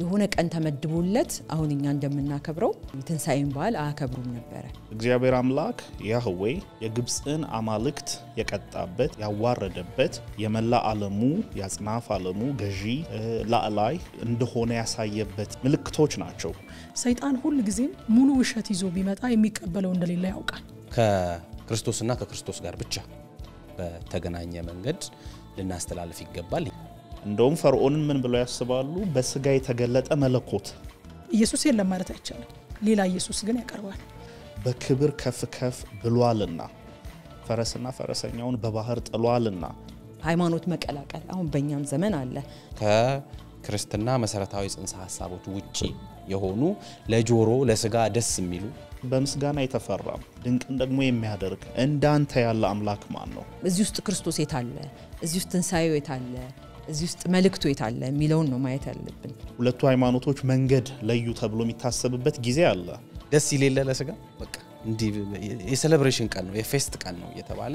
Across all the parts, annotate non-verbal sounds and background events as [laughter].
የሆነ ቀን ተመድቦለት አሁን እኛ እንደምናከብረው የትንሣኤን በዓል አያከብሩም ነበረ። እግዚአብሔር አምላክ ያህዌ የግብፅን አማልክት የቀጣበት ያዋረደበት፣ የመላ ዓለሙ የአጽናፍ ዓለሙ ገዢ ላዕላይ እንደሆነ ያሳየበት ምልክቶች ናቸው። ሰይጣን ሁል ጊዜም ሙሉ ውሸት ይዞ ቢመጣ የሚቀበለው እንደሌለ ያውቃል። ከክርስቶስና ከክርስቶስ ጋር ብቻ በተገናኘ መንገድ ልናስተላልፍ ይገባል። እንደውም ፈርዖንን ምን ብለው ያስባሉ? በስጋ የተገለጠ መለኮት። ኢየሱስ የለም ማለት አይቻልም። ሌላ ኢየሱስ ግን ያቀርባል። በክብር ከፍ ከፍ ብሏልና ፈረስና ፈረሰኛውን በባህር ጥሏልና ሃይማኖት መቀላቀል አሁን በእኛም ዘመን አለ። ከክርስትና መሰረታዊ ጽንሰ ሀሳቦች ውጪ የሆኑ ለጆሮ ለስጋ ደስ የሚሉ በምስጋና የተፈራም ድንቅን ደግሞ የሚያደርግ እንዳንተ ያለ አምላክ ማን ነው? እዚህ ውስጥ ክርስቶስ የታለ? እዚህ ውስጥ ትንሣኤው የታለ? እዚህ ውስጥ መልእክቱ የታለ የሚለውን ነው ማየት ያለብን። ሁለቱ ሃይማኖቶች መንገድ ለዩ ተብሎ የሚታሰብበት ጊዜ አለ። ደስ ይሌለ ለስጋ በቃ እንዲህ የሴሌብሬሽን ቀን ነው የፌስት ቀን ነው እየተባለ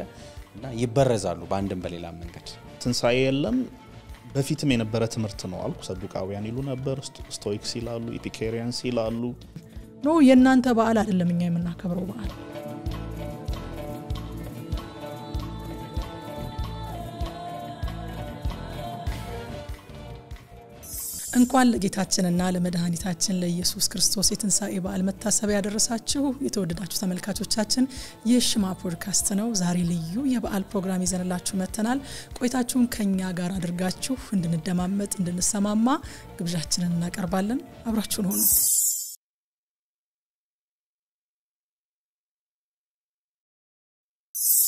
እና ይበረዛሉ በአንድም በሌላ መንገድ። ትንሣኤ የለም በፊትም የነበረ ትምህርት ነው አልኩ። ሰዱቃውያን ይሉ ነበር፣ ስቶይክስ ይላሉ፣ ኢፒኬሪያንስ ይላሉ። ኖ የእናንተ በዓል አይደለም እኛ የምናከብረው በዓል እንኳን ለጌታችንና ለመድኃኒታችን ለኢየሱስ ክርስቶስ የትንሣኤ በዓል መታሰቢያ ያደረሳችሁ የተወደዳችሁ ተመልካቾቻችን፣ ይህ ሽማ ፖድካስት ነው። ዛሬ ልዩ የበዓል ፕሮግራም ይዘንላችሁ መጥተናል። ቆይታችሁን ከኛ ጋር አድርጋችሁ እንድንደማመጥ፣ እንድንሰማማ ግብዣችንን እናቀርባለን። አብራችሁን ሆኑ።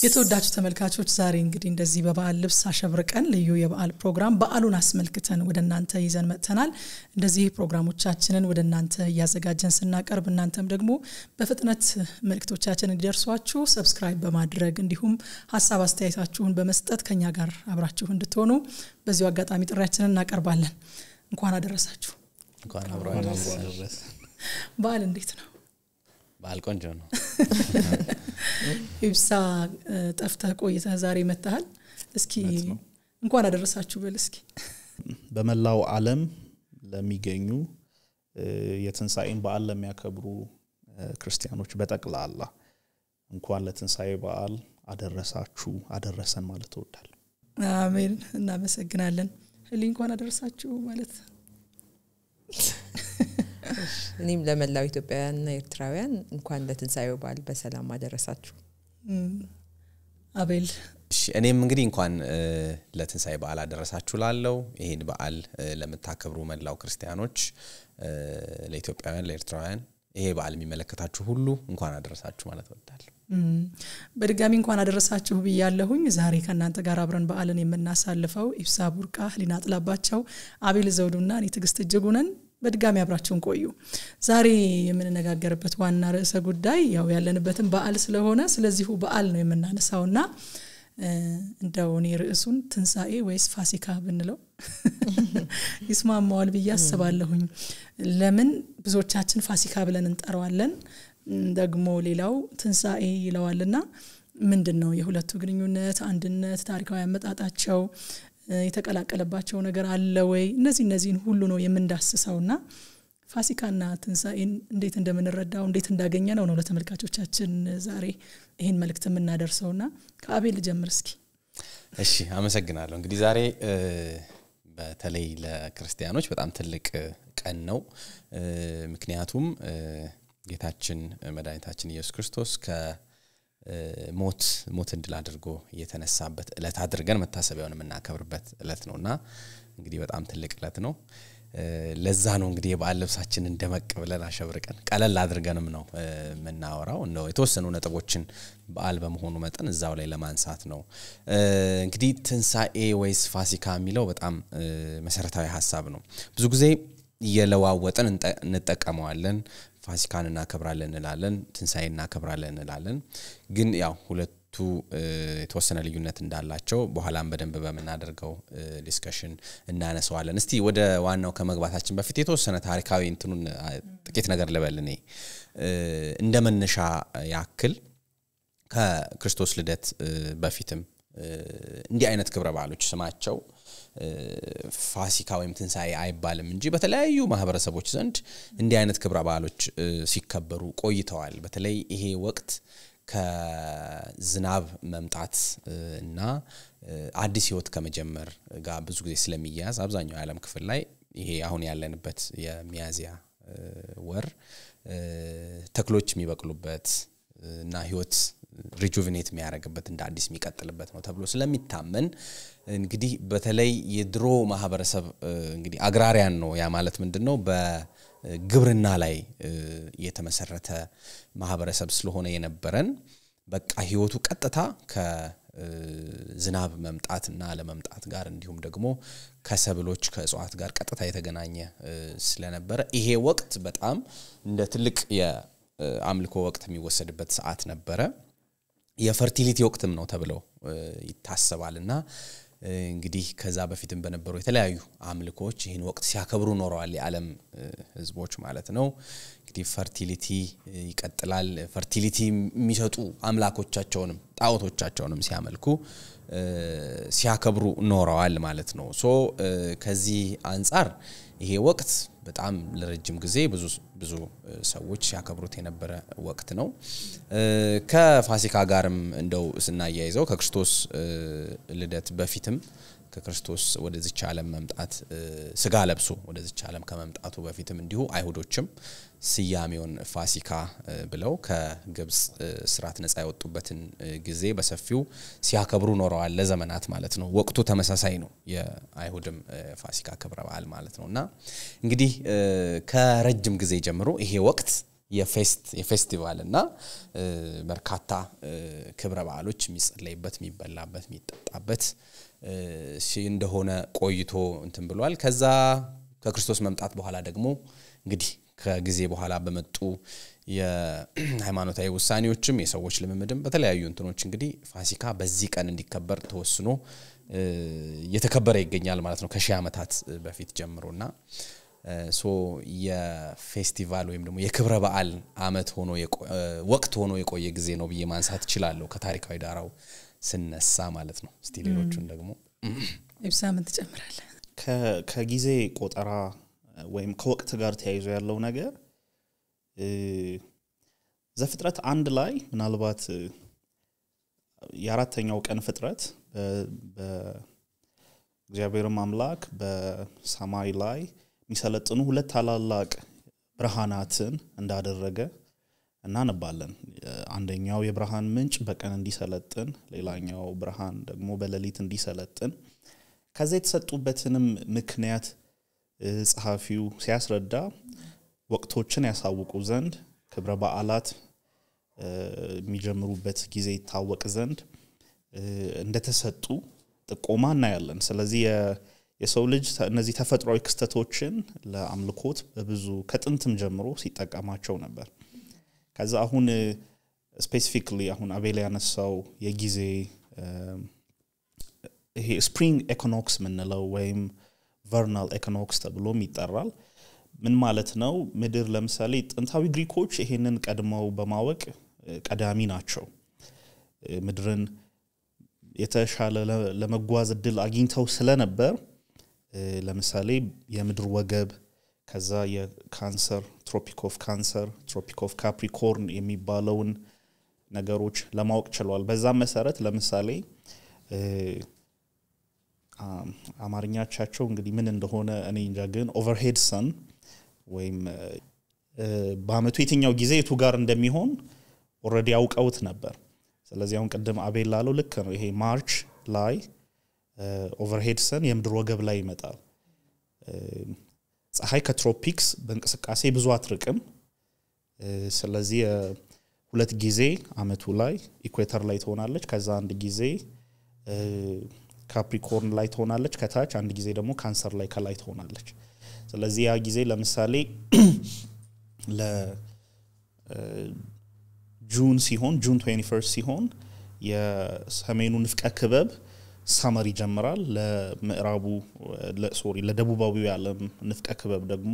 የተወዳጁ ተመልካቾች ዛሬ እንግዲህ እንደዚህ በበዓል ልብስ አሸብርቀን ልዩ የበዓል ፕሮግራም በዓሉን አስመልክተን ወደ እናንተ ይዘን መጥተናል። እንደዚህ ፕሮግራሞቻችንን ወደ እናንተ እያዘጋጀን ስናቀርብ እናንተም ደግሞ በፍጥነት ምልክቶቻችን እንዲደርሷችሁ ሰብስክራይብ በማድረግ እንዲሁም ሀሳብ አስተያየታችሁን በመስጠት ከኛ ጋር አብራችሁ እንድትሆኑ በዚሁ አጋጣሚ ጥሪያችንን እናቀርባለን። እንኳን አደረሳችሁ። በዓል እንዴት ነው? ባል ቆንጆ ነው። ኢብሳ ጠፍተህ ቆይተህ ዛሬ መታሃል። እስኪ እንኳን አደረሳችሁ በል እስኪ። በመላው አለም ለሚገኙ የትንሣኤን በዓል ለሚያከብሩ ክርስቲያኖች በጠቅላላ እንኳን ለትንሣኤ በዓል አደረሳችሁ አደረሰን ማለት ትወዳል አሜን። እናመሰግናለን። ህሊ እንኳን አደረሳችሁ ማለት እኔም ለመላው ኢትዮጵያውያንና ኤርትራውያን እንኳን ለትንሣኤው በዓል በሰላም አደረሳችሁ። አቤል እኔም እንግዲህ እንኳን ለትንሳኤ በዓል አደረሳችሁ ላለው ይህን በዓል ለምታከብሩ መላው ክርስቲያኖች፣ ለኢትዮጵያውያን፣ ለኤርትራውያን ይሄ በዓል የሚመለከታችሁ ሁሉ እንኳን አደረሳችሁ ማለት ወዳለሁ። በድጋሚ እንኳን አደረሳችሁ ብያለሁኝ። ዛሬ ከእናንተ ጋር አብረን በአልን የምናሳልፈው ኢብሳ ቡርቃ፣ ህሊና ጥላባቸው፣ አቤል ዘውዱና እኔ ትግስት እጅጉነን በድጋሚ አብራችሁን ቆዩ። ዛሬ የምንነጋገርበት ዋና ርዕሰ ጉዳይ ያው ያለንበትን በዓል ስለሆነ ስለዚሁ በአል ነው የምናነሳው እና እንደው እኔ ርዕሱን ትንሣኤ ወይስ ፋሲካ ብንለው [laughs] ይስማማዋል ብዬ አስባለሁኝ። ለምን ብዙዎቻችን ፋሲካ ብለን እንጠራዋለን፣ ደግሞ ሌላው ትንሣኤ ይለዋልና ምንድን ነው የሁለቱ ግንኙነት፣ አንድነት፣ ታሪካዊ አመጣጣቸው የተቀላቀለባቸው ነገር አለ ወይ እነዚህ እነዚህን ሁሉ ነው የምንዳስሰው ና ፋሲካና ትንሣኤን እንዴት እንደምንረዳው እንዴት እንዳገኘ ነው ነው ለተመልካቾቻችን ዛሬ ይህን መልእክት የምናደርሰውና ከአቤል ጀምር እስኪ እሺ አመሰግናለሁ እንግዲህ ዛሬ በተለይ ለክርስቲያኖች በጣም ትልቅ ቀን ነው ምክንያቱም ጌታችን መድኃኒታችን ኢየሱስ ክርስቶስ ሞት ሞት እንድል አድርጎ የተነሳበት እለት አድርገን መታሰቢያውን የምናከብርበት እለት ነው እና እንግዲህ በጣም ትልቅ እለት ነው። ለዛ ነው እንግዲህ የበዓል ልብሳችንን ደመቅ ብለን አሸብርቀን ቀለል አድርገንም ነው የምናወራው። እንደው የተወሰኑ ነጥቦችን በዓል በመሆኑ መጠን እዛው ላይ ለማንሳት ነው። እንግዲህ ትንሣኤ ወይስ ፋሲካ የሚለው በጣም መሰረታዊ ሀሳብ ነው። ብዙ ጊዜ እየለዋወጠን እንጠቀመዋለን። ፋሲካን እናከብራለን እንላለን፣ ትንሣኤ እናከብራለን እንላለን። ግን ያው ሁለቱ የተወሰነ ልዩነት እንዳላቸው በኋላም በደንብ በምናደርገው ዲስከሽን እናነሰዋለን። እስቲ ወደ ዋናው ከመግባታችን በፊት የተወሰነ ታሪካዊ እንትኑን ጥቂት ነገር ልበል እኔ እንደ መነሻ ያክል ከክርስቶስ ልደት በፊትም እንዲህ አይነት ክብረ በዓሎች ስማቸው ፋሲካ ወይም ትንሣኤ አይባልም እንጂ በተለያዩ ማህበረሰቦች ዘንድ እንዲህ አይነት ክብረ በዓሎች ሲከበሩ ቆይተዋል። በተለይ ይሄ ወቅት ከዝናብ መምጣት እና አዲስ ህይወት ከመጀመር ጋር ብዙ ጊዜ ስለሚያያዝ አብዛኛው የዓለም ክፍል ላይ ይሄ አሁን ያለንበት የሚያዝያ ወር ተክሎች የሚበቅሉበት እና ህይወት ሪጁቪኔት የሚያደርግበት እንደ አዲስ የሚቀጥልበት ነው ተብሎ ስለሚታመን እንግዲህ በተለይ የድሮ ማህበረሰብ እንግዲህ አግራሪያን ነው። ያ ማለት ምንድን ነው? በግብርና ላይ የተመሰረተ ማህበረሰብ ስለሆነ የነበረን በቃ ህይወቱ ቀጥታ ከዝናብ መምጣትና ለመምጣት ጋር እንዲሁም ደግሞ ከሰብሎች ከእጽዋት ጋር ቀጥታ የተገናኘ ስለነበረ ይሄ ወቅት በጣም እንደ ትልቅ የአምልኮ ወቅት የሚወሰድበት ሰዓት ነበረ። የፈርቲሊቲ ወቅትም ነው ተብሎ ይታሰባል እና እንግዲህ ከዛ በፊትም በነበሩ የተለያዩ አምልኮች ይህን ወቅት ሲያከብሩ ኖረዋል የዓለም ህዝቦች ማለት ነው እንግዲህ ፈርቲሊቲ ይቀጥላል ፈርቲሊቲ የሚሰጡ አምላኮቻቸውንም ጣዖቶቻቸውንም ሲያመልኩ ሲያከብሩ ኖረዋል ማለት ነው ሶ ከዚህ አንጻር ይሄ ወቅት በጣም ለረጅም ጊዜ ብዙ ብዙ ሰዎች ያከብሩት የነበረ ወቅት ነው። ከፋሲካ ጋርም እንደው ስናያይዘው ከክርስቶስ ልደት በፊትም ከክርስቶስ ወደዚች ዓለም መምጣት ስጋ ለብሶ ወደዚች ዓለም ከመምጣቱ በፊትም እንዲሁ አይሁዶችም ስያሜውን ፋሲካ ብለው ከግብፅ ስርዓት ነጻ የወጡበትን ጊዜ በሰፊው ሲያከብሩ ኖረዋል ለዘመናት ማለት ነው። ወቅቱ ተመሳሳይ ነው፣ የአይሁድም ፋሲካ ክብረ በዓል ማለት ነው እና እንግዲህ ከረጅም ጊዜ ጀምሮ ይሄ ወቅት የፌስቲቫል እና በርካታ ክብረ በዓሎች የሚጸለይበት፣ የሚበላበት፣ የሚጠጣበት እንደሆነ ቆይቶ እንትን ብሏል። ከዛ ከክርስቶስ መምጣት በኋላ ደግሞ እንግዲህ ከጊዜ በኋላ በመጡ የሃይማኖታዊ ውሳኔዎችም የሰዎች ልምምድም በተለያዩ እንትኖች እንግዲህ ፋሲካ በዚህ ቀን እንዲከበር ተወስኖ እየተከበረ ይገኛል ማለት ነው ከሺህ ዓመታት በፊት ጀምሮና ሶ የፌስቲቫል ወይም ደግሞ የክብረ በዓል አመት ሆኖ ወቅት ሆኖ የቆየ ጊዜ ነው ብዬ ማንሳት እችላለሁ ከታሪካዊ ዳራው ስነሳ ማለት ነው እስቲ ሌሎቹን ደግሞ ኢብሳምን ትጨምራለ ከጊዜ ቆጠራ ወይም ከወቅት ጋር ተያይዞ ያለው ነገር ዘፍጥረት አንድ ላይ ምናልባት የአራተኛው ቀን ፍጥረት በእግዚአብሔርም አምላክ በሰማይ ላይ የሚሰለጥኑ ሁለት ታላላቅ ብርሃናትን እንዳደረገ እናነባለን። አንደኛው የብርሃን ምንጭ በቀን እንዲሰለጥን፣ ሌላኛው ብርሃን ደግሞ በሌሊት እንዲሰለጥን ከዛ የተሰጡበትንም ምክንያት ጸሐፊው ሲያስረዳ ወቅቶችን ያሳውቁ ዘንድ ክብረ በዓላት የሚጀምሩበት ጊዜ ይታወቅ ዘንድ እንደተሰጡ ጥቆማ እናያለን። ስለዚህ የሰው ልጅ እነዚህ ተፈጥሯዊ ክስተቶችን ለአምልኮት በብዙ ከጥንትም ጀምሮ ሲጠቀማቸው ነበር። ከዛ አሁን ስፔሲፊካሊ አሁን አቤላ ያነሳው የጊዜ ይሄ ስፕሪንግ ኤኮኖክስ የምንለው ወይም ቨርናል ኤኮኖክስ ተብሎም ይጠራል ምን ማለት ነው ምድር ለምሳሌ ጥንታዊ ግሪኮች ይሄንን ቀድመው በማወቅ ቀዳሚ ናቸው ምድርን የተሻለ ለመጓዝ እድል አግኝተው ስለነበር ለምሳሌ የምድር ወገብ ከዛ የካንሰር ትሮፒክ ኦፍ ካንሰር ትሮፒክ ኦፍ ካፕሪኮርን የሚባለውን ነገሮች ለማወቅ ችለዋል። በዛ መሰረት ለምሳሌ አማርኛቻቸው እንግዲህ ምን እንደሆነ እኔ እንጃ፣ ግን ኦቨርሄድ ሰን ወይም በአመቱ የትኛው ጊዜ የቱ ጋር እንደሚሆን ኦረዲ አውቀውት ነበር። ስለዚህ አሁን ቅድም አቤል ላለው ልክ ነው። ይሄ ማርች ላይ ኦቨርሄድ ሰን የምድር ወገብ ላይ ይመጣል። ፀሐይ ከትሮፒክስ በእንቅስቃሴ ብዙ አትርቅም። ስለዚህ ሁለት ጊዜ አመቱ ላይ ኢኩዌተር ላይ ትሆናለች። ከዛ አንድ ጊዜ ካፕሪኮርን ላይ ትሆናለች ከታች፣ አንድ ጊዜ ደግሞ ካንሰር ላይ ከላይ ትሆናለች። ስለዚህ ያ ጊዜ ለምሳሌ [clears throat] ለጁን ሲሆን ጁን 21 ሲሆን የሰሜኑ ንፍቀ ክበብ ሳመር ይጀምራል። ለምዕራቡ ሶሪ ለደቡባዊ የዓለም ንፍቀ ክበብ ደግሞ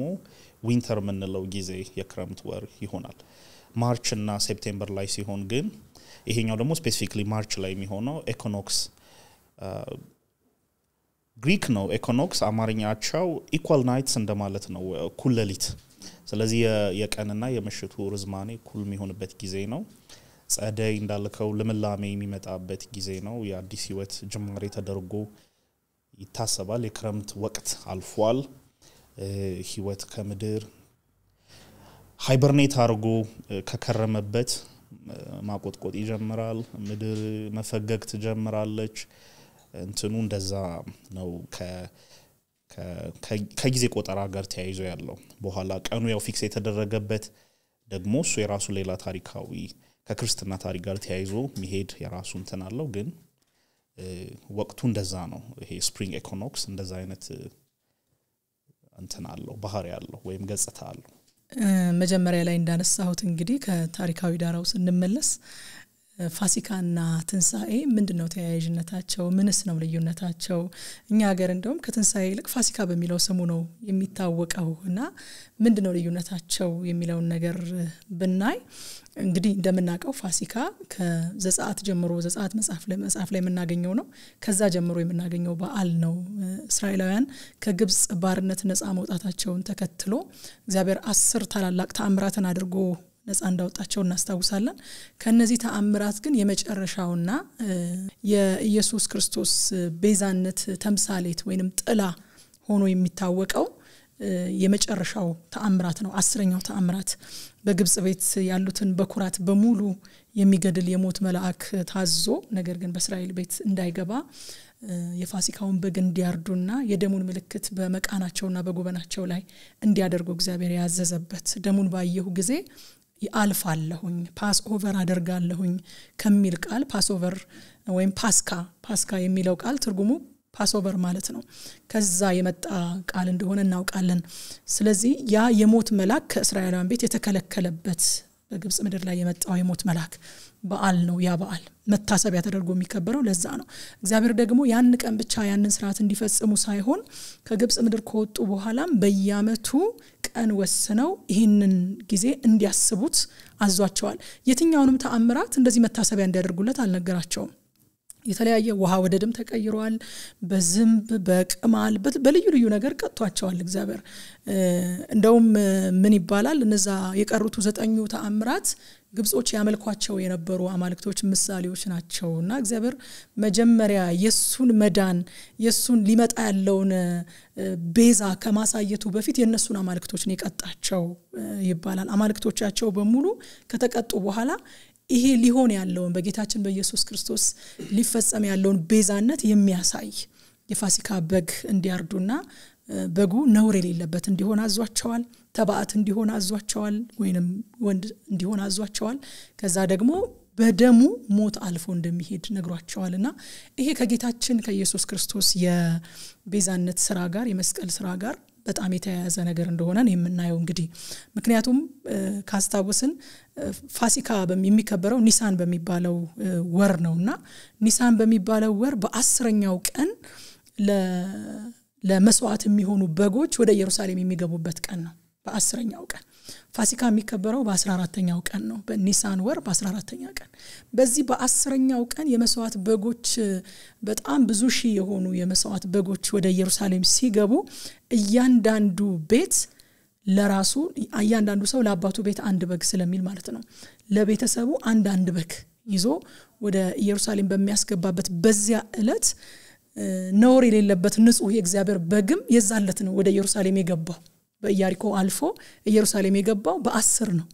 ዊንተር የምንለው ጊዜ የክረምት ወር ይሆናል። ማርች እና ሴፕቴምበር ላይ ሲሆን ግን ይሄኛው ደግሞ ስፔሲፊክሊ ማርች ላይ የሚሆነው ኤኮኖክስ ግሪክ ነው። ኤኮኖክስ አማርኛቸው ኢኳል ናይትስ እንደማለት ነው፣ እኩል ሌሊት። ስለዚህ የቀንና የምሽቱ ርዝማኔ እኩል የሚሆንበት ጊዜ ነው። ጸደይ እንዳልከው ልምላሜ የሚመጣበት ጊዜ ነው። የአዲስ ህይወት ጅማሬ ተደርጎ ይታሰባል። የክረምት ወቅት አልፏል። ህይወት ከምድር ሃይበርኔት አድርጎ ከከረመበት ማቆጥቆጥ ይጀምራል። ምድር መፈገግ ትጀምራለች። እንትኑ እንደዛ ነው። ከጊዜ ቆጠራ ጋር ተያይዞ ያለው በኋላ ቀኑ ያው ፊክስ የተደረገበት ደግሞ እሱ የራሱ ሌላ ታሪካዊ ከክርስትና ታሪክ ጋር ተያይዞ ሚሄድ የራሱ እንትን አለው ግን ወቅቱ እንደዛ ነው ይሄ ስፕሪንግ ኢኮኖክስ እንደዛ አይነት እንትን አለው ባህር ያለው ወይም ገጽታ አለው መጀመሪያ ላይ እንዳነሳሁት እንግዲህ ከታሪካዊ ዳራው ስንመለስ ፋሲካና ትንሣኤ ምንድን ነው ተያያዥነታቸው? ምንስ ነው ልዩነታቸው? እኛ ሀገር እንደውም ከትንሣኤ ይልቅ ፋሲካ በሚለው ስሙ ነው የሚታወቀው እና ምንድን ነው ልዩነታቸው የሚለውን ነገር ብናይ እንግዲህ እንደምናውቀው ፋሲካ ከዘጻት ጀምሮ ዘጻት መጽሐፍ ላይ የምናገኘው ነው። ከዛ ጀምሮ የምናገኘው በዓል ነው። እስራኤላውያን ከግብፅ ባርነት ነፃ መውጣታቸውን ተከትሎ እግዚአብሔር አስር ታላላቅ ተአምራትን አድርጎ ነፃ እንዳወጣቸው እናስታውሳለን። ከነዚህ ተአምራት ግን የመጨረሻውና የኢየሱስ ክርስቶስ ቤዛነት ተምሳሌት ወይንም ጥላ ሆኖ የሚታወቀው የመጨረሻው ተአምራት ነው። አስረኛው ተአምራት በግብጽ ቤት ያሉትን በኩራት በሙሉ የሚገድል የሞት መልአክ ታዞ ነገር ግን በእስራኤል ቤት እንዳይገባ የፋሲካውን በግ እንዲያርዱና የደሙን ምልክት በመቃናቸውና በጎበናቸው ላይ እንዲያደርጉ እግዚአብሔር ያዘዘበት ደሙን ባየሁ ጊዜ አልፋለሁኝ፣ ፓስ ኦቨር አደርጋለሁኝ ከሚል ቃል ፓስ ኦቨር ወይም ፓስካ ፓስካ የሚለው ቃል ትርጉሙ ፓስኦቨር ማለት ነው። ከዛ የመጣ ቃል እንደሆነ እናውቃለን። ስለዚህ ያ የሞት መላክ ከእስራኤላውያን ቤት የተከለከለበት በግብፅ ምድር ላይ የመጣው የሞት መልአክ በዓል ነው። ያ በዓል መታሰቢያ ተደርጎ የሚከበረው ለዛ ነው። እግዚአብሔር ደግሞ ያን ቀን ብቻ ያንን ስርዓት እንዲፈጽሙ ሳይሆን ከግብፅ ምድር ከወጡ በኋላም በየአመቱ ቀን ወስነው ይህንን ጊዜ እንዲያስቡት አዟቸዋል። የትኛውንም ተአምራት እንደዚህ መታሰቢያ እንዲያደርጉለት አልነገራቸውም። የተለያየ ውሃ ወደ ደም ተቀይረዋል። በዝንብ በቅማል በልዩ ልዩ ነገር ቀጥቷቸዋል እግዚአብሔር። እንደውም ምን ይባላል እነዛ የቀሩቱ ዘጠኙ ተአምራት ግብጾች ያመልኳቸው የነበሩ አማልክቶች ምሳሌዎች ናቸው እና እግዚአብሔር መጀመሪያ የእሱን መዳን የእሱን ሊመጣ ያለውን ቤዛ ከማሳየቱ በፊት የእነሱን አማልክቶች ነው የቀጣቸው ይባላል። አማልክቶቻቸው በሙሉ ከተቀጡ በኋላ ይሄ ሊሆን ያለውን በጌታችን በኢየሱስ ክርስቶስ ሊፈጸም ያለውን ቤዛነት የሚያሳይ የፋሲካ በግ እንዲያርዱና በጉ ነውር የሌለበት እንዲሆን አዟቸዋል ተባአት እንዲሆን አዟቸዋል ወይንም ወንድ እንዲሆን አዟቸዋል ከዛ ደግሞ በደሙ ሞት አልፎ እንደሚሄድ ነግሯቸዋል እና ይሄ ከጌታችን ከኢየሱስ ክርስቶስ የቤዛነት ስራ ጋር የመስቀል ስራ ጋር በጣም የተያያዘ ነገር እንደሆነ የምናየው እንግዲህ ምክንያቱም ካስታወስን ፋሲካ የሚከበረው ኒሳን በሚባለው ወር ነው እና ኒሳን በሚባለው ወር በአስረኛው ቀን ለመስዋዕት የሚሆኑ በጎች ወደ ኢየሩሳሌም የሚገቡበት ቀን ነው በአስረኛው ቀን ፋሲካ የሚከበረው በ14ተኛው ቀን ነው በኒሳን ወር በ14ተኛ ቀን በዚህ በአስረኛው ቀን የመስዋዕት በጎች በጣም ብዙ ሺህ የሆኑ የመስዋዕት በጎች ወደ ኢየሩሳሌም ሲገቡ እያንዳንዱ ቤት ለራሱ እያንዳንዱ ሰው ለአባቱ ቤት አንድ በግ ስለሚል ማለት ነው ለቤተሰቡ አንድ አንድ በግ ይዞ ወደ ኢየሩሳሌም በሚያስገባበት በዚያ እለት ነውር የሌለበት ንጹህ የእግዚአብሔር በግም የዛለት ነው ወደ ኢየሩሳሌም የገባው በኢያሪኮ አልፎ ኢየሩሳሌም የገባው በአስር ነው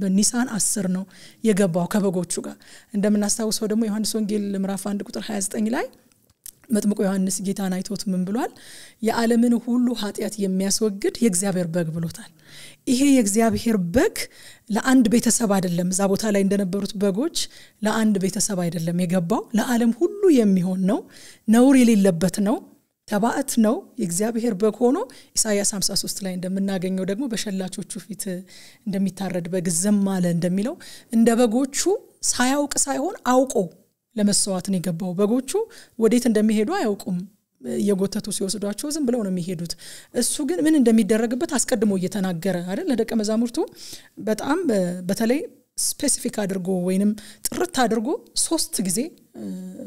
በኒሳን አስር ነው የገባው ከበጎቹ ጋር እንደምናስታውሰው ደግሞ ዮሐንስ ወንጌል ምዕራፍ አንድ ቁጥር 29 ላይ መጥምቁ ዮሐንስ ጌታን አይቶት ምን ብሏል የዓለምን ሁሉ ኃጢአት የሚያስወግድ የእግዚአብሔር በግ ብሎታል ይሄ የእግዚአብሔር በግ ለአንድ ቤተሰብ አይደለም እዛ ቦታ ላይ እንደነበሩት በጎች ለአንድ ቤተሰብ አይደለም የገባው ለዓለም ሁሉ የሚሆን ነው ነውር የሌለበት ነው ተባዕት ነው የእግዚአብሔር በግ ሆኖ ኢሳያስ 53 ላይ እንደምናገኘው ደግሞ በሸላቾቹ ፊት እንደሚታረድ በግ ዝም አለ እንደሚለው እንደ በጎቹ ሳያውቅ ሳይሆን አውቆ ለመሰዋት ነው የገባው በጎቹ ወዴት እንደሚሄዱ አያውቁም እየጎተቱ ሲወስዷቸው ዝም ብለው ነው የሚሄዱት እሱ ግን ምን እንደሚደረግበት አስቀድሞ እየተናገረ አይደል ለደቀ መዛሙርቱ በጣም በተለይ ስፔሲፊክ አድርጎ ወይንም ጥርት አድርጎ ሶስት ጊዜ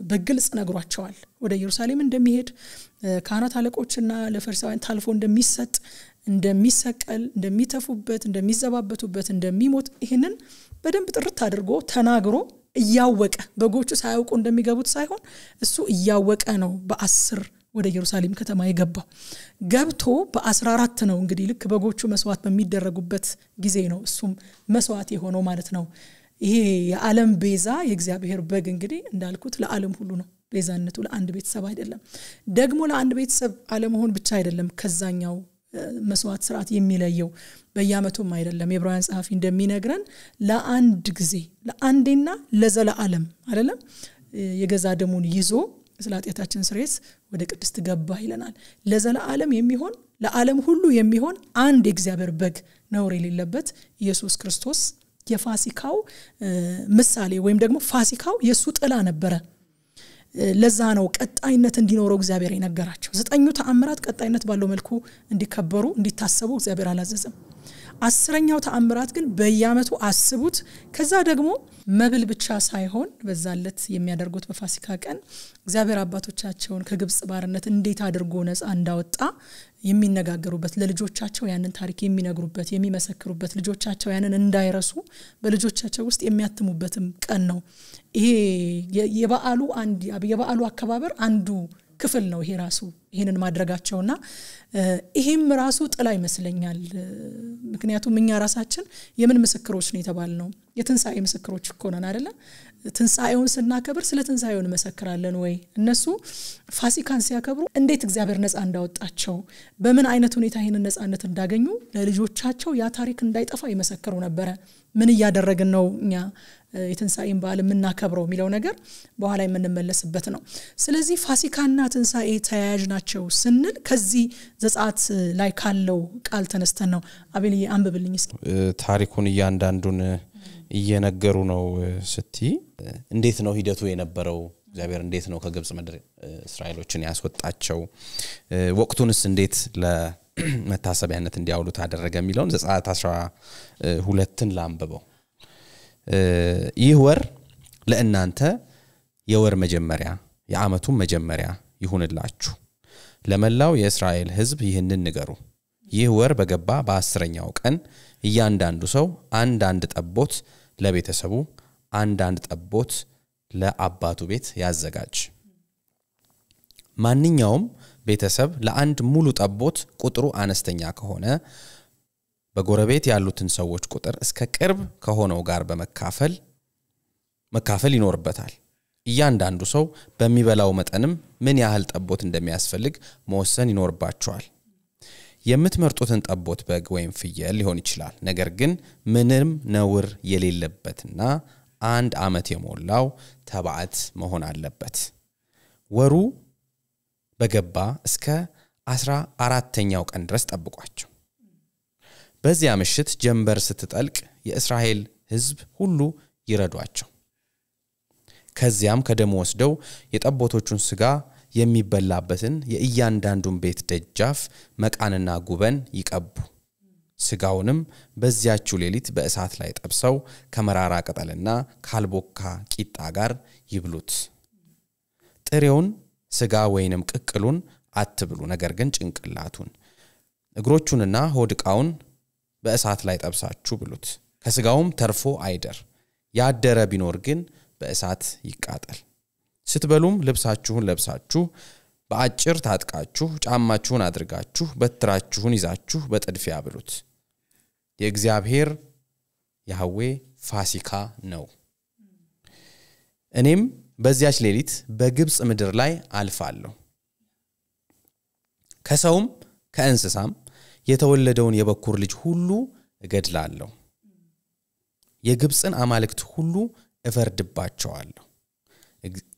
በግልጽ ነግሯቸዋል ወደ ኢየሩሳሌም እንደሚሄድ ካህናት አለቆችና ለፈሪሳውያን ታልፎ እንደሚሰጥ እንደሚሰቀል እንደሚተፉበት እንደሚዘባበቱበት እንደሚሞት ይህንን በደንብ ጥርት አድርጎ ተናግሮ እያወቀ በጎቹ ሳያውቁ እንደሚገቡት ሳይሆን እሱ እያወቀ ነው በአስር ወደ ኢየሩሳሌም ከተማ የገባው። ገብቶ በ14 ነው እንግዲህ ልክ በጎቹ መስዋዕት በሚደረጉበት ጊዜ ነው እሱም መስዋዕት የሆነው ማለት ነው። ይሄ የዓለም ቤዛ የእግዚአብሔር በግ እንግዲህ እንዳልኩት ለዓለም ሁሉ ነው። ቤዛነቱ ለአንድ ቤተሰብ አይደለም። ደግሞ ለአንድ ቤተሰብ አለመሆን ብቻ አይደለም ከዛኛው መስዋዕት ስርዓት የሚለየው በየአመቱም አይደለም። የብራውያን ጸሐፊ እንደሚነግረን ለአንድ ጊዜ ለአንዴና ለዘለዓለም አይደለም የገዛ ደሙን ይዞ ስለ ኃጢአታችን ስሬስ ወደ ቅድስት ገባ ይለናል ለዘላዓለም የሚሆን ለዓለም ሁሉ የሚሆን አንድ የእግዚአብሔር በግ ነውር የሌለበት ኢየሱስ ክርስቶስ የፋሲካው ምሳሌ ወይም ደግሞ ፋሲካው የእሱ ጥላ ነበረ ለዛ ነው ቀጣይነት እንዲኖረው እግዚአብሔር የነገራቸው ዘጠኙ ተአምራት ቀጣይነት ባለው መልኩ እንዲከበሩ እንዲታሰቡ እግዚአብሔር አላዘዘም አስረኛው ተአምራት ግን በየአመቱ አስቡት። ከዛ ደግሞ መብል ብቻ ሳይሆን በዛለት የሚያደርጉት በፋሲካ ቀን እግዚአብሔር አባቶቻቸውን ከግብጽ ባርነት እንዴት አድርጎ ነፃ እንዳወጣ የሚነጋገሩበት ለልጆቻቸው ያንን ታሪክ የሚነግሩበት የሚመሰክሩበት ልጆቻቸው ያንን እንዳይረሱ በልጆቻቸው ውስጥ የሚያትሙበትም ቀን ነው። ይሄ የበዓሉ አንድ የበዓሉ አከባበር አንዱ ክፍል ነው ይሄ ራሱ ይሄንን እና ይሄም ራሱ ጥላ ይመስለኛል። ምክንያቱም እኛ ራሳችን የምን ምስክሮች ነው የተባል ነው የትንሣኤ ምስክሮች እኮ ነን አይደለ? ትንሣኤውን ስናከብር ስለ ትንሣኤው እንመሰክራለን ወይ? እነሱ ፋሲካን ሲያከብሩ እንዴት እግዚአብሔር ነፃ እንዳወጣቸው በምን አይነት ሁኔታ ይህንን ነፃነት እንዳገኙ ለልጆቻቸው ያ ታሪክ እንዳይጠፋ ይመሰክሩ ነበረ። ምን እያደረግን ነው እኛ የትንሣኤን በዓል የምናከብረው የሚለው ነገር በኋላ የምንመለስበት ነው። ስለዚህ ፋሲካና ትንሣኤ ተያያዥ ናቸው ስንል ከዚህ ዘጻት ላይ ካለው ቃል ተነስተን ነው። አቤል አንብብልኝ እስኪ። ታሪኩን እያንዳንዱን እየነገሩ ነው ስቲ እንዴት ነው ሂደቱ የነበረው? እግዚአብሔር እንዴት ነው ከግብፅ ምድር እስራኤሎችን ያስወጣቸው? ወቅቱንስ እንዴት ለመታሰቢያነት እንዲያውሉት አደረገ የሚለውን ዘጻት አስራ ሁለትን ላንብበው። ይህ ወር ለእናንተ የወር መጀመሪያ የአመቱን መጀመሪያ ይሁንላችሁ። ለመላው የእስራኤል ህዝብ ይህንን ንገሩ። ይህ ወር በገባ በአስረኛው ቀን እያንዳንዱ ሰው አንዳንድ ጠቦት ለቤተሰቡ፣ አንዳንድ ጠቦት ለአባቱ ቤት ያዘጋጅ። ማንኛውም ቤተሰብ ለአንድ ሙሉ ጠቦት ቁጥሩ አነስተኛ ከሆነ በጎረቤት ያሉትን ሰዎች ቁጥር እስከ ቅርብ ከሆነው ጋር በመካፈል መካፈል ይኖርበታል። እያንዳንዱ ሰው በሚበላው መጠንም ምን ያህል ጠቦት እንደሚያስፈልግ መወሰን ይኖርባቸዋል። የምትመርጡትን ጠቦት በግ ወይም ፍየል ሊሆን ይችላል። ነገር ግን ምንም ነውር የሌለበትና አንድ ዓመት የሞላው ተባዕት መሆን አለበት። ወሩ በገባ እስከ አስራ አራተኛው ቀን ድረስ ጠብቋቸው። በዚያ ምሽት ጀንበር ስትጠልቅ የእስራኤል ህዝብ ሁሉ ይረዷቸው። ከዚያም ከደሞ ወስደው የጠቦቶቹን ስጋ የሚበላበትን የእያንዳንዱን ቤት ደጃፍ መቃንና ጉበን ይቀቡ። ስጋውንም በዚያችው ሌሊት በእሳት ላይ ጠብሰው ከመራራ ቅጠልና ካልቦካ ቂጣ ጋር ይብሉት። ጥሬውን ስጋ ወይንም ቅቅሉን አትብሉ፣ ነገር ግን ጭንቅላቱን፣ እግሮቹንና ሆድቃውን። በእሳት ላይ ጠብሳችሁ ብሉት፣ ከስጋውም ተርፎ አይደር። ያደረ ቢኖር ግን በእሳት ይቃጠል። ስትበሉም ልብሳችሁን ለብሳችሁ በአጭር ታጥቃችሁ ጫማችሁን አድርጋችሁ በትራችሁን ይዛችሁ በጥድፊያ ብሉት። የእግዚአብሔር ያህዌ ፋሲካ ነው። እኔም በዚያች ሌሊት በግብፅ ምድር ላይ አልፋለሁ። ከሰውም ከእንስሳም የተወለደውን የበኩር ልጅ ሁሉ እገድላለሁ፣ የግብፅን አማልክት ሁሉ እፈርድባቸዋለሁ።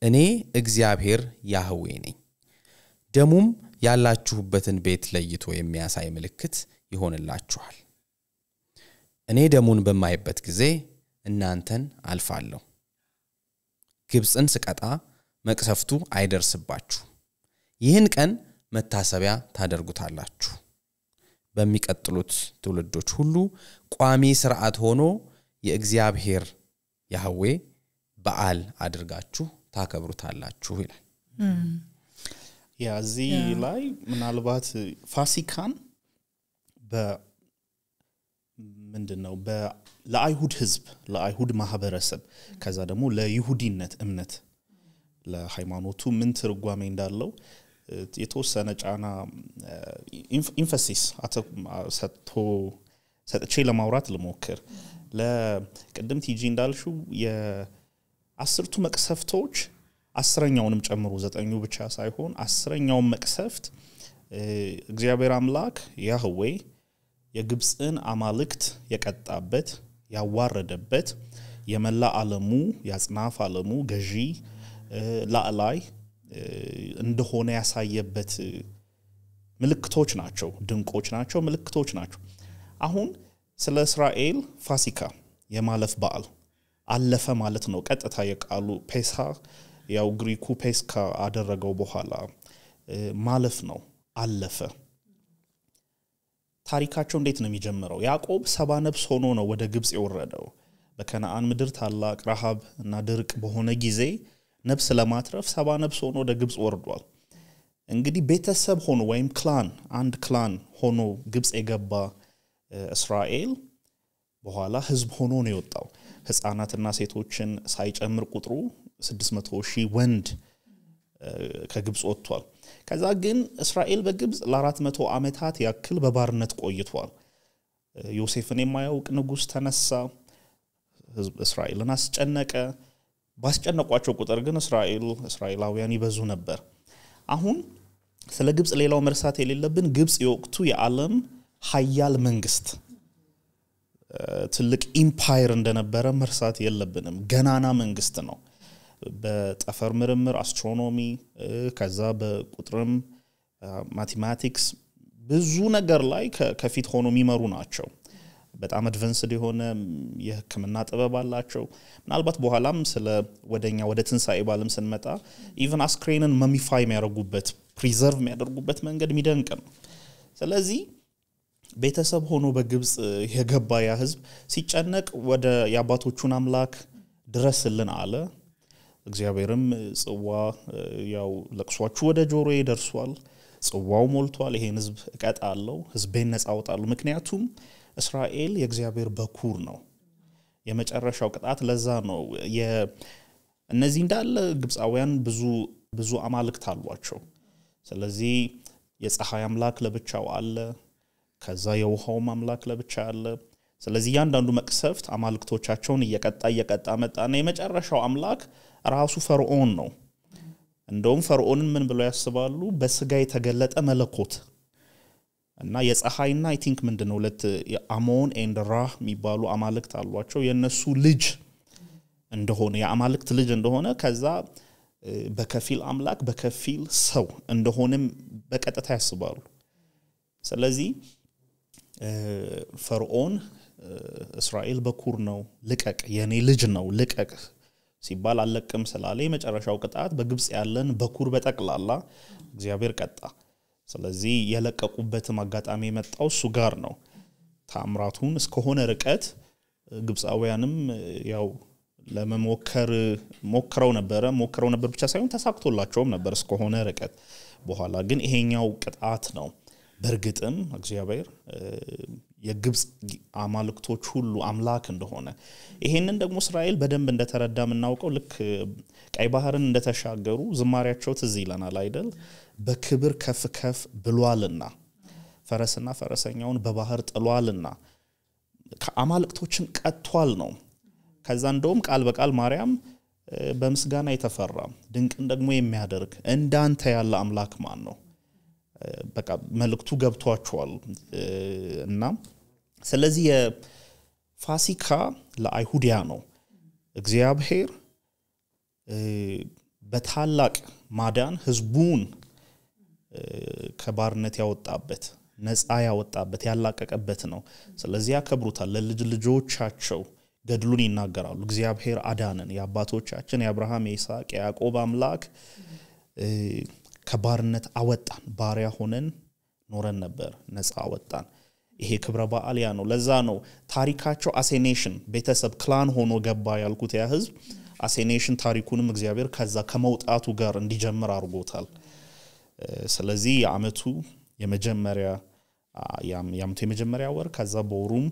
እኔ እግዚአብሔር ያህዌ ነኝ። ደሙም ያላችሁበትን ቤት ለይቶ የሚያሳይ ምልክት ይሆንላችኋል። እኔ ደሙን በማይበት ጊዜ እናንተን አልፋለሁ። ግብፅን ስቀጣ መቅሰፍቱ አይደርስባችሁ። ይህን ቀን መታሰቢያ ታደርጉታላችሁ። በሚቀጥሉት ትውልዶች ሁሉ ቋሚ ስርዓት ሆኖ የእግዚአብሔር ያህዌ በዓል አድርጋችሁ ታከብሩታላችሁ ይላል። እዚህ ላይ ምናልባት ፋሲካን ምንድን ነው ለአይሁድ ህዝብ ለአይሁድ ማህበረሰብ ከዛ ደግሞ ለይሁዲነት እምነት ለሃይማኖቱ ምን ትርጓሜ እንዳለው የተወሰነ ጫና ኢንፈሲስ ሰጥቶ ሰጥቼ ለማውራት ልሞክር ለቅድም ቲጂ እንዳልሹ የአስርቱ መቅሰፍቶች አስረኛውንም ጨምሮ ዘጠኙ ብቻ ሳይሆን አስረኛውን መቅሰፍት እግዚአብሔር አምላክ ያህዌ የግብፅን አማልክት የቀጣበት ያዋረደበት የመላ አለሙ የአጽናፍ አለሙ ገዢ ላዕላይ እንደሆነ ያሳየበት ምልክቶች ናቸው፣ ድንቆች ናቸው፣ ምልክቶች ናቸው። አሁን ስለ እስራኤል ፋሲካ የማለፍ በዓል አለፈ ማለት ነው። ቀጥታ የቃሉ ፔሳ ያው ግሪኩ ፔስካ አደረገው በኋላ ማለፍ ነው፣ አለፈ። ታሪካቸው እንዴት ነው የሚጀምረው? ያዕቆብ ሰባ ነብስ ሆኖ ነው ወደ ግብፅ የወረደው። በከነአን ምድር ታላቅ ረሃብ እና ድርቅ በሆነ ጊዜ ነብስ ለማትረፍ ሰባ ነብስ ሆኖ ወደ ግብፅ ወርዷል። እንግዲህ ቤተሰብ ሆኖ ወይም ክላን አንድ ክላን ሆኖ ግብፅ የገባ እስራኤል በኋላ ህዝብ ሆኖ ነው የወጣው። ህፃናትና ሴቶችን ሳይጨምር ቁጥሩ 600 ሺህ ወንድ ከግብፅ ወጥቷል። ከዛ ግን እስራኤል በግብፅ ለ400 ዓመታት ያክል በባርነት ቆይቷል። ዮሴፍን የማያውቅ ንጉሥ ተነሳ፣ እስራኤልን አስጨነቀ። ባስጨነቋቸው ቁጥር ግን እስራኤል እስራኤላውያን ይበዙ ነበር። አሁን ስለ ግብፅ ሌላው መርሳት የሌለብን ግብፅ የወቅቱ የዓለም ሀያል መንግስት ትልቅ ኢምፓየር እንደነበረ መርሳት የለብንም። ገናና መንግስት ነው። በጠፈር ምርምር፣ አስትሮኖሚ፣ ከዛ በቁጥርም ማቴማቲክስ ብዙ ነገር ላይ ከፊት ሆኖ የሚመሩ ናቸው። በጣም አድቨንስድ የሆነ የህክምና ጥበብ አላቸው ምናልባት በኋላም ስለ ወደኛ ወደ ትንሣኤ ባለም ስንመጣ ኢቨን አስክሬንን መሚፋይ የሚያደርጉበት ፕሪዘርቭ የሚያደርጉበት መንገድ የሚደንቅ ነው ስለዚህ ቤተሰብ ሆኖ በግብፅ የገባ ያ ህዝብ ሲጨነቅ ወደ የአባቶቹን አምላክ ድረስልን አለ እግዚአብሔርም ጽዋ ያው ለቅሷችሁ ወደ ጆሮ ደርሷል ጽዋው ሞልቷል ይሄን ህዝብ እቀጣለው አለው ህዝቤን ነጻ ወጣሉ ምክንያቱም እስራኤል የእግዚአብሔር በኩር ነው። የመጨረሻው ቅጣት ለዛ ነው። እነዚህ እንዳለ ግብፃውያን ብዙ ብዙ አማልክት አሏቸው። ስለዚህ የፀሐይ አምላክ ለብቻው አለ፣ ከዛ የውሃውም አምላክ ለብቻ አለ። ስለዚህ እያንዳንዱ መቅሰፍት አማልክቶቻቸውን እየቀጣ እየቀጣ መጣና የመጨረሻው አምላክ ራሱ ፈርዖን ነው። እንደውም ፈርዖንን ምን ብለው ያስባሉ? በስጋ የተገለጠ መለኮት እና የፀሐይና አይ ቲንክ ምንድን ነው ሁለት አሞን ኤንድ ራህ የሚባሉ አማልክት አሏቸው የእነሱ ልጅ እንደሆነ የአማልክት ልጅ እንደሆነ ከዛ በከፊል አምላክ በከፊል ሰው እንደሆነም በቀጥታ ያስባሉ ስለዚህ ፈርዖን እስራኤል በኩር ነው ልቀቅ የእኔ ልጅ ነው ልቀቅ ሲባል አለቅም ስላለ የመጨረሻው ቅጣት በግብፅ ያለን በኩር በጠቅላላ እግዚአብሔር ቀጣ ስለዚህ የለቀቁበትም አጋጣሚ የመጣው እሱ ጋር ነው። ታምራቱን እስከሆነ ርቀት ግብፃውያንም ያው ለመሞከር ሞክረው ነበረ። ሞክረው ነበር ብቻ ሳይሆን ተሳክቶላቸውም ነበር እስከሆነ ርቀት። በኋላ ግን ይሄኛው ቅጣት ነው። በእርግጥም እግዚአብሔር የግብፅ አማልክቶች ሁሉ አምላክ እንደሆነ ይሄንን ደግሞ እስራኤል በደንብ እንደተረዳ የምናውቀው ልክ ቀይ ባህርን እንደተሻገሩ ዝማሪያቸው ትዝ ይለናል አይደል? በክብር ከፍ ከፍ ብሏልና ፈረስና ፈረሰኛውን በባህር ጥሏልና አማልክቶችን ቀጥቷል ነው። ከዛ እንደውም ቃል በቃል ማርያም በምስጋና የተፈራ ድንቅን ደግሞ የሚያደርግ እንዳንተ ያለ አምላክ ማን ነው? በቃ መልእክቱ ገብቷቸዋል እና ስለዚህ የፋሲካ ለአይሁዲያ ነው እግዚአብሔር በታላቅ ማዳን ህዝቡን ከባርነት ያወጣበት ነፃ ያወጣበት ያላቀቀበት ነው። ስለዚህ ያከብሩታል። ለልጅ ልጆቻቸው ገድሉን ይናገራሉ። እግዚአብሔር አዳንን፣ የአባቶቻችን የአብርሃም፣ የይስቅ የያዕቆብ አምላክ ከባርነት አወጣን ባሪያ ሆነን ኖረን ነበር ነፃ አወጣን ይሄ ክብረ በዓል ያ ነው ለዛ ነው ታሪካቸው አሴኔሽን ቤተሰብ ክላን ሆኖ ገባ ያልኩት ያ ህዝብ አሴኔሽን ታሪኩንም እግዚአብሔር ከዛ ከመውጣቱ ጋር እንዲጀምር አድርጎታል ስለዚህ የአመቱ የመጀመሪያ የአመቱ የመጀመሪያ ወር ከዛ በወሩም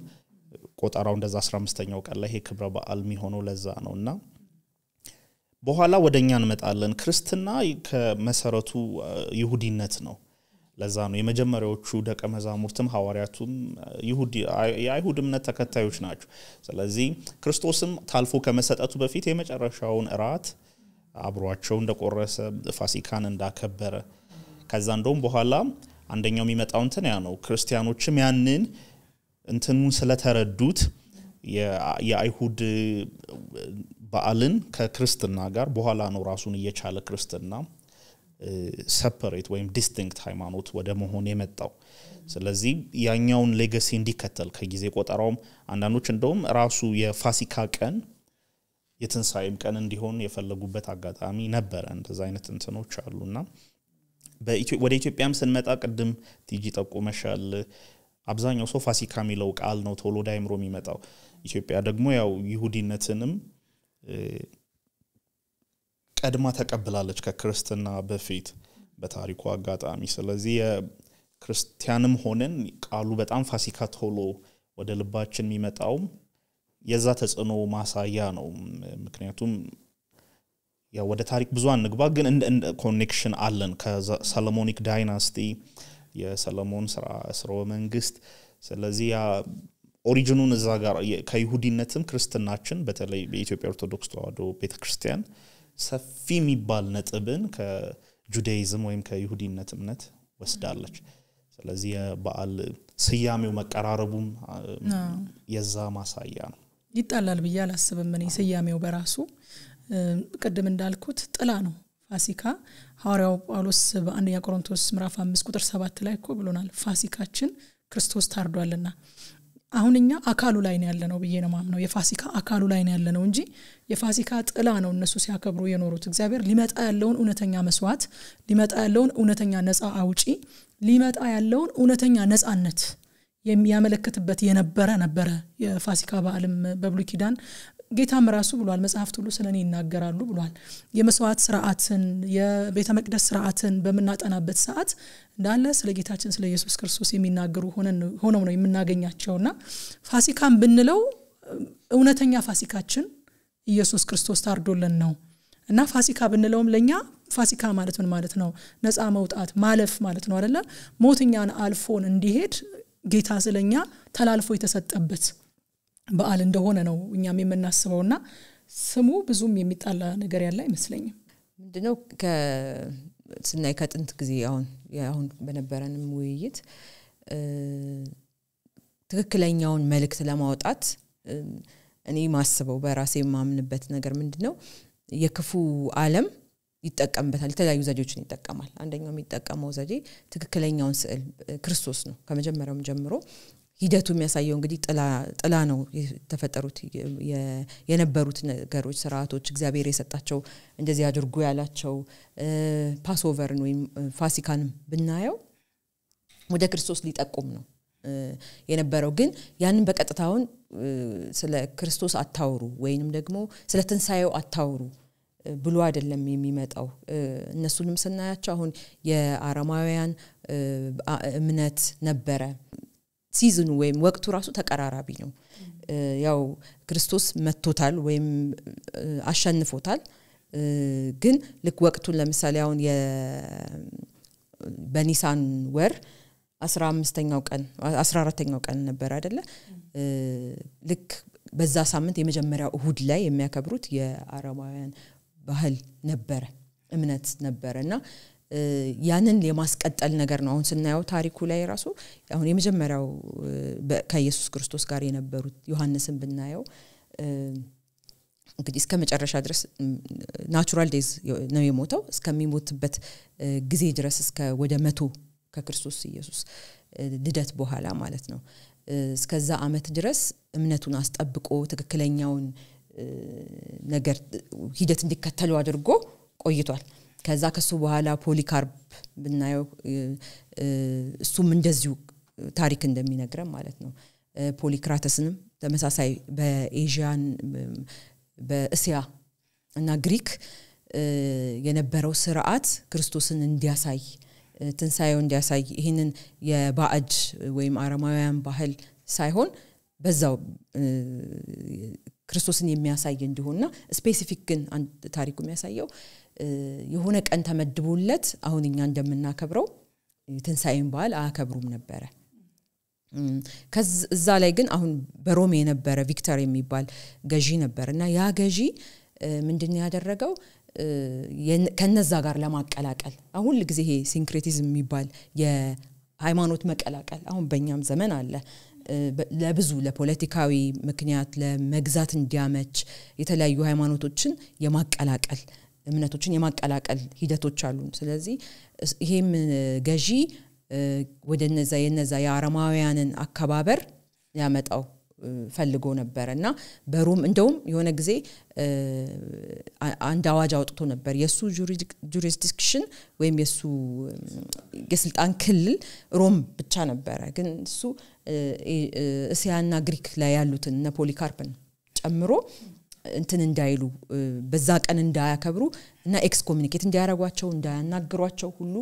ቆጠራው እንደዛ 15ኛው ቀን ላይ ይሄ ክብረ በዓል የሚሆነው ለዛ ነው እና በኋላ ወደ እኛ እንመጣለን። ክርስትና ከመሰረቱ ይሁዲነት ነው። ለዛ ነው የመጀመሪያዎቹ ደቀ መዛሙርትም ሐዋርያቱም የአይሁድ እምነት ተከታዮች ናቸው። ስለዚህ ክርስቶስም ታልፎ ከመሰጠቱ በፊት የመጨረሻውን እራት አብሯቸው እንደቆረሰ ፋሲካን እንዳከበረ ከዛ እንደውም በኋላ አንደኛው የሚመጣው እንትን ያ ነው። ክርስቲያኖችም ያንን እንትኑን ስለተረዱት የአይሁድ በዓልን ከክርስትና ጋር በኋላ ነው ራሱን እየቻለ ክርስትና ሰፐሬት ወይም ዲስቲንክት ሃይማኖት ወደ መሆን የመጣው። ስለዚህ ያኛውን ሌገሲ እንዲከተል ከጊዜ ቆጠራውም አንዳንዶች እንደውም ራሱ የፋሲካ ቀን የትንሣኤም ቀን እንዲሆን የፈለጉበት አጋጣሚ ነበረ። እንደዚ አይነት እንትኖች አሉና ወደ ኢትዮጵያም ስንመጣ ቅድም ቲጂ ጠቁመሻል። አብዛኛው ሰው ፋሲካ የሚለው ቃል ነው ቶሎ ወደ አይምሮ የሚመጣው። ኢትዮጵያ ደግሞ ያው ይሁዲነትንም ቀድማ ተቀብላለች ከክርስትና በፊት በታሪኩ አጋጣሚ ስለዚህ ክርስቲያንም ሆነን ቃሉ በጣም ፋሲካ ቶሎ ወደ ልባችን የሚመጣውም የዛ ተጽዕኖ ማሳያ ነው ምክንያቱም ወደ ታሪክ ብዙ አንግባ ግን እንደ ኮኔክሽን አለን ከሰለሞኒክ ዳይናስቲ የሰለሞን ስርወ መንግስት ስለዚህ ኦሪጂኑን እዛ ጋር ከይሁዲነትም ክርስትናችን በተለይ በኢትዮጵያ ኦርቶዶክስ ተዋህዶ ቤተክርስቲያን ሰፊ የሚባል ነጥብን ከጁዳይዝም ወይም ከይሁዲነት እምነት ወስዳለች። ስለዚህ የበአል ስያሜው መቀራረቡም የዛ ማሳያ ነው። ይጣላል ብዬ አላስብም። እኔ ስያሜው በራሱ ቅድም እንዳልኩት ጥላ ነው። ፋሲካ ሐዋርያው ጳውሎስ በአንደኛ ቆሮንቶስ ምዕራፍ አምስት ቁጥር ሰባት ላይ እኮ ብሎናል ፋሲካችን ክርስቶስ ታርዷልና አሁን እኛ አካሉ ላይ ነው ያለነው ብዬ ነው ማምነው የፋሲካ አካሉ ላይ ነው ያለነው እንጂ የፋሲካ ጥላ ነው እነሱ ሲያከብሩ የኖሩት እግዚአብሔር ሊመጣ ያለውን እውነተኛ መስዋዕት ሊመጣ ያለውን እውነተኛ ነፃ አውጪ ሊመጣ ያለውን እውነተኛ ነፃነት የሚያመለክትበት የነበረ ነበረ የፋሲካ በዓልም በብሉይ ኪዳን ጌታም ራሱ ብሏል መጽሐፍት ሁሉ ስለ እኔ ይናገራሉ ብሏል የመስዋዕት ስርዓትን የቤተ መቅደስ ስርዓትን በምናጠናበት ሰዓት እንዳለ ስለ ጌታችን ስለ ኢየሱስ ክርስቶስ የሚናገሩ ሆነው ነው የምናገኛቸውና ፋሲካን ብንለው እውነተኛ ፋሲካችን ኢየሱስ ክርስቶስ ታርዶልን ነው እና ፋሲካ ብንለውም ለእኛ ፋሲካ ማለት ምን ማለት ነው ነፃ መውጣት ማለፍ ማለት ነው አደለ ሞትኛን አልፎን እንዲሄድ ጌታ ስለኛ ተላልፎ የተሰጠበት በዓል እንደሆነ ነው እኛም የምናስበው እና ስሙ ብዙም የሚጣላ ነገር ያለ አይመስለኝም። ምንድነው ስናይ ከጥንት ጊዜ አሁን አሁን በነበረንም ውይይት ትክክለኛውን መልእክት ለማውጣት እኔ ማስበው በራሴ የማምንበት ነገር ምንድ ነው የክፉ አለም ይጠቀምበታል። የተለያዩ ዘዴዎችን ይጠቀማል። አንደኛው የሚጠቀመው ዘዴ ትክክለኛውን ስዕል ክርስቶስ ነው። ከመጀመሪያውም ጀምሮ ሂደቱ የሚያሳየው እንግዲህ ጥላ ነው የተፈጠሩት የነበሩት ነገሮች ስርዓቶች እግዚአብሔር የሰጣቸው እንደዚህ አድርጉ ያላቸው ፓስኦቨርን ወይም ፋሲካን ብናየው ወደ ክርስቶስ ሊጠቁም ነው የነበረው ግን ያንን በቀጥታውን ስለ ክርስቶስ አታውሩ ወይንም ደግሞ ስለ ትንሣኤው አታውሩ ብሎ አይደለም የሚመጣው። እነሱንም ስናያቸው አሁን የአረማውያን እምነት ነበረ። ሲዝኑ ወይም ወቅቱ ራሱ ተቀራራቢ ነው። ያው ክርስቶስ መቶታል ወይም አሸንፎታል። ግን ልክ ወቅቱን ለምሳሌ አሁን በኒሳን ወር አስራ አምስተኛው ቀን አስራ አራተኛው ቀን ነበር አይደለ? ልክ በዛ ሳምንት የመጀመሪያው እሁድ ላይ የሚያከብሩት የአረማውያን ባህል ነበረ፣ እምነት ነበረ እና ያንን የማስቀጠል ነገር ነው። አሁን ስናየው ታሪኩ ላይ ራሱ አሁን የመጀመሪያው ከኢየሱስ ክርስቶስ ጋር የነበሩት ዮሐንስን ብናየው እንግዲህ እስከ መጨረሻ ድረስ ናቹራል ዴዝ ነው የሞተው እስከሚሞትበት ጊዜ ድረስ እስከ ወደ መቶ ከክርስቶስ ኢየሱስ ልደት በኋላ ማለት ነው። እስከዛ አመት ድረስ እምነቱን አስጠብቆ ትክክለኛውን ነገር ሂደት እንዲከተሉ አድርጎ ቆይቷል። ከዛ ከሱ በኋላ ፖሊካርፕ ብናየው እሱም እንደዚሁ ታሪክ እንደሚነግረን ማለት ነው። ፖሊክራተስንም ተመሳሳይ በኤዥያን በእስያ እና ግሪክ የነበረው ስርዓት ክርስቶስን እንዲያሳይ ትንሳኤው እንዲያሳይ ይህንን የባዕድ ወይም አረማውያን ባህል ሳይሆን በዛው ክርስቶስን የሚያሳይ እንዲሆንና ስፔሲፊክ ግን ታሪኩ የሚያሳየው የሆነ ቀን ተመድቦለት አሁን እኛ እንደምናከብረው ትንሣኤን በዓል አያከብሩም ነበረ። እዛ ላይ ግን አሁን በሮም የነበረ ቪክተር የሚባል ገዢ ነበር እና ያ ገዢ ምንድን ያደረገው ከነዛ ጋር ለማቀላቀል አሁን ሁል ጊዜ ይሄ ሲንክሬቲዝም የሚባል የሃይማኖት መቀላቀል አሁን በእኛም ዘመን አለ። ለብዙ ለፖለቲካዊ ምክንያት ለመግዛት እንዲያመች የተለያዩ ሃይማኖቶችን የማቀላቀል እምነቶችን የማቀላቀል ሂደቶች አሉ። ስለዚህ ይሄም ገዢ ወደ ነዛ የነዛ የአረማውያንን አከባበር ያመጣው ፈልጎ ነበረ እና በሮም እንደውም የሆነ ጊዜ አንድ አዋጅ አውጥቶ ነበር። የእሱ ጁሪስዲክሽን ወይም የእሱ የስልጣን ክልል ሮም ብቻ ነበረ። ግን እሱ እስያና ግሪክ ላይ ያሉትን እነ ፖሊካርፕን ጨምሮ እንትን እንዳይሉ በዛ ቀን እንዳያከብሩ እና ኤክስ ኮሚኒኬት እንዳያረጓቸው እንዳያናግሯቸው ሁሉ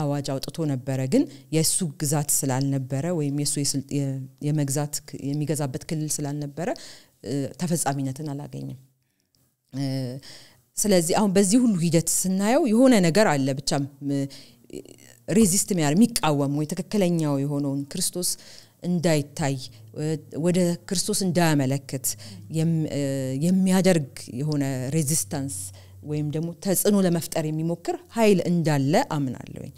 አዋጅ አውጥቶ ነበረ። ግን የእሱ ግዛት ስላልነበረ ወይም የእሱ የመግዛት የሚገዛበት ክልል ስላልነበረ ተፈጻሚነትን አላገኘም። ስለዚህ አሁን በዚህ ሁሉ ሂደት ስናየው የሆነ ነገር አለ ብቻም ሬዚስት የሚያር የሚቃወም ወይ ትክክለኛው የሆነውን ክርስቶስ እንዳይታይ ወደ ክርስቶስ እንዳያመለክት የሚያደርግ የሆነ ሬዚስታንስ ወይም ደግሞ ተጽዕኖ ለመፍጠር የሚሞክር ኃይል እንዳለ አምናለሁኝ።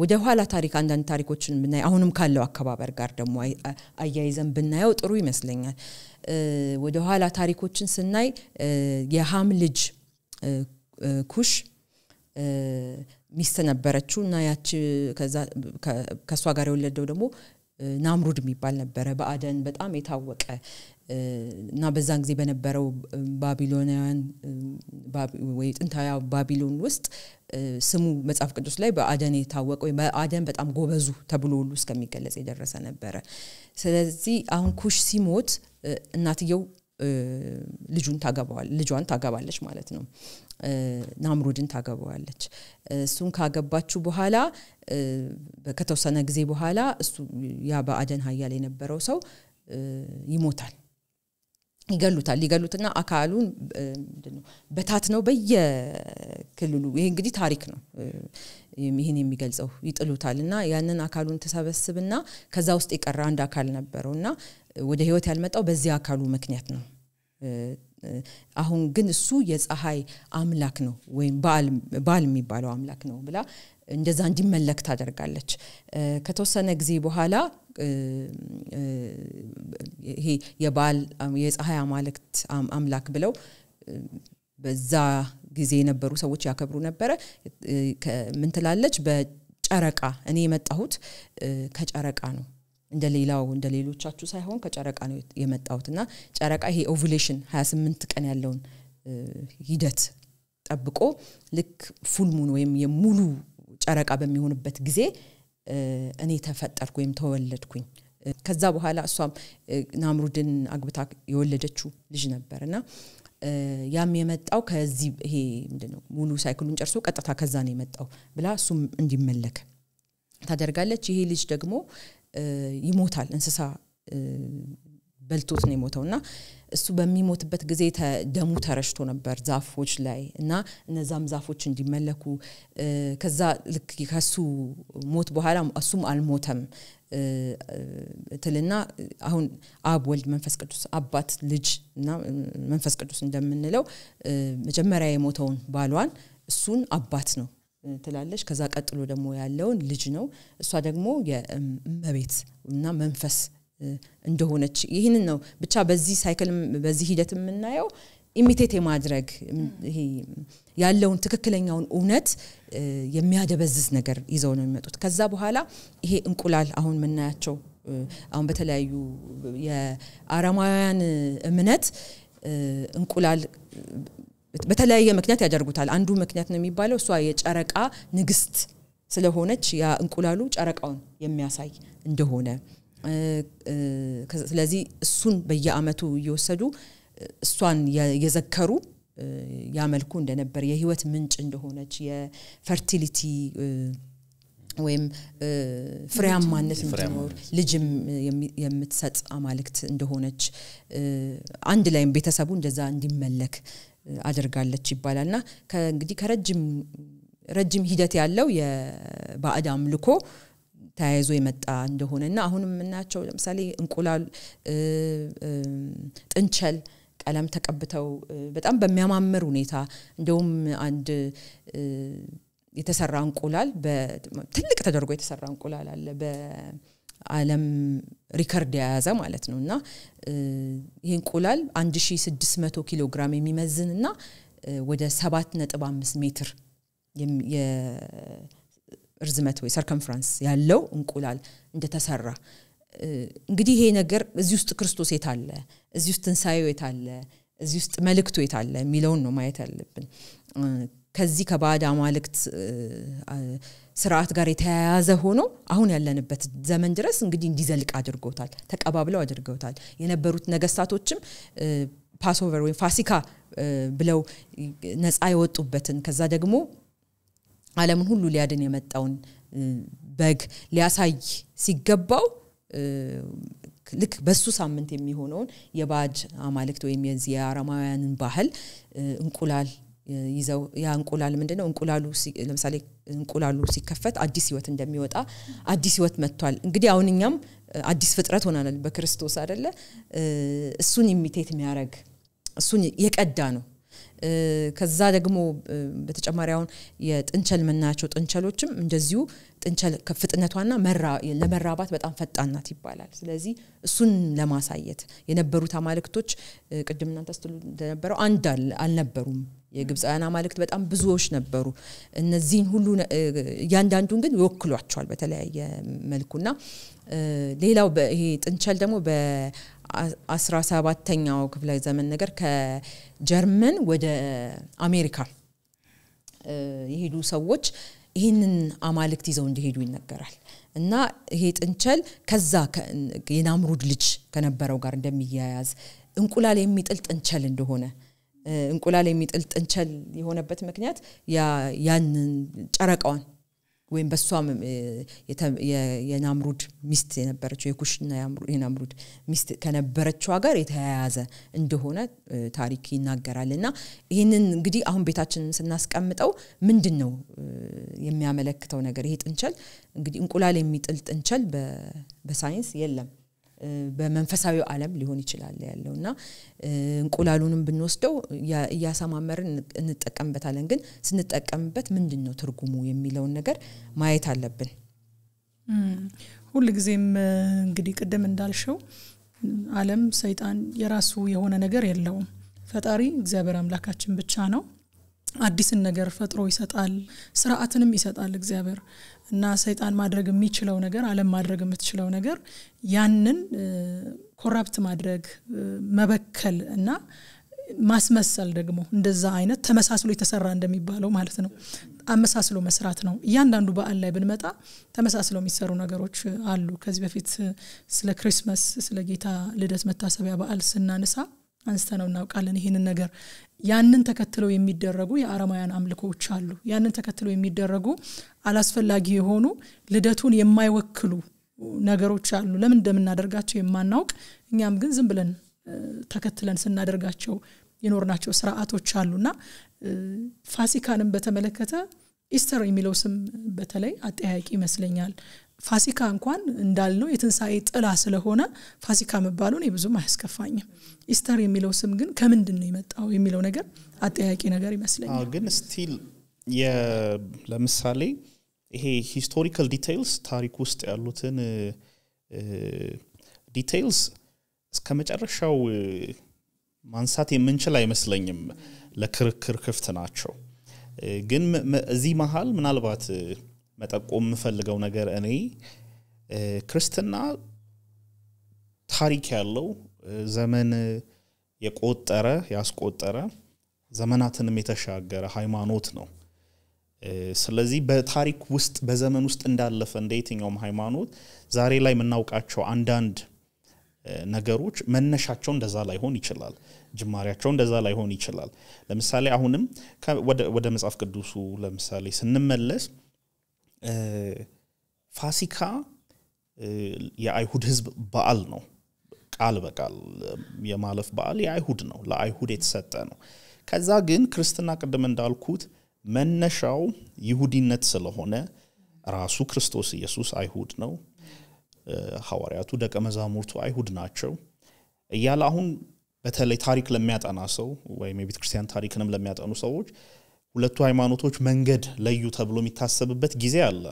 ወደ ኋላ ታሪክ አንዳንድ ታሪኮችን ብናይ አሁንም ካለው አከባበር ጋር ደግሞ አያይዘን ብናየው ጥሩ ይመስለኛል። ወደ ኋላ ታሪኮችን ስናይ የሃም ልጅ ኩሽ ሚስት ነበረችው እና ያቺ ከእሷ ጋር የወለደው ደግሞ ናምሩድ የሚባል ነበረ በአደን በጣም የታወቀ እና በዛን ጊዜ በነበረው ባቢሎናውያን ወይ ጥንታዊ ባቢሎን ውስጥ ስሙ መጽሐፍ ቅዱስ ላይ በአደን የታወቀ ወይ በአደን በጣም ጎበዙ ተብሎ ሁሉ እስከሚገለጽ የደረሰ ነበረ። ስለዚህ አሁን ኩሽ ሲሞት እናትየው ልጁን ታገባዋል ልጇን ታገባለች ማለት ነው። ናምሩድን ታገባዋለች። እሱን ካገባችሁ በኋላ ከተወሰነ ጊዜ በኋላ እሱ ያ በአደን ሀያል የነበረው ሰው ይሞታል። ይገሉታል። ሊገሉትና አካሉን በታት ነው በየክልሉ ይህ እንግዲህ ታሪክ ነው ይህን የሚገልጸው ይጥሉታል እና ያንን አካሉን ተሰበስብና ከዛ ውስጥ የቀረ አንድ አካል ነበረው እና ወደ ህይወት ያልመጣው በዚህ አካሉ ምክንያት ነው አሁን ግን እሱ የፀሐይ አምላክ ነው ወይም ባል የሚባለው አምላክ ነው ብላ እንደዛ እንዲመለክ ታደርጋለች። ከተወሰነ ጊዜ በኋላ ይሄ የባል የፀሐይ አማልክት አምላክ ብለው በዛ ጊዜ የነበሩ ሰዎች ያከብሩ ነበረ። ምን ትላለች? በጨረቃ እኔ የመጣሁት ከጨረቃ ነው እንደ ሌላው እንደ ሌሎቻችሁ ሳይሆን ከጨረቃ ነው የመጣሁት እና ጨረቃ ይሄ ኦቭሌሽን 28 ቀን ያለውን ሂደት ጠብቆ ልክ ፉልሙን ወይም የሙሉ ጨረቃ በሚሆንበት ጊዜ እኔ ተፈጠርኩ ወይም ተወለድኩኝ። ከዛ በኋላ እሷም ናምሩድን አግብታ የወለደችው ልጅ ነበር እና ያም የመጣው ከዚህ ይሄ ምንድነው ሙሉ ሳይክሉን ጨርሶ ቀጥታ ከዛ ነው የመጣው ብላ እሱም እንዲመለክ ታደርጋለች። ይሄ ልጅ ደግሞ ይሞታል። እንስሳ በልቶት ነው የሞተው እና እሱ በሚሞትበት ጊዜ ደሙ ተረሽቶ ነበር ዛፎች ላይ እና እነዛም ዛፎች እንዲመለኩ ከዛ ልክ ከሱ ሞት በኋላ እሱም አልሞተም ትልና አሁን አብ ወልድ መንፈስ ቅዱስ አባት ልጅ እና መንፈስ ቅዱስ እንደምንለው መጀመሪያ የሞተውን ባሏን እሱን አባት ነው ትላለች። ከዛ ቀጥሎ ደግሞ ያለውን ልጅ ነው። እሷ ደግሞ የእመቤት እና መንፈስ እንደሆነች ይህንን ነው ብቻ በዚህ ሳይክል በዚህ ሂደት የምናየው ኢሚቴት የማድረግ ያለውን ትክክለኛውን እውነት የሚያደበዝዝ ነገር ይዘው ነው የሚመጡት። ከዛ በኋላ ይሄ እንቁላል አሁን የምናያቸው አሁን በተለያዩ የአረማውያን እምነት እንቁላል በተለያየ ምክንያት ያደርጉታል። አንዱ ምክንያት ነው የሚባለው እሷ የጨረቃ ንግስት ስለሆነች ያ እንቁላሉ ጨረቃውን የሚያሳይ እንደሆነ ስለዚህ እሱን በየአመቱ እየወሰዱ እሷን የዘከሩ ያመልኩ እንደነበር የህይወት ምንጭ እንደሆነች የፈርቲሊቲ ወይም ፍሬያማነት እንዲኖር ልጅም የምትሰጥ አማልክት እንደሆነች አንድ ላይም ቤተሰቡ እንደዛ እንዲመለክ አድርጋለች ይባላል ና እንግዲህ ከረጅም ረጅም ሂደት ያለው የባዕድ አምልኮ ተያይዞ የመጣ እንደሆነ እና አሁን የምናያቸው ለምሳሌ እንቁላል፣ ጥንቸል ቀለም ተቀብተው በጣም በሚያማምር ሁኔታ እንደውም አንድ የተሰራ እንቁላል ትልቅ ተደርጎ የተሰራ እንቁላል አለ ዓለም ሪከርድ የያዘ ማለት ነው እና ይህ እንቁላል 1600 ኪሎ ግራም የሚመዝን እና ወደ 7.5 ሜትር እርዝመት ወይ ሰርከምፍራንስ ያለው እንቁላል እንደተሰራ እንግዲህ ይሄ ነገር እዚህ ውስጥ ክርስቶስ የታለ፣ እዚህ ውስጥ የት አለ እዚህ ውስጥ መልእክቱ የታለ የሚለውን ነው ማየት ያለብን። ከዚህ ከባዕድ አማልክት ስርዓት ጋር የተያያዘ ሆኖ አሁን ያለንበት ዘመን ድረስ እንግዲህ እንዲዘልቅ አድርጎታል። ተቀባብለው አድርገውታል። የነበሩት ነገስታቶችም ፓስኦቨር ወይም ፋሲካ ብለው ነፃ የወጡበትን ከዛ ደግሞ አለምን ሁሉ ሊያድን የመጣውን በግ ሊያሳይ ሲገባው ልክ በሱ ሳምንት የሚሆነውን የባጅ አማልክት ወይም የዚህ የአረማውያንን ባህል እንቁላል ይዘው ያ እንቁላል ምንድ ነው እንቁላሉ ለምሳሌ እንቁላሉ ሲከፈት አዲስ ህይወት እንደሚወጣ አዲስ ህይወት መጥቷል። እንግዲህ አሁን እኛም አዲስ ፍጥረት ሆናለን በክርስቶስ አደለ። እሱን የሚቴት የሚያደረግ እሱን የቀዳ ነው። ከዛ ደግሞ በተጨማሪ አሁን የጥንቸል የምናያቸው ጥንቸሎችም እንደዚሁ ጥንቸል ፍጥነቷና ለመራባት በጣም ፈጣናት ይባላል። ስለዚህ እሱን ለማሳየት የነበሩት አማልክቶች ቅድም እናንተ ስትሉ እንደነበረው አንድ አልነበሩም የግብፃውያን አማልክት በጣም ብዙዎች ነበሩ። እነዚህን ሁሉ እያንዳንዱን ግን ይወክሏቸዋል በተለያየ መልኩና ሌላው ይሄ ጥንቸል ደግሞ በአስራ ሰባተኛው ክፍለ ዘመን ነገር ከጀርመን ወደ አሜሪካ የሄዱ ሰዎች ይህንን አማልክት ይዘው እንዲሄዱ ይነገራል እና ይሄ ጥንቸል ከዛ የናምሩድ ልጅ ከነበረው ጋር እንደሚያያዝ እንቁላል የሚጥል ጥንቸል እንደሆነ እንቁላል የሚጥል ጥንቸል የሆነበት ምክንያት ያንን ጨረቃዋን ወይም በእሷም የናምሩድ ሚስት የነበረችው የኩሽና የናምሩድ ሚስት ከነበረችዋ ጋር የተያያዘ እንደሆነ ታሪክ ይናገራል እና ይህንን እንግዲህ አሁን ቤታችንን ስናስቀምጠው ምንድን ነው የሚያመለክተው ነገር ይሄ ጥንቸል እንግዲህ እንቁላል የሚጥል ጥንቸል በሳይንስ የለም በመንፈሳዊ ዓለም ሊሆን ይችላል ያለው እና እንቁላሉንም ብንወስደው እያሰማመርን እንጠቀምበታለን። ግን ስንጠቀምበት ምንድን ነው ትርጉሙ የሚለውን ነገር ማየት አለብን። ሁል ጊዜም እንግዲህ ቅድም እንዳልሽው ዓለም ሰይጣን የራሱ የሆነ ነገር የለውም። ፈጣሪ እግዚአብሔር አምላካችን ብቻ ነው። አዲስን ነገር ፈጥሮ ይሰጣል፣ ስርዓትንም ይሰጣል እግዚአብሔር። እና ሰይጣን ማድረግ የሚችለው ነገር አለም ማድረግ የምትችለው ነገር ያንን ኮራፕት ማድረግ መበከል እና ማስመሰል ደግሞ እንደዛ አይነት ተመሳስሎ የተሰራ እንደሚባለው ማለት ነው አመሳስሎ መስራት ነው እያንዳንዱ በዓል ላይ ብንመጣ ተመሳስሎ የሚሰሩ ነገሮች አሉ ከዚህ በፊት ስለ ክሪስመስ ስለ ጌታ ልደት መታሰቢያ በዓል ስናነሳ አንስተ ነው እናውቃለን ይህንን ነገር ያንን ተከትለው የሚደረጉ የአረማውያን አምልኮዎች አሉ ያንን ተከትለው የሚደረጉ አላስፈላጊ የሆኑ ልደቱን የማይወክሉ ነገሮች አሉ ለምን እንደምናደርጋቸው የማናውቅ እኛም ግን ዝም ብለን ተከትለን ስናደርጋቸው የኖርናቸው ስርዓቶች እና ፋሲካንም በተመለከተ ኢስተር የሚለው ስም በተለይ አጠያቂ ይመስለኛል ፋሲካ እንኳን እንዳልነው የትንሣኤ ጥላ ስለሆነ ፋሲካ መባሉ እኔ ብዙም አያስከፋኝም። ኢስተር የሚለው ስም ግን ከምንድን ነው የመጣው የሚለው ነገር አጠያቂ ነገር ይመስለኛል። ግን ስቲል ለምሳሌ ይሄ ሂስቶሪካል ዲቴይልስ ታሪክ ውስጥ ያሉትን ዲቴይልስ እስከ መጨረሻው ማንሳት የምንችል አይመስለኝም። ለክርክር ክፍት ናቸው። ግን እዚህ መሀል ምናልባት መጠቆም የምፈልገው ነገር እኔ ክርስትና ታሪክ ያለው ዘመን የቆጠረ ያስቆጠረ ዘመናትንም የተሻገረ ሃይማኖት ነው። ስለዚህ በታሪክ ውስጥ በዘመን ውስጥ እንዳለፈ እንደ የትኛውም ሃይማኖት ዛሬ ላይ የምናውቃቸው አንዳንድ ነገሮች መነሻቸው እንደዛ ላይሆን ይችላል። ጅማሬያቸው እንደዛ ላይሆን ይችላል። ለምሳሌ አሁንም ወደ መጽሐፍ ቅዱሱ ለምሳሌ ስንመለስ ፋሲካ የአይሁድ ህዝብ በዓል ነው። ቃል በቃል የማለፍ በዓል የአይሁድ ነው፣ ለአይሁድ የተሰጠ ነው። ከዛ ግን ክርስትና ቅድም እንዳልኩት መነሻው ይሁዲነት ስለሆነ ራሱ ክርስቶስ ኢየሱስ አይሁድ ነው፣ ሐዋርያቱ ደቀ መዛሙርቱ አይሁድ ናቸው እያለ አሁን በተለይ ታሪክ ለሚያጠና ሰው ወይም የቤተ ክርስቲያን ታሪክንም ለሚያጠኑ ሰዎች ሁለቱ ሃይማኖቶች መንገድ ለዩ ተብሎ የሚታሰብበት ጊዜ አለ።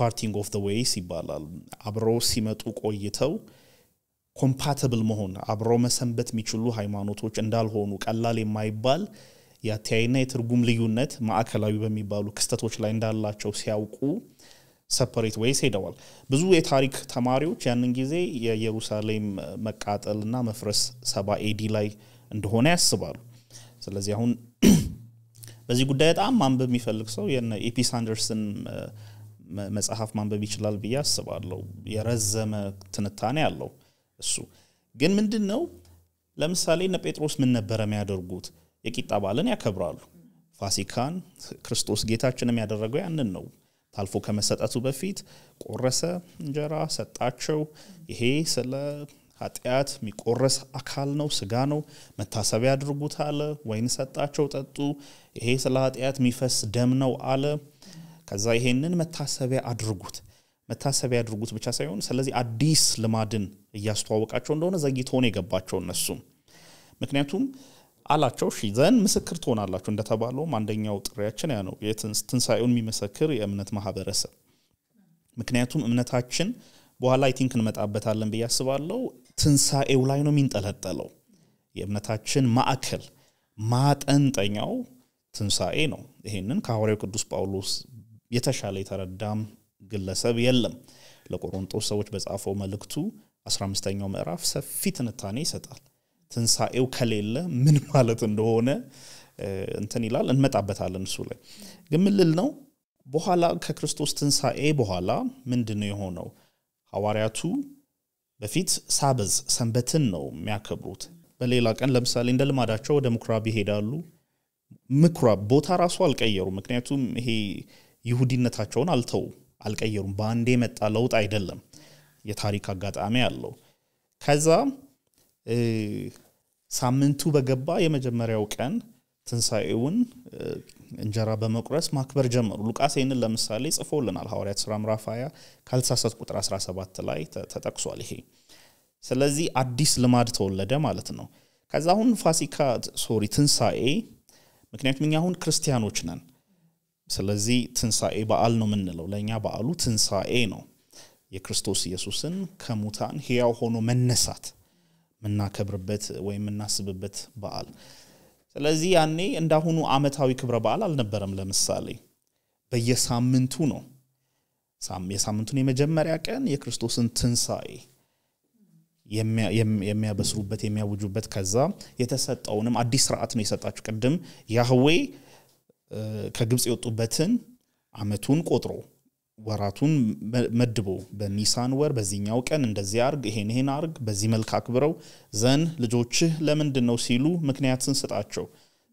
ፓርቲንግ ኦፍ ዌይስ ይባላል። አብረው ሲመጡ ቆይተው ኮምፓተብል መሆን አብረው መሰንበት የሚችሉ ሃይማኖቶች እንዳልሆኑ ቀላል የማይባል የአተያይና የትርጉም ልዩነት ማዕከላዊ በሚባሉ ክስተቶች ላይ እንዳላቸው ሲያውቁ ሰፐሬት ወይስ ሄደዋል። ብዙ የታሪክ ተማሪዎች ያንን ጊዜ የኢየሩሳሌም መቃጠል እና መፍረስ ሰባ ኤዲ ላይ እንደሆነ ያስባሉ። ስለዚህ አሁን በዚህ ጉዳይ በጣም ማንበብ የሚፈልግ ሰው የነ ኤፒ ሳንደርስን መጽሐፍ ማንበብ ይችላል ብዬ አስባለሁ። የረዘመ ትንታኔ አለው እሱ። ግን ምንድን ነው ለምሳሌ እነ ጴጥሮስ ምን ነበረ የሚያደርጉት? የቂጣ ባልን ያከብራሉ። ፋሲካን ክርስቶስ ጌታችን የሚያደረገው ያንን ነው። ታልፎ ከመሰጠቱ በፊት ቆረሰ እንጀራ ሰጣቸው። ይሄ ስለ ኃጢአት የሚቆረስ አካል ነው፣ ስጋ ነው። መታሰቢያ አድርጉት አለ። ወይን ሰጣቸው፣ ጠጡ። ይሄ ስለ ኃጢአት የሚፈስ ደም ነው አለ። ከዛ ይሄንን መታሰቢያ አድርጉት መታሰቢያ ያድርጉት ብቻ ሳይሆን ስለዚህ አዲስ ልማድን እያስተዋወቃቸው እንደሆነ ዘግይቶ ነው የገባቸው እነሱም ምክንያቱም አላቸው እሺ ዘን ምስክር ትሆናላችሁ እንደተባለውም አንደኛው ጥሪያችን ያ ነው ትንሣኤውን የሚመሰክር የእምነት ማህበረሰብ ምክንያቱም እምነታችን በኋላ አይ ቲንክ እንመጣበታለን ብዬ አስባለሁ ትንሣኤው ላይ ነው የሚንጠለጠለው። የእምነታችን ማዕከል ማጠንጠኛው ትንሣኤ ነው። ይህንን ከሐዋርያው ቅዱስ ጳውሎስ የተሻለ የተረዳም ግለሰብ የለም። ለቆሮንጦስ ሰዎች በጻፈው መልእክቱ 15ኛው ምዕራፍ ሰፊ ትንታኔ ይሰጣል። ትንሣኤው ከሌለ ምን ማለት እንደሆነ እንትን ይላል። እንመጣበታለን እሱ ላይ ግምልል ነው። በኋላ ከክርስቶስ ትንሣኤ በኋላ ምንድን የሆነው? ሐዋርያቱ በፊት ሳበዝ ሰንበትን ነው የሚያከብሩት። በሌላ ቀን ለምሳሌ እንደ ልማዳቸው ወደ ምኩራብ ይሄዳሉ። ምኩራብ ቦታ ራሱ አልቀየሩም ምክንያቱም ይሄ ይሁዲነታቸውን አልተው አልቀየሩም። በአንዴ የመጣ ለውጥ አይደለም፣ የታሪክ አጋጣሚ አለው። ከዛ ሳምንቱ በገባ የመጀመሪያው ቀን ትንሣኤውን እንጀራ በመቁረስ ማክበር ጀመሩ። ሉቃስ ይህንን ለምሳሌ ጽፎልናል። ሐዋርያት ሥራ ምዕራፍ 20 ካልተሳሳት ቁጥር 17 ላይ ተጠቅሷል። ይሄ ስለዚህ አዲስ ልማድ ተወለደ ማለት ነው። ከዛ አሁን ፋሲካ ሶሪ ትንሣኤ፣ ምክንያቱም እኛ አሁን ክርስቲያኖች ነን። ስለዚህ ትንሣኤ በዓል ነው የምንለው። ለእኛ በዓሉ ትንሣኤ ነው። የክርስቶስ ኢየሱስን ከሙታን ሕያው ሆኖ መነሳት የምናከብርበት ወይም የምናስብበት በዓል ስለዚህ ያኔ እንዳሁኑ አመታዊ ክብረ በዓል አልነበረም። ለምሳሌ በየሳምንቱ ነው። የሳምንቱን የመጀመሪያ ቀን የክርስቶስን ትንሣኤ የሚያበስሩበት የሚያውጁበት፣ ከዛ የተሰጠውንም አዲስ ስርዓት ነው የሰጣችሁ። ቅድም ያህዌ ከግብፅ የወጡበትን አመቱን ቆጥሮ ወራቱን መድቦ በሚሳን ወር በዚህኛው ቀን እንደዚህ አርግ፣ ይሄን ይሄን አርግ፣ በዚህ መልክ አክብረው ዘን ልጆችህ ለምንድን ነው ሲሉ ምክንያት ስጣቸው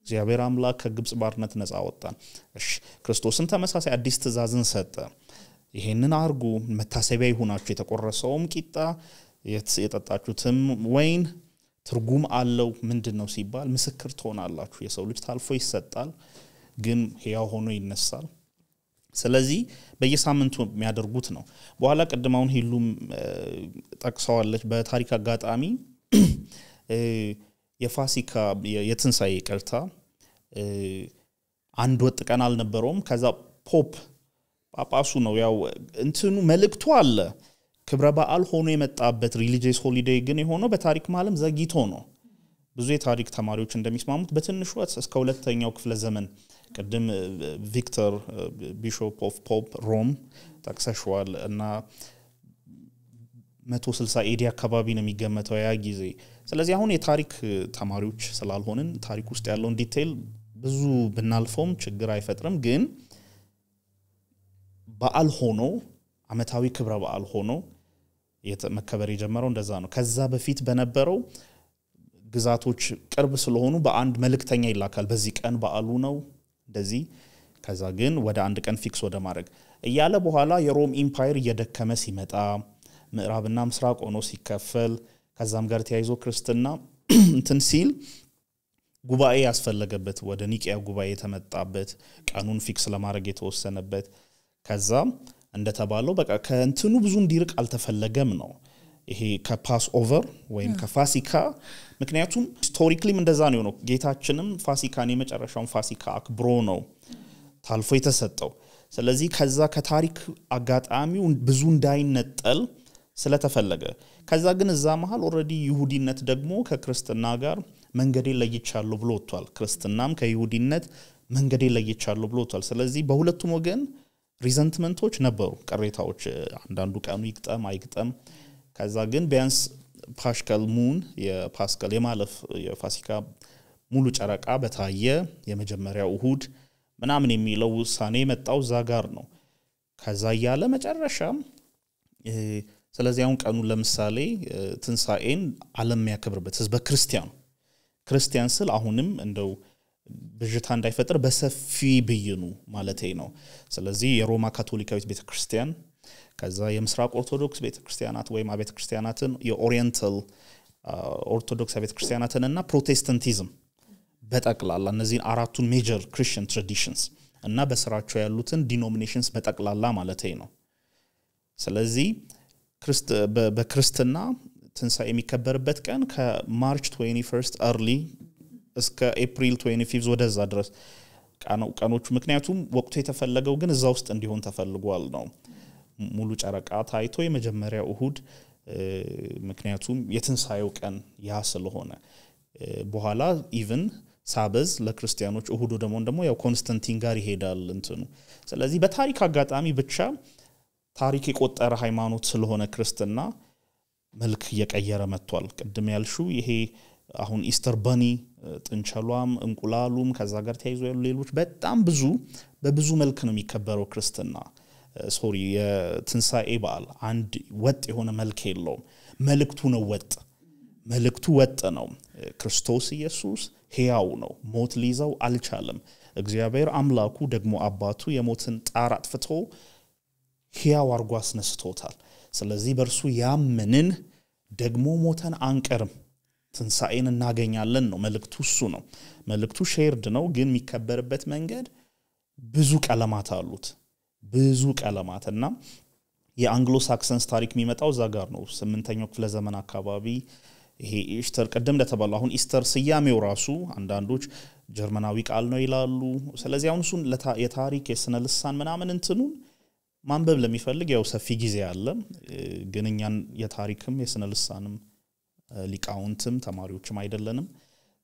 እግዚአብሔር አምላክ ከግብፅ ባርነት ነፃ ወጣን እሺ ክርስቶስን ተመሳሳይ አዲስ ትእዛዝን ሰጠ። ይሄንን አርጉ፣ መታሰቢያ ይሁናችሁ፣ የተቆረሰውም ቂጣ የጠጣችሁትም ወይን ትርጉም አለው። ምንድን ነው ሲባል ምስክር ትሆናላችሁ። የሰው ልጅ ታልፎ ይሰጣል፣ ግን ሕያው ሆኖ ይነሳል። ስለዚህ በየሳምንቱ የሚያደርጉት ነው። በኋላ ቅድማውን አሁን ሂሉም ጠቅሰዋለች። በታሪክ አጋጣሚ [clears throat] የፋሲካ የትንሳኤ ይቅርታ አንድ ወጥ ቀን አልነበረውም። ከዛ ፖፕ ጳጳሱ ነው ያው እንትኑ መልእክቱ አለ ክብረ በዓል ሆኖ የመጣበት ሪሊጅስ ሆሊዴይ ግን የሆነው በታሪክ ማለም ዘጊቶ ነው። ብዙ የታሪክ ተማሪዎች እንደሚስማሙት በትንሹ እስከ ሁለተኛው ክፍለ ዘመን ቅድም ቪክተር ቢሾፕ ኦፍ ፖፕ ሮም ጠቅሰሸዋል እና 160 ኤዲ አካባቢ ነው የሚገመተው ያ ጊዜ ስለዚህ አሁን የታሪክ ተማሪዎች ስላልሆንን ታሪክ ውስጥ ያለውን ዲቴይል ብዙ ብናልፈውም ችግር አይፈጥርም ግን በአል ሆኖ አመታዊ ክብረ በአል ሆኖ መከበር የጀመረው እንደዛ ነው ከዛ በፊት በነበረው ግዛቶች ቅርብ ስለሆኑ በአንድ መልእክተኛ ይላካል በዚህ ቀን በአሉ ነው እንደዚህ ከዛ ግን ወደ አንድ ቀን ፊክስ ወደ ማድረግ እያለ በኋላ የሮም ኢምፓየር እየደከመ ሲመጣ ምዕራብና ምስራቅ ሆኖ ሲከፈል ከዛም ጋር ተያይዞ ክርስትና [clears throat] እንትን ሲል ጉባኤ ያስፈለገበት ወደ ኒቅያ ጉባኤ የተመጣበት ቀኑን ፊክስ ለማድረግ የተወሰነበት ከዛ እንደተባለው በቃ ከእንትኑ ብዙ እንዲርቅ አልተፈለገም ነው ይሄ ከፓስ ኦቨር ወይም ከፋሲካ ምክንያቱም ሂስቶሪክሊም እንደዛ ነው የሆነው። ጌታችንም ፋሲካን የመጨረሻውን ፋሲካ አክብሮ ነው ታልፎ የተሰጠው። ስለዚህ ከዛ ከታሪክ አጋጣሚው ብዙ እንዳይነጠል ስለተፈለገ ከዛ ግን እዛ መሀል ኦረዲ ይሁዲነት ደግሞ ከክርስትና ጋር መንገዴ ለይቻለሁ ብሎ ወጥቷል። ክርስትናም ከይሁዲነት መንገዴ ለይቻለሁ ብሎ ወጥቷል። ስለዚህ በሁለቱም ወገን ሪዘንትመንቶች ነበሩ፣ ቅሬታዎች፣ አንዳንዱ ቀኑ ይግጠም አይግጠም። ከዛ ግን ቢያንስ ፓሽካል ሙን የፓስካል የማለፍ የፋሲካ ሙሉ ጨረቃ በታየ የመጀመሪያው እሁድ ምናምን የሚለው ውሳኔ የመጣው እዛ ጋር ነው። ከዛ እያለ መጨረሻም ስለዚህ አሁን ቀኑ ለምሳሌ ትንሣኤን አለም የሚያከብርበት ህዝበ ክርስቲያኑ ክርስቲያን ስል አሁንም እንደው ብዥታ እንዳይፈጥር በሰፊ ብይኑ ማለቴ ነው። ስለዚህ የሮማ ካቶሊካዊት ቤተክርስቲያን ከዛ የምስራቅ ኦርቶዶክስ ቤተክርስቲያናት ወይም አቤተ ክርስቲያናትን የኦሪየንታል ኦርቶዶክስ አቤተ ክርስቲያናትን እና ፕሮቴስታንቲዝም በጠቅላላ እነዚህን አራቱን ሜጀር ክርስቲያን ትራዲሽንስ እና በስራቸው ያሉትን ዲኖሚኔሽንስ በጠቅላላ ማለት ነው። ስለዚህ በክርስትና ትንሣኤ የሚከበርበት ቀን ከማርች 21 አርሊ እስከ ኤፕሪል 25 ወደዛ ድረስ ቀኖቹ ምክንያቱም ወቅቱ የተፈለገው ግን እዛ ውስጥ እንዲሆን ተፈልጓል ነው። ሙሉ ጨረቃ ታይቶ የመጀመሪያው እሁድ ምክንያቱም የትንሣኤው ቀን ያ ስለሆነ በኋላ ኢቭን ሳበዝ ለክርስቲያኖች እሁዱ ደግሞ ደግሞ ያው ኮንስተንቲን ጋር ይሄዳል እንትኑ ስለዚህ በታሪክ አጋጣሚ ብቻ ታሪክ የቆጠረ ሃይማኖት ስለሆነ ክርስትና መልክ እየቀየረ መጥቷል ቅድም ያልሹ ይሄ አሁን ኢስተር በኒ ጥንቸሏም እንቁላሉም ከዛ ጋር ተያይዞ ያሉ ሌሎች በጣም ብዙ በብዙ መልክ ነው የሚከበረው ክርስትና ሶሪ የትንሣኤ በዓል አንድ ወጥ የሆነ መልክ የለውም። መልእክቱ ነው ወጥ፣ መልእክቱ ወጥ ነው። ክርስቶስ ኢየሱስ ሕያው ነው፣ ሞት ሊይዘው አልቻለም። እግዚአብሔር አምላኩ ደግሞ አባቱ የሞትን ጣር አጥፍቶ ሕያው አርጎ አስነስቶታል። ስለዚህ በእርሱ ያምንን ደግሞ ሞተን አንቀርም፣ ትንሣኤን እናገኛለን ነው መልእክቱ። እሱ ነው መልእክቱ። ሼርድ ነው፣ ግን የሚከበርበት መንገድ ብዙ ቀለማት አሉት። ብዙ ቀለማት እና የአንግሎ ሳክሰንስ ታሪክ የሚመጣው እዛ ጋር ነው። ስምንተኛው ክፍለ ዘመን አካባቢ ይሄ ኢስተር ቅድም እንደተባለው አሁን ኢስተር ስያሜው ራሱ አንዳንዶች ጀርመናዊ ቃል ነው ይላሉ። ስለዚህ አሁን እሱን የታሪክ የስነ ልሳን ምናምን እንትኑን ማንበብ ለሚፈልግ ያው ሰፊ ጊዜ አለ። ግን እኛን የታሪክም የስነ ልሳንም ሊቃውንትም ተማሪዎችም አይደለንም።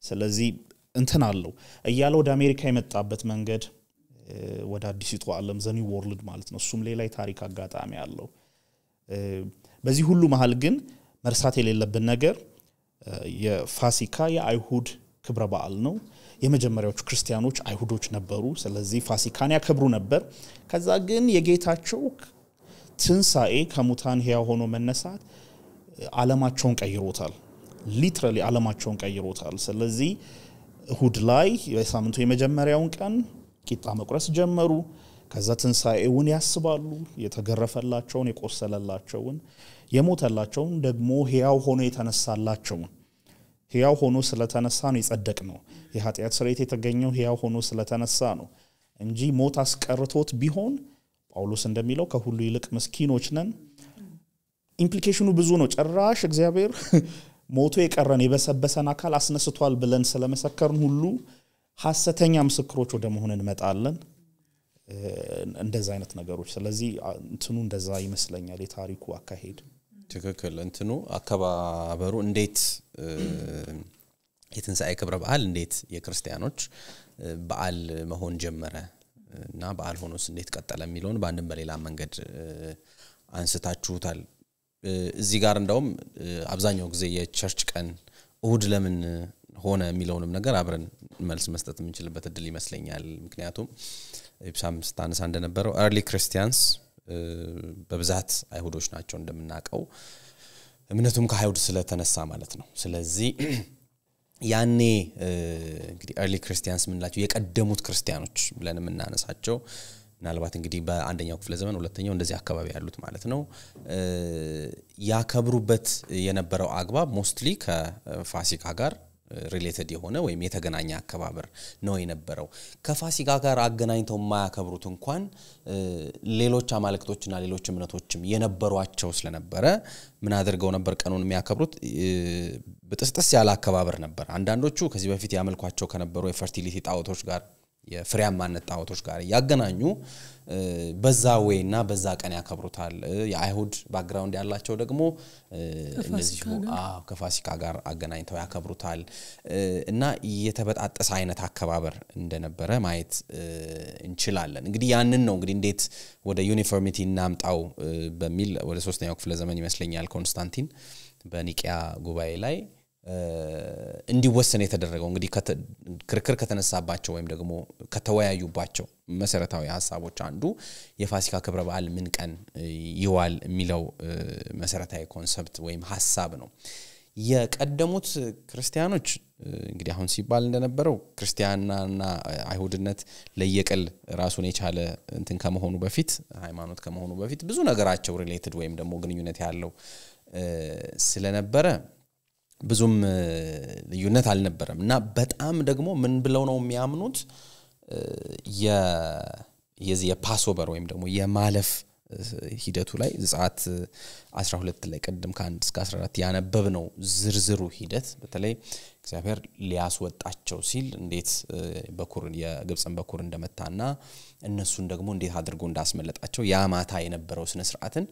ስለዚህ እንትን አለው እያለ ወደ አሜሪካ የመጣበት መንገድ ወደ አዲሲቱ አለም ዘኒ ወርልድ ማለት ነው እሱም ሌላ የታሪክ አጋጣሚ አለው በዚህ ሁሉ መሀል ግን መርሳት የሌለብን ነገር የፋሲካ የአይሁድ ክብረ በዓል ነው የመጀመሪያዎቹ ክርስቲያኖች አይሁዶች ነበሩ ስለዚህ ፋሲካን ያከብሩ ነበር ከዛ ግን የጌታቸው ትንሣኤ ከሙታን ህያ ሆኖ መነሳት አለማቸውን ቀይሮታል ሊትራሊ አለማቸውን ቀይሮታል ስለዚህ እሁድ ላይ የሳምንቱ የመጀመሪያውን ቀን ቂጣ መቁረስ ጀመሩ። ከዛ ትንሣኤውን ያስባሉ። የተገረፈላቸውን፣ የቆሰለላቸውን፣ የሞተላቸውን ደግሞ ሕያው ሆኖ የተነሳላቸውን ሕያው ሆኖ ስለተነሳ ነው የጸደቅ ነው። የኃጢአት ስርየት የተገኘው ሕያው ሆኖ ስለተነሳ ነው እንጂ ሞት አስቀርቶት ቢሆን ጳውሎስ እንደሚለው ከሁሉ ይልቅ ምስኪኖች ነን። ኢምፕሊኬሽኑ ብዙ ነው። ጭራሽ እግዚአብሔር ሞቶ የቀረን የበሰበሰን አካል አስነስቷል ብለን ስለመሰከርን ሁሉ ሀሰተኛ ምስክሮች ወደ መሆን እንመጣለን እንደዚ አይነት ነገሮች ስለዚህ እንትኑ እንደዛ ይመስለኛል የታሪኩ አካሄድ ትክክል እንትኑ አከባበሩ እንዴት የትንሣኤ ክብረ በዓል እንዴት የክርስቲያኖች በዓል መሆን ጀመረ እና በዓል ሆኖስ እንዴት ቀጠለ የሚለውን በአንድም በሌላ መንገድ አንስታችሁታል እዚህ ጋር እንደውም አብዛኛው ጊዜ የቸርች ቀን እሁድ ለምን ሆነ የሚለውንም ነገር አብረን መልስ መስጠት የምንችልበት እድል ይመስለኛል ምክንያቱም ኢብሳም ስታነሳ እንደነበረው ኤርሊ ክርስቲያንስ በብዛት አይሁዶች ናቸው እንደምናውቀው እምነቱም ከአይሁድ ስለተነሳ ማለት ነው ስለዚህ [clears throat] ያኔ እንግዲህ ኤርሊ ክርስቲያንስ የምንላቸው የቀደሙት ክርስቲያኖች ብለን የምናነሳቸው ምናልባት እንግዲህ በአንደኛው ክፍለ ዘመን ሁለተኛው እንደዚህ አካባቢ ያሉት ማለት ነው ያከብሩበት የነበረው አግባብ ሞስትሊ ከፋሲካ ጋር ሪሌትድ የሆነ ወይም የተገናኘ አከባበር ነው የነበረው። ከፋሲካ ጋር አገናኝተው የማያከብሩት እንኳን ሌሎች አማልክቶችና ሌሎች እምነቶችም የነበሯቸው ስለነበረ ምን አድርገው ነበር ቀኑን የሚያከብሩት? ብጥስጥስ ያለ አከባበር ነበር። አንዳንዶቹ ከዚህ በፊት ያመልኳቸው ከነበሩ የፈርቲሊቲ ጣዖቶች ጋር የፍሬያማነት ጣዖቶች ጋር እያገናኙ በዛ እና በዛ ቀን ያከብሩታል። የአይሁድ ባክግራውንድ ያላቸው ደግሞ እነዚህ ከፋሲካ ጋር አገናኝተው ያከብሩታል እና የተበጣጠሰ አይነት አከባበር እንደነበረ ማየት እንችላለን። እንግዲህ ያንን ነው እንግዲህ እንዴት ወደ ዩኒፎርሚቲ እናምጣው በሚል ወደ ሶስተኛው ክፍለ ዘመን ይመስለኛል ኮንስታንቲን በኒቅያ ጉባኤ ላይ እንዲወሰን የተደረገው እንግዲህ ክርክር ከተነሳባቸው ወይም ደግሞ ከተወያዩባቸው መሰረታዊ ሀሳቦች አንዱ የፋሲካ ክብረ በዓል ምን ቀን ይዋል የሚለው መሰረታዊ ኮንሰፕት ወይም ሀሳብ ነው። የቀደሙት ክርስቲያኖች እንግዲህ አሁን ሲባል እንደነበረው ክርስቲያናና አይሁድነት ለየቅል ራሱን የቻለ እንትን ከመሆኑ በፊት ሃይማኖት ከመሆኑ በፊት ብዙ ነገራቸው ሪሌትድ ወይም ደግሞ ግንኙነት ያለው ስለነበረ ብዙም ልዩነት አልነበረም እና በጣም ደግሞ ምን ብለው ነው የሚያምኑት የዚህ የፓስኦቨር ወይም ደግሞ የማለፍ ሂደቱ ላይ ዘጸአት 12 ላይ ቅድም ከ1 እስከ 14 ያነበብ ነው ዝርዝሩ ሂደት በተለይ እግዚአብሔር ሊያስወጣቸው ሲል እንዴት በኩር የግብፅን በኩር እንደመታና እነሱን ደግሞ እንዴት አድርጎ እንዳስመለጣቸው ያ ማታ የነበረው ስነ ስርዓትን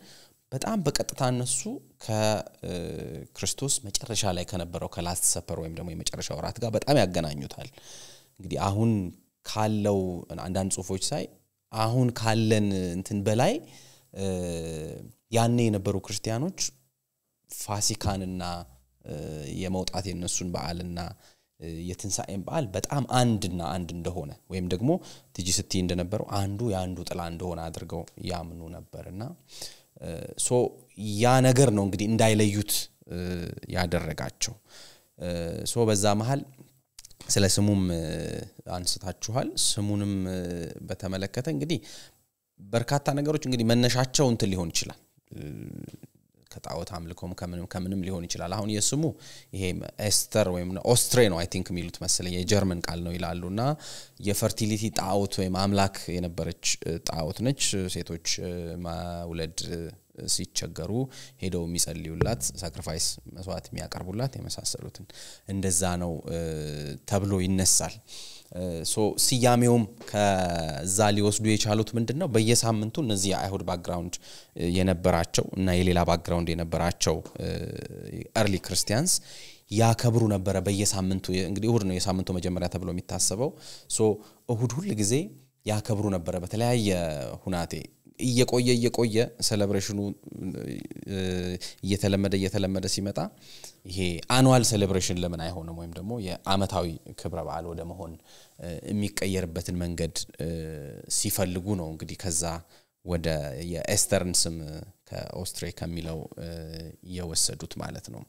በጣም በቀጥታ እነሱ ከክርስቶስ መጨረሻ ላይ ከነበረው ከላስት ሰፐር ወይም ደግሞ የመጨረሻ ወራት ጋር በጣም ያገናኙታል። እንግዲህ አሁን ካለው አንዳንድ ጽሁፎች ሳይ አሁን ካለን እንትን በላይ ያኔ የነበሩ ክርስቲያኖች ፋሲካንና የመውጣት የነሱን በዓልና የትንሣኤን በዓል በጣም አንድና አንድ እንደሆነ ወይም ደግሞ ትጂ ስትይ እንደነበረው አንዱ የአንዱ ጥላ እንደሆነ አድርገው ያምኑ ነበርና ሶ ያ ነገር ነው እንግዲህ እንዳይለዩት ያደረጋቸው ሶ በዛ መሀል ስለ ስሙም አንስታችኋል ስሙንም በተመለከተ እንግዲህ በርካታ ነገሮች እንግዲህ መነሻቸው እንትን ሊሆን ይችላል ከጣዖት አምልኮም ከምንም ከምንም ሊሆን ይችላል አሁን የስሙ ይሄ ኤስተር ወይም ኦስትሬ ነው አይ ቲንክ የሚሉት መሰለኝ የጀርመን ቃል ነው ይላሉ እና የፈርቲሊቲ ጣዖት ወይም አምላክ የነበረች ጣዖት ነች ሴቶች ማውለድ ሲቸገሩ ሄደው የሚጸልዩላት ሳክሪፋይስ መስዋዕት የሚያቀርቡላት የመሳሰሉትን እንደዛ ነው ተብሎ ይነሳል ስያሜውም ከዛ ሊወስዱ የቻሉት ምንድን ነው? በየሳምንቱ እነዚህ የአይሁድ ባክግራውንድ የነበራቸው እና የሌላ ባክግራውንድ የነበራቸው ኤርሊ ክርስቲያንስ ያከብሩ ነበረ። በየሳምንቱ እንግዲህ እሁድ ነው የሳምንቱ መጀመሪያ ተብሎ የሚታሰበው። ሶ እሁድ ሁል ጊዜ ያከብሩ ነበረ በተለያየ ሁናቴ እየቆየ እየቆየ ሴሌብሬሽኑ እየተለመደ እየተለመደ ሲመጣ ይሄ አኑዋል ሴሌብሬሽን ለምን አይሆንም ወይም ደግሞ የአመታዊ ክብረ በዓል ወደ መሆን የሚቀየርበትን መንገድ ሲፈልጉ ነው እንግዲህ ከዛ ወደ የኤስተርን ስም ከኦስትሬ ከሚለው የወሰዱት ማለት ነው።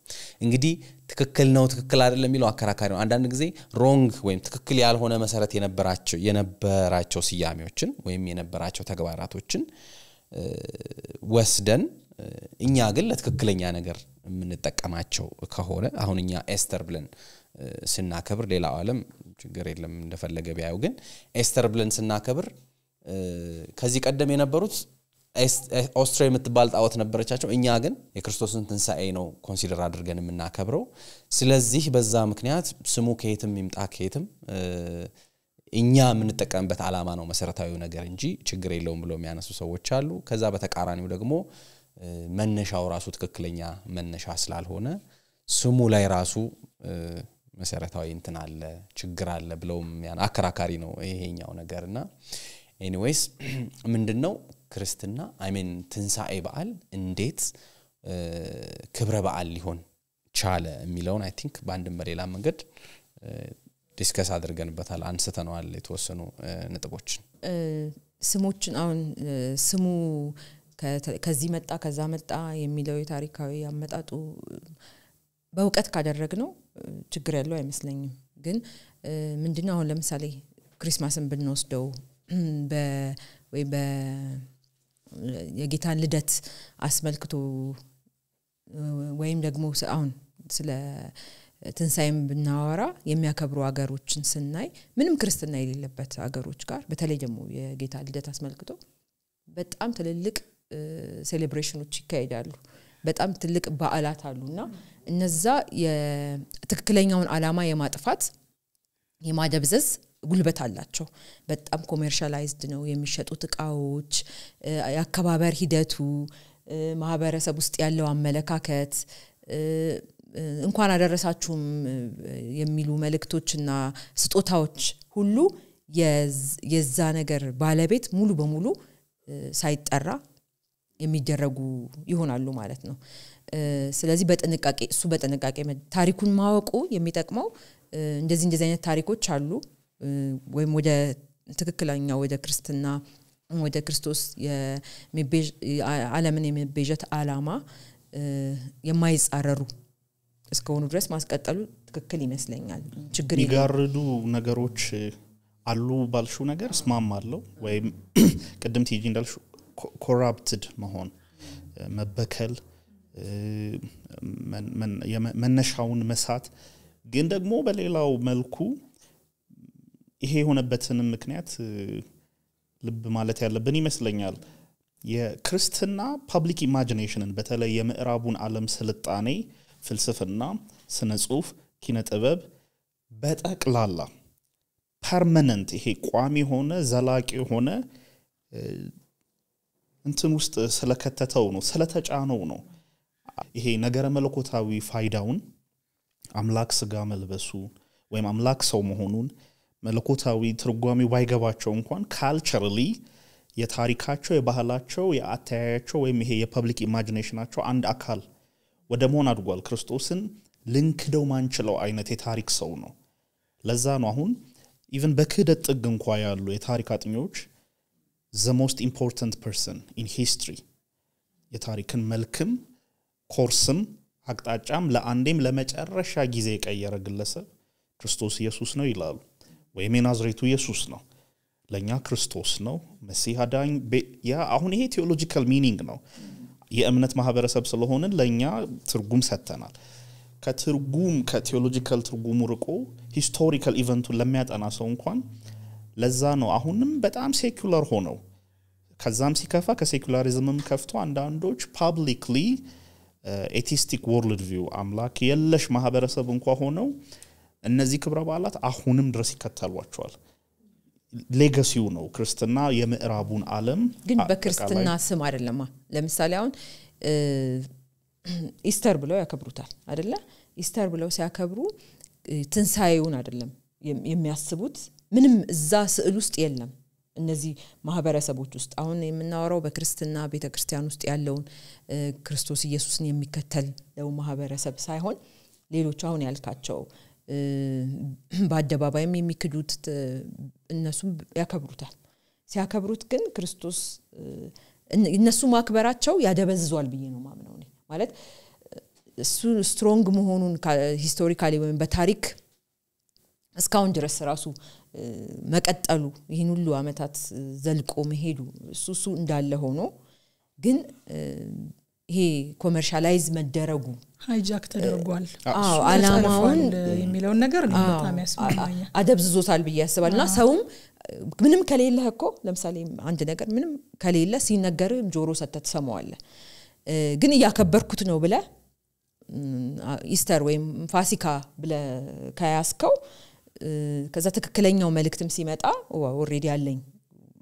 እንግዲህ ትክክል ነው ትክክል አይደለም የሚለው አከራካሪ ነው። አንዳንድ ጊዜ ሮንግ ወይም ትክክል ያልሆነ መሰረት የነበራቸው የነበራቸው ስያሜዎችን ወይም የነበራቸው ተግባራቶችን ወስደን እኛ ግን ለትክክለኛ ነገር የምንጠቀማቸው ከሆነ አሁን እኛ ኤስተር ብለን ስናከብር ሌላው አለም ችግር የለም እንደፈለገ ቢያዩ ግን ኤስተር ብለን ስናከብር ከዚህ ቀደም የነበሩት ኦስትሪያ የምትባል ጣዖት ነበረቻቸው። እኛ ግን የክርስቶስን ትንሣኤ ነው ኮንሲደር አድርገን የምናከብረው። ስለዚህ በዛ ምክንያት ስሙ ከየትም ይምጣ ከየትም እኛ የምንጠቀምበት አላማ ነው መሰረታዊው ነገር እንጂ ችግር የለውም ብለው የሚያነሱ ሰዎች አሉ። ከዛ በተቃራኒው ደግሞ መነሻው ራሱ ትክክለኛ መነሻ ስላልሆነ ስሙ ላይ ራሱ መሰረታዊ እንትን አለ ችግር አለ ብለውም አከራካሪ ነው ይሄኛው ነገር እና ኤኒዌይስ ምንድን ነው ክርስትና አይሜን ትንሣኤ በዓል እንዴት ክብረ በዓል ሊሆን ቻለ የሚለውን አይ ቲንክ በአንድም በሌላ መንገድ ዲስከስ አድርገንበታል አንስተነዋል የተወሰኑ ነጥቦችን ስሞችን አሁን ስሙ ከዚህ መጣ ከዛ መጣ የሚለው የታሪካዊ አመጣጡ በእውቀት ካደረግ ነው ችግር ያለው አይመስለኝም ግን ምንድነው አሁን ለምሳሌ ክሪስማስን ብንወስደው [clears throat] ወይ የጌታን ልደት አስመልክቶ ወይም ደግሞ አሁን ስለ ትንሳይም ብናወራ የሚያከብሩ ሀገሮችን ስናይ ምንም ክርስትና የሌለበት ሀገሮች ጋር በተለይ ደግሞ የጌታ ልደት አስመልክቶ በጣም ትልልቅ ሴሌብሬሽኖች ይካሄዳሉ በጣም ትልቅ በዓላት አሉ እና እነዛ ትክክለኛውን አላማ የማጥፋት የማደብዘዝ ጉልበት አላቸው። በጣም ኮሜርሻላይዝድ ነው የሚሸጡት እቃዎች፣ የአከባበር ሂደቱ፣ ማህበረሰብ ውስጥ ያለው አመለካከት እንኳን አደረሳችሁም የሚሉ መልእክቶችና ስጦታዎች ሁሉ የዛ ነገር ባለቤት ሙሉ በሙሉ ሳይጠራ የሚደረጉ ይሆናሉ ማለት ነው። ስለዚህ በጥንቃቄ እሱ በጥንቃቄ ታሪኩን ማወቁ የሚጠቅመው እንደዚህ እንደዚህ አይነት ታሪኮች አሉ ወይም ወደ ትክክለኛ ወደ ክርስትና ወደ ክርስቶስ አለምን የመቤዠት አላማ የማይጻረሩ እስከሆኑ ድረስ ማስቀጠሉ ትክክል ይመስለኛል። ችግር የሚጋርዱ ነገሮች አሉ ባልሽው ነገር አለው ወይም [clears throat] ቅድም ቲጂ እንዳልሽ ኮራፕትድ መሆን፣ መበከል፣ መነሻውን መሳት ግን ደግሞ በሌላው መልኩ ይሄ የሆነበትንም ምክንያት ልብ ማለት ያለብን ይመስለኛል የክርስትና ፓብሊክ ኢማጂኔሽንን በተለይ የምዕራቡን ዓለም ስልጣኔ ፍልስፍና ስነ ጽሁፍ ኪነ ጥበብ በጠቅላላ ፐርመነንት ይሄ ቋሚ የሆነ ዘላቂ ሆነ እንትን ውስጥ ስለከተተው ነው ስለተጫነው ነው ይሄ ነገረ መለኮታዊ ፋይዳውን አምላክ ስጋ መልበሱ ወይም አምላክ ሰው መሆኑን መለኮታዊ ትርጓሜ ባይገባቸው እንኳን ካልቸርሊ የታሪካቸው የባህላቸው የአተያያቸው ወይም ይሄ የፐብሊክ ኢማጂኔሽናቸው አንድ አካል ወደ መሆን አድጓል። ክርስቶስን ልንክደው ማንችለው አይነት የታሪክ ሰው ነው። ለዛ ነው አሁን ኢቨን በክህደት ጥግ እንኳ ያሉ የታሪክ አጥኞች ዘ ሞስት ኢምፖርታንት ፐርሰን ኢን ሂስትሪ የታሪክን መልክም ኮርስም አቅጣጫም ለአንዴም ለመጨረሻ ጊዜ የቀየረ ግለሰብ ክርስቶስ ኢየሱስ ነው ይላሉ። ወይም የናዝሬቱ ኢየሱስ ነው ለእኛ ክርስቶስ ነው መሲህ አዳኝ ያ አሁን ይሄ ቴዎሎጂካል ሚኒንግ ነው የእምነት ማህበረሰብ ስለሆንን ለእኛ ትርጉም ሰጥተናል ከትርጉም ከቴዎሎጂካል ትርጉሙ ርቆ ሂስቶሪካል ኢቨንቱን ለሚያጠና ሰው እንኳን ለዛ ነው አሁንም በጣም ሴኩላር ሆነው ከዛም ሲከፋ ከሴኩላሪዝምም ከፍቶ አንዳንዶች ፓብሊክሊ ኤቲስቲክ ወርልድ ቪው አምላክ የለሽ ማህበረሰብ እንኳ ሆነው እነዚህ ክብረ በዓላት አሁንም ድረስ ይከተሏቸዋል። ሌገሲው ነው ክርስትና የምዕራቡን አለም ግን በክርስትና ስም አይደለማ። ለምሳሌ አሁን ኢስተር ብለው ያከብሩታል አደለ? ኢስተር ብለው ሲያከብሩ ትንሣኤውን አይደለም የሚያስቡት። ምንም እዛ ስዕል ውስጥ የለም። እነዚህ ማህበረሰቦች ውስጥ አሁን የምናወራው በክርስትና ቤተ ክርስቲያን ውስጥ ያለውን ክርስቶስ ኢየሱስን የሚከተለው ማህበረሰብ ሳይሆን ሌሎች አሁን ያልካቸው [clears throat] በአደባባይም የሚክዱት እነሱም ያከብሩታል። ሲያከብሩት ግን ክርስቶስ እነሱ ማክበራቸው ያደበዝዟል ብዬ ነው ማምነው ማለት እሱ ስትሮንግ መሆኑን ሂስቶሪካሊ ወይም በታሪክ እስካሁን ድረስ ራሱ መቀጠሉ ይህን ሁሉ አመታት ዘልቆ መሄዱ እሱ እሱ እንዳለ ሆኖ ግን ይሄ ኮመርሻላይዝ መደረጉ ሃይጃክ ተደርጓል። አላማውን የሚለውን ነገር በጣም ያስማማኛል፣ አደብዝዞታል ብዬ ያስባል እና ሰውም ምንም ከሌለህ እኮ ለምሳሌ አንድ ነገር ምንም ከሌለ ሲነገር ጆሮ ሰተ ትሰማዋለ ግን እያከበርኩት ነው ብለ ኢስተር ወይም ፋሲካ ብለ ከያስከው ከዛ ትክክለኛው መልእክትም ሲመጣ ኦሬዲ ያለኝ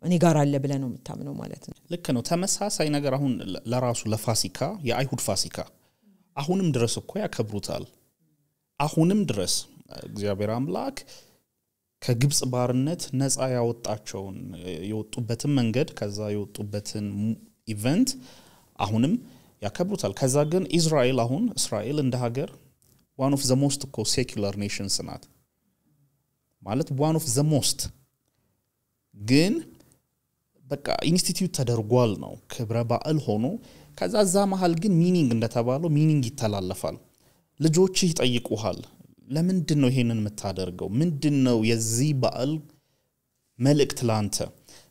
እኔ ጋር አለ ብለ ነው የምታምነው ማለት ነው። ልክ ነው። ተመሳሳይ ነገር አሁን ለራሱ ለፋሲካ የአይሁድ ፋሲካ አሁንም ድረስ እኮ ያከብሩታል። አሁንም ድረስ እግዚአብሔር አምላክ ከግብፅ ባርነት ነፃ ያወጣቸውን የወጡበትን መንገድ ከዛ የወጡበትን ኢቨንት አሁንም ያከብሩታል። ከዛ ግን ኢዝራኤል አሁን እስራኤል እንደ ሀገር ዋን ኦፍ ዘሞስት እኮ ሴኩላር ኔሽንስ ናት ማለት ዋን ኦፍ ዘሞስት ግን በቃ ኢንስቲትዩት ተደርጓል ነው ክብረ በዓል ሆኖ። ከዛ እዛ መሀል ግን ሚኒንግ እንደተባለው ሚኒንግ ይተላለፋል። ልጆች ይጠይቁሃል፣ ለምንድን ነው ይሄንን የምታደርገው? ምንድን ነው የዚህ በዓል መልእክት ላንተ?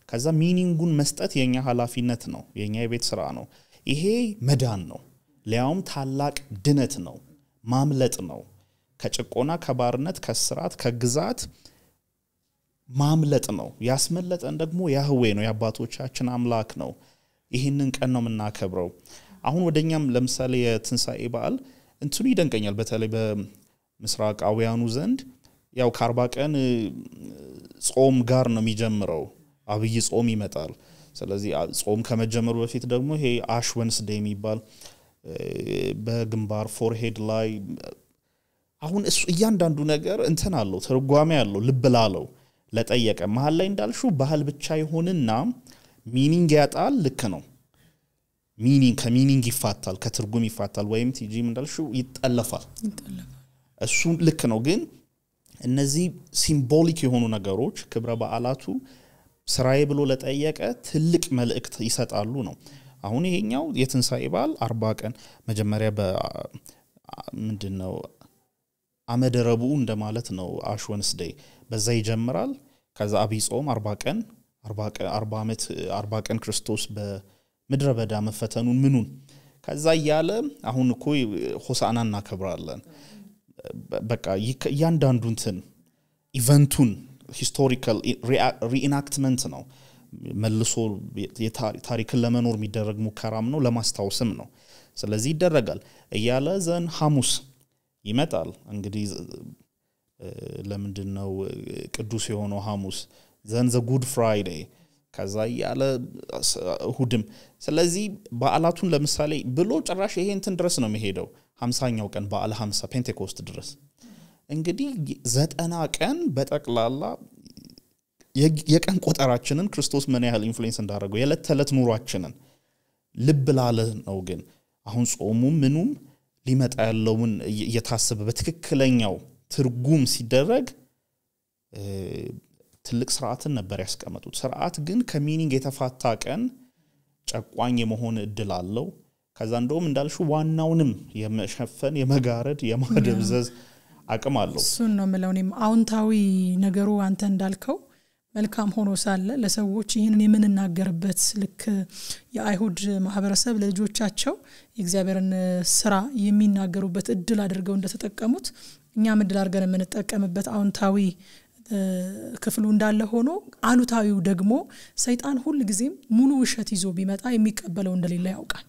ከዛ ሚኒንጉን መስጠት የኛ ኃላፊነት ነው፣ የኛ የቤት ስራ ነው። ይሄ መዳን ነው፣ ሊያውም ታላቅ ድነት ነው፣ ማምለጥ ነው ከጭቆና፣ ከባርነት፣ ከስርዓት፣ ከግዛት ማምለጥ ነው። ያስመለጠን ደግሞ ያህዌ ነው፣ የአባቶቻችን አምላክ ነው። ይህንን ቀን ነው የምናከብረው። አሁን ወደኛም ለምሳሌ የትንሣኤ በዓል እንትኑ ይደንቀኛል። በተለይ በምስራቃውያኑ ዘንድ ያው ከአርባ ቀን ጾም ጋር ነው የሚጀምረው። አብይ ጾም ይመጣል። ስለዚህ ጾም ከመጀመሩ በፊት ደግሞ ይሄ አሽ ወንስዴ የሚባል በግንባር ፎርሄድ ላይ አሁን እሱ እያንዳንዱ ነገር እንትን አለው፣ ትርጓሜ አለው፣ ልብ ላለው ለጠየቀ መሀል ላይ እንዳልሹ ባህል ብቻ ይሆንና ሚኒንግ ያጣል። ልክ ነው። ሚኒንግ ከሚኒንግ ይፋታል፣ ከትርጉም ይፋታል፣ ወይም ቲጂም እንዳልሹ ይጠለፋል። እሱ ልክ ነው። ግን እነዚህ ሲምቦሊክ የሆኑ ነገሮች ክብረ በዓላቱ ስራዬ ብሎ ለጠየቀ ትልቅ መልእክት ይሰጣሉ ነው። አሁን ይሄኛው የትንሣኤ በዓል አርባ ቀን መጀመሪያ ምንድን ነው አመደረቡ እንደማለት ነው አሽወንስዴይ በዛ ይጀምራል። ከዛ አብይ ጾም አርባ ቀን አርባ ዓመት አርባ ቀን ክርስቶስ በምድረ በዳ መፈተኑን ምኑን ከዛ እያለ አሁን እኮ ሆሳና እናከብራለን። በቃ እያንዳንዱንትን ኢቨንቱን ሂስቶሪካል ሪኢናክትመንት ነው። መልሶ ታሪክን ለመኖር የሚደረግ ሙከራም ነው፣ ለማስታወስም ነው። ስለዚህ ይደረጋል እያለ ዘን ሐሙስ ይመጣል። እንግዲህ ለምንድን ነው ቅዱስ የሆነው ሐሙስ ዘን ዘ ጉድ ፍራይዴይ ከዛ እያለ እሁድም ስለዚህ በዓላቱን ለምሳሌ ብሎ ጭራሽ ይሄ እንትን ድረስ ነው የሚሄደው ሀምሳኛው ቀን በዓለ ሀምሳ ፔንቴኮስት ድረስ እንግዲህ ዘጠና ቀን በጠቅላላ የቀን ቆጠራችንን ክርስቶስ ምን ያህል ኢንፍሉዌንስ እንዳደረገው የዕለት ተዕለት ኑሯችንን ልብ ላለ ነው ግን አሁን ጾሙም ምኑም ሊመጣ ያለውን እየታሰበ በትክክለኛው ትርጉም ሲደረግ ትልቅ ስርዓትን ነበር ያስቀመጡት። ስርዓት ግን ከሚኒንግ የተፋታ ቀን ጨቋኝ የመሆን እድል አለው። ከዛ እንደውም እንዳልሹ ዋናውንም የመሸፈን የመጋረድ የማደብዘዝ አቅም አለው። እሱን ነው ምለውኔም አውንታዊ ነገሩ አንተ እንዳልከው መልካም ሆኖ ሳለ ለሰዎች ይህንን የምንናገርበት ልክ የአይሁድ ማህበረሰብ ለልጆቻቸው የእግዚአብሔርን ስራ የሚናገሩበት እድል አድርገው እንደተጠቀሙት እኛም እድል አድርገን የምንጠቀምበት አውንታዊ ክፍሉ እንዳለ ሆኖ አሉታዊው ደግሞ ሰይጣን ሁል ጊዜም ሙሉ ውሸት ይዞ ቢመጣ የሚቀበለው እንደሌለ ያውቃል።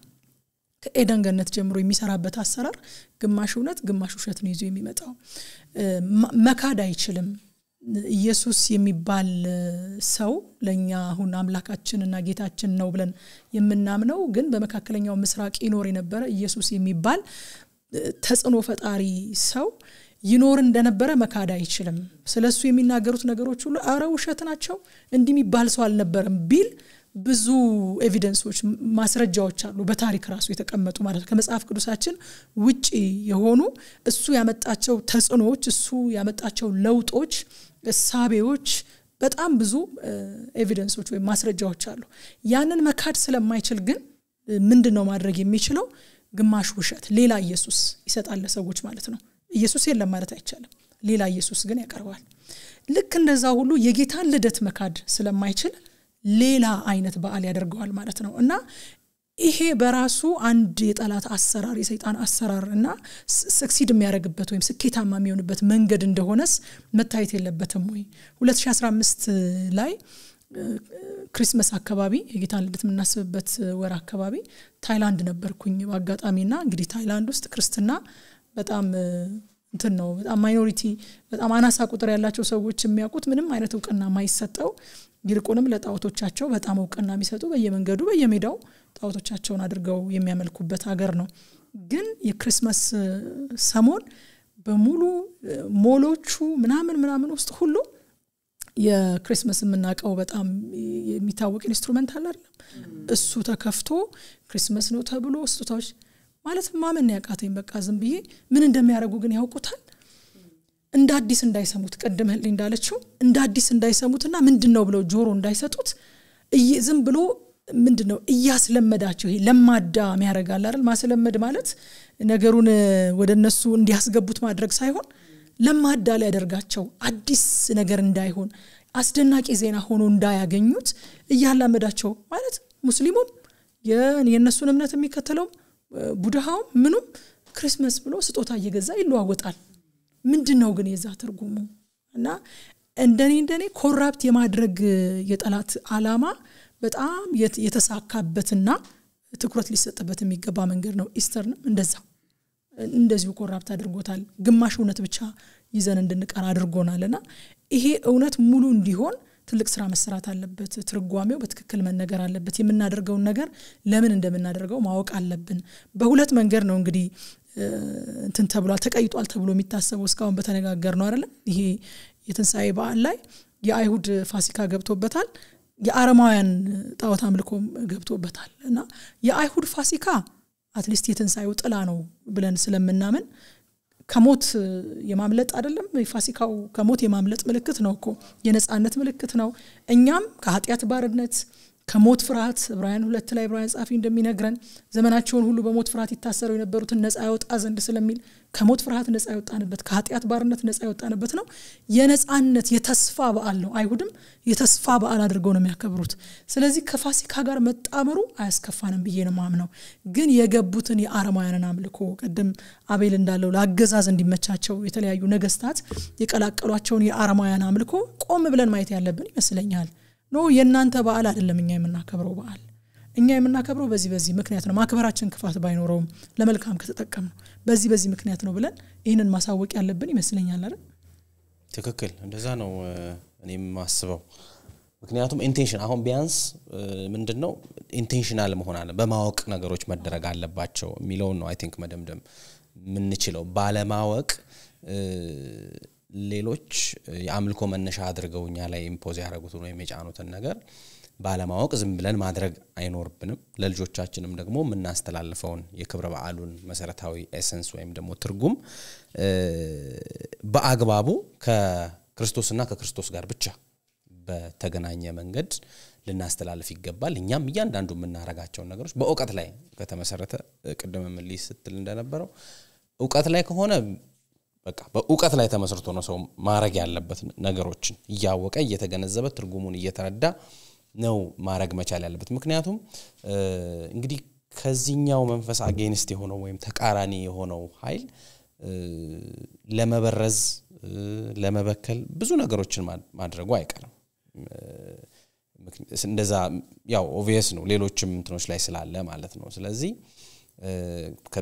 ከኤደን ገነት ጀምሮ የሚሰራበት አሰራር ግማሽ እውነት ግማሽ ውሸት ነው ይዞ የሚመጣው። መካድ አይችልም። ኢየሱስ የሚባል ሰው ለእኛ አሁን አምላካችንና ጌታችን ነው ብለን የምናምነው ግን በመካከለኛው ምስራቅ ይኖር የነበረ ኢየሱስ የሚባል ተጽዕኖ ፈጣሪ ሰው ይኖር እንደነበረ መካድ አይችልም። ስለ እሱ የሚናገሩት ነገሮች ሁሉ አረ ውሸት ናቸው፣ እንዲህ የሚባል ሰው አልነበረም ቢል ብዙ ኤቪደንሶች ማስረጃዎች አሉ በታሪክ ራሱ የተቀመጡ ማለት ነው። ከመጽሐፍ ቅዱሳችን ውጪ የሆኑ እሱ ያመጣቸው ተጽዕኖዎች፣ እሱ ያመጣቸው ለውጦች፣ እሳቤዎች በጣም ብዙ ኤቪደንሶች ወይም ማስረጃዎች አሉ። ያንን መካድ ስለማይችል ግን ምንድን ነው ማድረግ የሚችለው? ግማሽ ውሸት፣ ሌላ ኢየሱስ ይሰጣል ለሰዎች ማለት ነው። ኢየሱስ የለም ማለት አይቻልም። ሌላ ኢየሱስ ግን ያቀርባል። ልክ እንደዛ ሁሉ የጌታን ልደት መካድ ስለማይችል ሌላ አይነት በዓል ያደርገዋል ማለት ነው እና ይሄ በራሱ አንድ የጠላት አሰራር የሰይጣን አሰራር እና ሰክሲድ የሚያደርግበት ወይም ስኬታማ የሚሆንበት መንገድ እንደሆነስ መታየት የለበትም ወይ 2015 ላይ ክሪስመስ አካባቢ የጌታን ልደት የምናስብበት ወር አካባቢ ታይላንድ ነበርኩኝ ና እንግዲህ ታይላንድ ውስጥ ክርስትና በጣም እንትን ነው በጣም ማይኖሪቲ በጣም አናሳ ቁጥር ያላቸው ሰዎች የሚያውቁት ምንም አይነት እውቅና ማይሰጠው ይልቁንም ለጣዖቶቻቸው በጣም እውቅና የሚሰጡ በየመንገዱ በየሜዳው ጣዖቶቻቸውን አድርገው የሚያመልኩበት ሀገር ነው ግን የክርስመስ ሰሞን በሙሉ ሞሎቹ ምናምን ምናምን ውስጥ ሁሉ የክሪስመስ የምናውቀው በጣም የሚታወቅ ኢንስትሩመንት አለ አይደለም እሱ ተከፍቶ ክሪስመስ ነው ተብሎ ስጦታዎች ማለት ማመን ያቃተኝ በቃ ዝም ብዬ ምን እንደሚያደርጉ ግን ያውቁታል እንደ አዲስ እንዳይሰሙት ቅድም ህል እንዳለችው እንደ አዲስ እንዳይሰሙትና ምንድን ነው ብለው ጆሮ እንዳይሰጡት ዝም ብሎ ምንድን ነው እያስለመዳቸው ይሄ ለማዳ ያደርጋል አይደል ማስለመድ ማለት ነገሩን ወደ እነሱ እንዲያስገቡት ማድረግ ሳይሆን ለማዳ ሊያደርጋቸው አዲስ ነገር እንዳይሆን አስደናቂ ዜና ሆኖ እንዳያገኙት እያላመዳቸው ማለት ሙስሊሙም የእነሱን እምነት የሚከተለው ቡድሃውም ምኑም ክሪስመስ ብሎ ስጦታ እየገዛ ይለዋወጣል ምንድን ነው ግን የዛ ትርጉሙ እና እንደኔ እንደኔ ኮራፕት የማድረግ የጠላት አላማ በጣም የተሳካበትና ትኩረት ሊሰጥበት የሚገባ መንገድ ነው ኢስተርንም እንደዛ እንደዚሁ ኮራፕት አድርጎታል ግማሽ እውነት ብቻ ይዘን እንድንቀር አድርጎናል እና ይሄ እውነት ሙሉ እንዲሆን ትልቅ ስራ መሰራት አለበት ትርጓሜው በትክክል መነገር አለበት የምናደርገውን ነገር ለምን እንደምናደርገው ማወቅ አለብን በሁለት መንገድ ነው እንግዲህ እንትን ተብሏል ተቀይጧል ተብሎ የሚታሰበው እስካሁን በተነጋገር ነው አይደለም ይሄ የትንሣኤ በዓል ላይ የአይሁድ ፋሲካ ገብቶበታል የአረማውያን ጣዖት አምልኮም ገብቶበታል እና የአይሁድ ፋሲካ አትሊስት የትንሣኤው ጥላ ነው ብለን ስለምናምን ከሞት የማምለጥ አይደለም ፋሲካው ከሞት የማምለጥ ምልክት ነው እኮ የነፃነት ምልክት ነው እኛም ከኃጢአት ባርነት ከሞት ፍርሃት ዕብራውያን ሁለት ላይ ዕብራውያን ጻፊ እንደሚነግረን ዘመናቸውን ሁሉ በሞት ፍርሃት ይታሰረው የነበሩትን ነፃ ያወጣ ዘንድ ስለሚል ከሞት ፍርሃት ነፃ ያወጣንበት ከኃጢአት ባርነት ነፃ ያወጣንበት ነው። የነፃነት የተስፋ በዓል ነው። አይሁድም የተስፋ በዓል አድርገው ነው የሚያከብሩት። ስለዚህ ከፋሲካ ጋር መጣመሩ አያስከፋንም ብዬ ነው ማምነው። ግን የገቡትን የአረማውያንን አምልኮ ቅድም አቤል እንዳለው ለአገዛዝ እንዲመቻቸው የተለያዩ ነገስታት የቀላቀሏቸውን የአረማውያን አምልኮ ቆም ብለን ማየት ያለብን ይመስለኛል። ኖ የእናንተ በዓል አይደለም እኛ የምናከብረው በዓል እኛ የምናከብረው በዚህ በዚህ ምክንያት ነው ማክበራችን ክፋት ባይኖረውም ለመልካም ከተጠቀም ነው በዚህ በዚህ ምክንያት ነው ብለን ይህንን ማሳወቅ ያለብን ይመስለኛል አይደል ትክክል እንደዛ ነው እኔም ማስበው ምክንያቱም ኢንቴንሽን አሁን ቢያንስ ምንድን ነው ኢንቴንሽናል መሆን አለ በማወቅ ነገሮች መደረግ አለባቸው የሚለውን ነው አይ ቲንክ መደምደም የምንችለው ባለማወቅ ሌሎች የአምልኮ መነሻ አድርገው እኛ ላይ ኢምፖዝ ያደረጉትን ወይም የጫኑትን ነገር ባለማወቅ ዝም ብለን ማድረግ አይኖርብንም ለልጆቻችንም ደግሞ የምናስተላልፈውን የክብረ በዓሉን መሰረታዊ ኤሰንስ ወይም ደግሞ ትርጉም በአግባቡ ከክርስቶስና ከክርስቶስ ጋር ብቻ በተገናኘ መንገድ ልናስተላልፍ ይገባል እኛም እያንዳንዱ የምናረጋቸውን ነገሮች በእውቀት ላይ ከተመሰረተ ቅድም ምልይ ስትል እንደነበረው እውቀት ላይ ከሆነ በቃ በእውቀት ላይ ተመስርቶ ነው ሰው ማድረግ ያለበት ነገሮችን እያወቀ እየተገነዘበ ትርጉሙን እየተረዳ ነው ማድረግ መቻል ያለበት ምክንያቱም እንግዲህ ከዚህኛው መንፈስ አጌንስት የሆነው ወይም ተቃራኒ የሆነው ኃይል ለመበረዝ ለመበከል ብዙ ነገሮችን ማድረጉ አይቀርም እንደዛ ያው ኦቪየስ ነው ሌሎችም እንትኖች ላይ ስላለ ማለት ነው ስለዚህ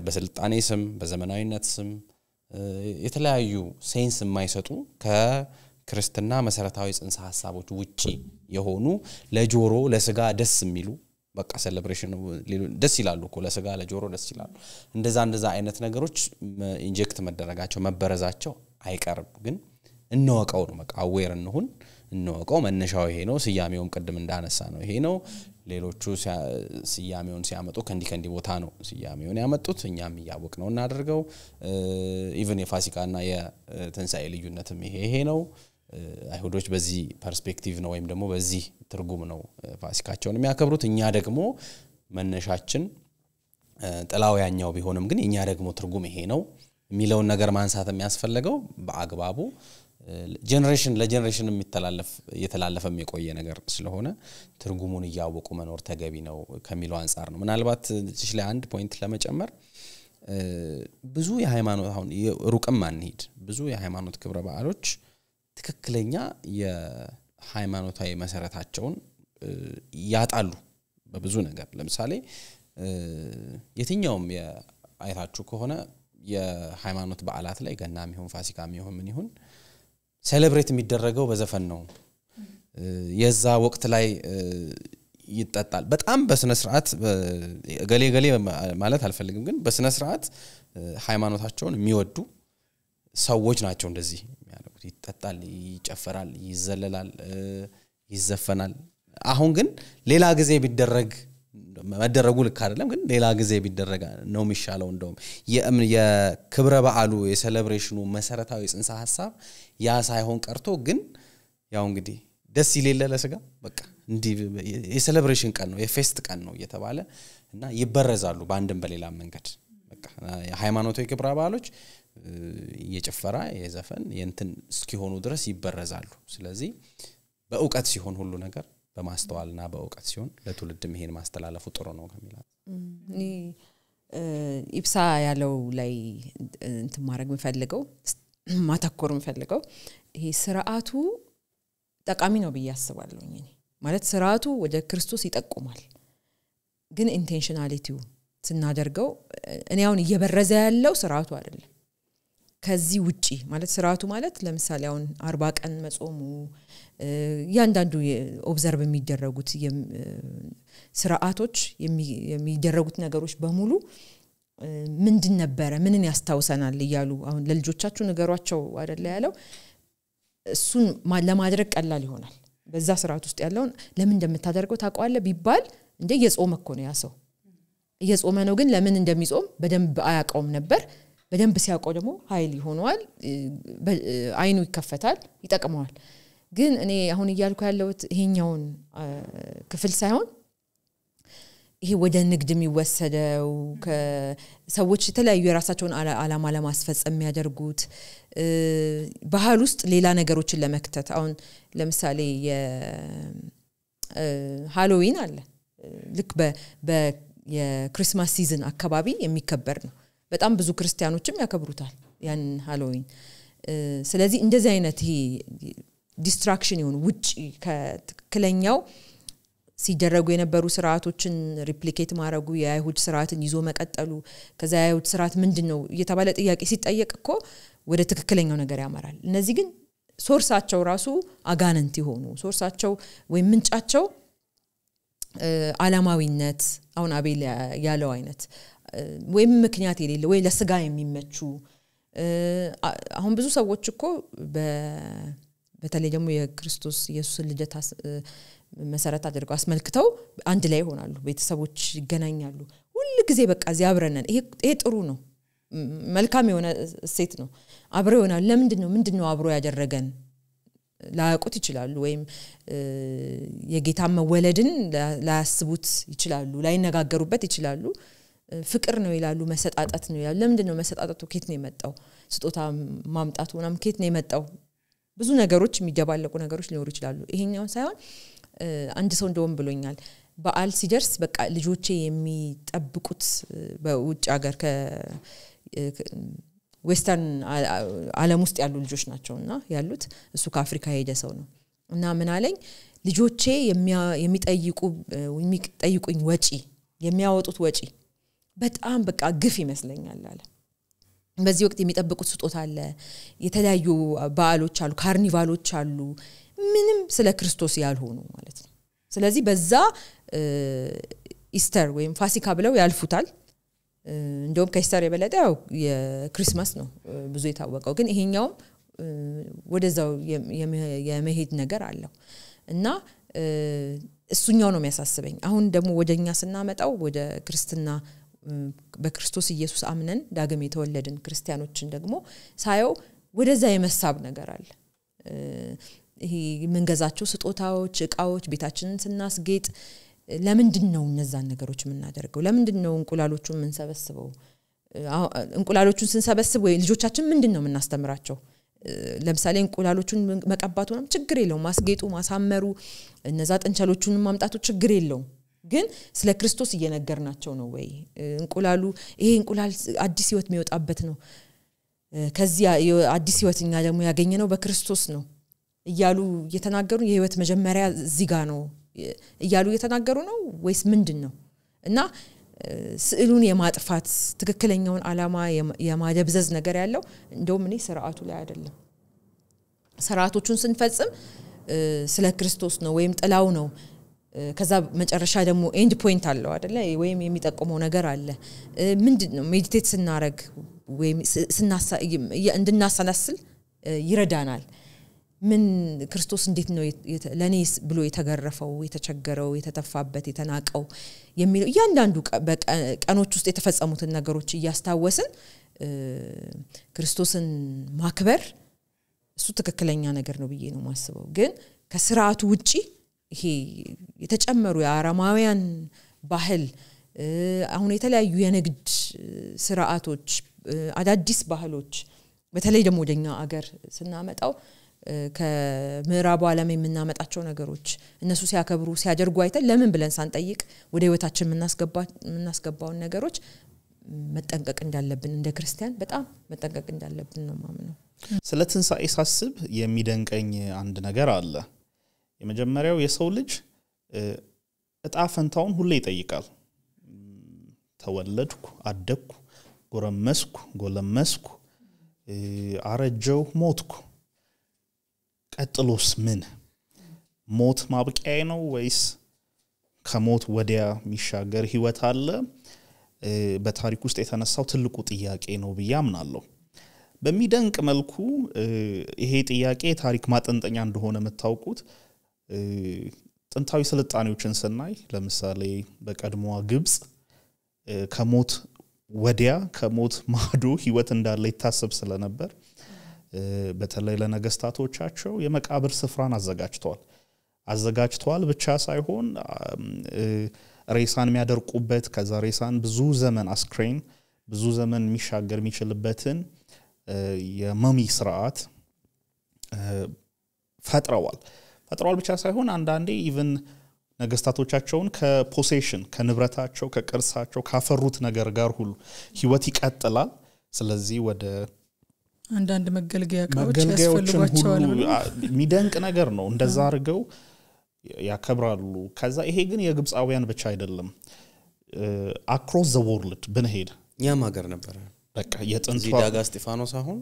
በስልጣኔ ስም በዘመናዊነት ስም የተለያዩ ሴንስ የማይሰጡ ከክርስትና መሰረታዊ ጽንሰ ሀሳቦች ውጪ የሆኑ ለጆሮ ለስጋ ደስ የሚሉ በቃ ሴሌብሬሽን ደስ ይላሉ እኮ ለስጋ ለጆሮ ደስ ይላሉ። እንደዛ እንደዛ አይነት ነገሮች ኢንጀክት መደረጋቸው መበረዛቸው አይቀርም ግን እንወቀው ነው። በቃ አዌር እንሁን፣ እንወቀው። መነሻው ይሄ ነው። ስያሜውም ቅድም እንዳነሳ ነው ይሄ ነው። ሌሎቹ ስያሜውን ሲያመጡ ከእንዲህ ከንዲ ቦታ ነው ስያሜውን ያመጡት፣ እኛም እያወቅ ነው እናደርገው። ኢቨን የፋሲካና የትንሣኤ ልዩነትም ይሄ ይሄ ነው። አይሁዶች በዚህ ፐርስፔክቲቭ ነው ወይም ደግሞ በዚህ ትርጉም ነው ፋሲካቸውን የሚያከብሩት። እኛ ደግሞ መነሻችን ጥላው ያኛው ቢሆንም ግን እኛ ደግሞ ትርጉም ይሄ ነው የሚለውን ነገር ማንሳት የሚያስፈለገው በአግባቡ ጀኔሬሽን ለጀኔሬሽን የሚተላለፍ እየተላለፈም የቆየ ነገር ስለሆነ ትርጉሙን እያወቁ መኖር ተገቢ ነው ከሚለው አንጻር ነው። ምናልባት እዚህ ላይ አንድ ፖይንት ለመጨመር ብዙ የሃይማኖት አሁን ሩቅም አንሄድ ብዙ የሃይማኖት ክብረ በዓሎች ትክክለኛ የሃይማኖታዊ መሰረታቸውን ያጣሉ በብዙ ነገር። ለምሳሌ የትኛውም አይታችሁ ከሆነ የሃይማኖት በዓላት ላይ ገና ሚሆን ፋሲካ ሚሆን ምን ይሁን ሴሌብሬት የሚደረገው በዘፈን ነው። የዛ ወቅት ላይ ይጠጣል። በጣም በስነ ስርዓት ገሌ ገሌ ማለት አልፈልግም፣ ግን በስነ ስርዓት ሃይማኖታቸውን የሚወዱ ሰዎች ናቸው እንደዚህ ይጠጣል፣ ይጨፈራል፣ ይዘለላል፣ ይዘፈናል። አሁን ግን ሌላ ጊዜ ቢደረግ መደረጉ ልክ አይደለም፣ ግን ሌላ ጊዜ ቢደረገ ነው የሚሻለው። እንደውም የክብረ በዓሉ የሴሌብሬሽኑ መሰረታዊ ጽንሰ ሀሳብ ያ ሳይሆን ቀርቶ ግን ያው እንግዲህ ደስ ይሌለ ለስጋ በቃ እንዲህ የሴሌብሬሽን ቀን ነው የፌስት ቀን ነው እየተባለ እና ይበረዛሉ በአንድም በሌላ መንገድ በቃ ክብረ በዓሎች የጭፈራ የዘፈን የንትን እስኪሆኑ ድረስ ይበረዛሉ። ስለዚህ በእውቀት ሲሆን ሁሉ ነገር በማስተዋልና በእውቀት ሲሆን ለትውልድ ይሄን ማስተላለፉ ጥሩ ነው ከሚላት ኢብሳ ያለው ላይ እንትን ማድረግ ምፈልገው ማተኮር ምፈልገው ይሄ ስርዓቱ ጠቃሚ ነው ብዬ አስባለሁ እኔ ማለት ስርዓቱ ወደ ክርስቶስ ይጠቁማል ግን ኢንቴንሽናሊቲው ስናደርገው እኔ አሁን እየበረዘ ያለው ስርዓቱ አይደለም ከዚህ ውጪ ማለት ስርዓቱ ማለት ለምሳሌ አሁን አርባ ቀን መጾሙ እያንዳንዱ ኦብዘርቭ የሚደረጉት ስርዓቶች የሚደረጉት ነገሮች በሙሉ ምንድን ነበረ ምንን ያስታውሰናል እያሉ አሁን ለልጆቻችሁ ንገሯቸው አደለ ያለው እሱን ለማድረግ ቀላል ይሆናል በዛ ስርዓት ውስጥ ያለውን ለምን እንደምታደርገው ታቋለ ቢባል እንደ እየጾመ እኮ ነው ያ ሰው እየጾመ ነው ግን ለምን እንደሚጾም በደንብ አያውቀውም ነበር በደንብ ሲያውቀው ደግሞ ኃይል ይሆነዋል፣ አይኑ ይከፈታል፣ ይጠቅመዋል። ግን እኔ አሁን እያልኩ ያለሁት ይሄኛውን ክፍል ሳይሆን ይሄ ወደ ንግድ የሚወሰደው ሰዎች የተለያዩ የራሳቸውን አላማ ለማስፈጸም የሚያደርጉት ባህል ውስጥ ሌላ ነገሮችን ለመክተት አሁን ለምሳሌ ሃሎዊን አለ ልክ የክሪስማስ ሲዝን አካባቢ የሚከበር ነው። በጣም ብዙ ክርስቲያኖችም ያከብሩታል ያንን ሃሎዊን። ስለዚህ እንደዚህ አይነት ይሄ ዲስትራክሽን የሆኑ ውጭ ከትክክለኛው ሲደረጉ የነበሩ ስርዓቶችን ሪፕሊኬት ማድረጉ የአይሁድ ስርዓትን ይዞ መቀጠሉ ከዛ የአይሁድ ስርዓት ምንድን ነው እየተባለ ጥያቄ ሲጠየቅ እኮ ወደ ትክክለኛው ነገር ያመራል። እነዚህ ግን ሶርሳቸው ራሱ አጋነንት የሆኑ ሶርሳቸው ወይም ምንጫቸው አላማዊነት አሁን አቤል ያለው አይነት ወይም ምክንያት የሌለ ወይ ለስጋ የሚመቹ አሁን ብዙ ሰዎች እኮ በተለይ ደግሞ የክርስቶስ ኢየሱስን ልጀት መሰረት አድርገው አስመልክተው አንድ ላይ ይሆናሉ፣ ቤተሰቦች ይገናኛሉ። ሁል ጊዜ በቃ እዚህ አብረነን። ይሄ ጥሩ ነው፣ መልካም የሆነ እሴት ነው። አብረ ይሆናሉ። ለምንድን ነው ምንድን ነው አብሮ ያደረገን? ላያውቁት ይችላሉ፣ ወይም የጌታ መወለድን ላያስቡት ይችላሉ፣ ላይነጋገሩበት ይችላሉ። ፍቅር ነው ይላሉ፣ መሰጣጠት ነው ይላሉ። ለምንድን ነው መሰጣጠቱ? ኬት ነው የመጣው? ስጦታ ማምጣቱ ናም ኬት ነው የመጣው? ብዙ ነገሮች የሚደባለቁ ነገሮች ሊኖሩ ይችላሉ። ይሄኛውን ሳይሆን አንድ ሰው እንደውም ብሎኛል በአል ሲደርስ በቃ ልጆቼ የሚጠብቁት በውጭ ሀገር ዌስተርን አለም ውስጥ ያሉ ልጆች ናቸው እና ያሉት እሱ ከአፍሪካ የሄደ ሰው ነው እና ምን አለኝ ልጆቼ የሚጠይቁኝ ወጪ የሚያወጡት ወጪ በጣም በቃ ግፍ ይመስለኛል አለ። በዚህ ወቅት የሚጠብቁት ስጦታ አለ፣ የተለያዩ በዓሎች አሉ፣ ካርኒቫሎች አሉ፣ ምንም ስለ ክርስቶስ ያልሆኑ ማለት ነው። ስለዚህ በዛ ኢስተር ወይም ፋሲካ ብለው ያልፉታል። እንደውም ከኢስተር የበለጠ ያው የክሪስማስ ነው ብዙ የታወቀው፣ ግን ይሄኛውም ወደዛው የመሄድ ነገር አለው እና እሱኛው ነው የሚያሳስበኝ። አሁን ደግሞ ወደ እኛ ስናመጣው ወደ ክርስትና በክርስቶስ ኢየሱስ አምነን ዳግም የተወለድን ክርስቲያኖችን ደግሞ ሳየው ወደዛ የመሳብ ነገር አለ። ይሄ የምንገዛቸው ስጦታዎች፣ እቃዎች፣ ቤታችንን ስናስጌጥ ለምንድን ነው እነዛን ነገሮች የምናደርገው? ለምንድን ነው እንቁላሎቹን የምንሰበስበው? እንቁላሎቹን ስንሰበስብ ወይ ልጆቻችን ምንድን ነው የምናስተምራቸው? ለምሳሌ እንቁላሎቹን መቀባቱ ችግር የለውም። ማስጌጡ፣ ማሳመሩ፣ እነዛ ጥንቸሎቹን ማምጣቱ ችግር የለውም። ግን ስለ ክርስቶስ እየነገርናቸው ነው ወይ? እንቁላሉ ይሄ እንቁላል አዲስ ህይወት የሚወጣበት ነው። ከዚህ አዲስ ህይወት እኛ ደግሞ ያገኘነው በክርስቶስ ነው እያሉ እየተናገሩ የህይወት መጀመሪያ እዚህ ጋ ነው እያሉ እየተናገሩ ነው ወይስ ምንድን ነው? እና ስዕሉን የማጥፋት ትክክለኛውን አላማ የማደብዘዝ ነገር ያለው እንደውም እኔ ስርዓቱ ላይ አይደለም። ስርዓቶቹን ስንፈጽም ስለ ክርስቶስ ነው ወይም ጥላው ነው ከዛ መጨረሻ ደግሞ ኤንድ ፖይንት አለው አደለ ወይም የሚጠቁመው ነገር አለ ምንድን ነው ሜዲቴት ስናረግ ወይም እንድናሰላስል ይረዳናል ምን ክርስቶስ እንዴት ነው ለእኔ ብሎ የተገረፈው የተቸገረው የተተፋበት የተናቀው የሚለው እያንዳንዱ ቀኖች ውስጥ የተፈጸሙትን ነገሮች እያስታወስን ክርስቶስን ማክበር እሱ ትክክለኛ ነገር ነው ብዬ ነው ማስበው ግን ከስርዓቱ ውጪ ይሄ የተጨመሩ የአረማውያን ባህል አሁን የተለያዩ የንግድ ስርዓቶች፣ አዳዲስ ባህሎች በተለይ ደግሞ ወደኛ አገር ስናመጣው ከምዕራቡ ዓለም የምናመጣቸው ነገሮች እነሱ ሲያከብሩ ሲያደርጉ አይተን ለምን ብለን ሳንጠይቅ ወደ ህይወታችን የምናስገባውን ነገሮች መጠንቀቅ እንዳለብን እንደ ክርስቲያን በጣም መጠንቀቅ እንዳለብን ነው ማምነው። ስለ ትንሣኤ ሳስብ የሚደንቀኝ አንድ ነገር አለ። የመጀመሪያው የሰው ልጅ እጣ ፈንታውን ሁሌ ይጠይቃል። ተወለድኩ፣ አደግኩ፣ ጎረመስኩ፣ ጎለመስኩ፣ አረጀው፣ ሞትኩ። ቀጥሎስ ምን? ሞት ማብቂያ ነው ወይስ ከሞት ወዲያ የሚሻገር ህይወት አለ? በታሪክ ውስጥ የተነሳው ትልቁ ጥያቄ ነው ብዬ አምናለሁ። በሚደንቅ መልኩ ይሄ ጥያቄ የታሪክ ማጠንጠኛ እንደሆነ የምታውቁት ጥንታዊ ስልጣኔዎችን ስናይ ለምሳሌ በቀድሞዋ ግብፅ ከሞት ወዲያ ከሞት ማዶ ህይወት እንዳለ ይታሰብ ስለነበር በተለይ ለነገስታቶቻቸው የመቃብር ስፍራን አዘጋጅተዋል። አዘጋጅተዋል ብቻ ሳይሆን ሬሳን የሚያደርቁበት ከዛ ሬሳን ብዙ ዘመን አስክሬን ብዙ ዘመን የሚሻገር የሚችልበትን የመሚ ስርዓት ፈጥረዋል። ፈጥሯል ብቻ ሳይሆን አንዳንዴ ኢቨን ነገስታቶቻቸውን ከፖሴሽን ከንብረታቸው ከቅርሳቸው ካፈሩት ነገር ጋር ሁሉ ህይወት ይቀጥላል ስለዚህ ወደ አንዳንድ መገልገያ የሚደንቅ ነገር ነው እንደዛ አድርገው ያከብራሉ ከዛ ይሄ ግን የግብፃውያን ብቻ አይደለም አክሮስ ዘ ወርልድ ብንሄድ ያም ሀገር ነበረ በቃ የጥንቱ ዳጋ ስጢፋኖስ አሁን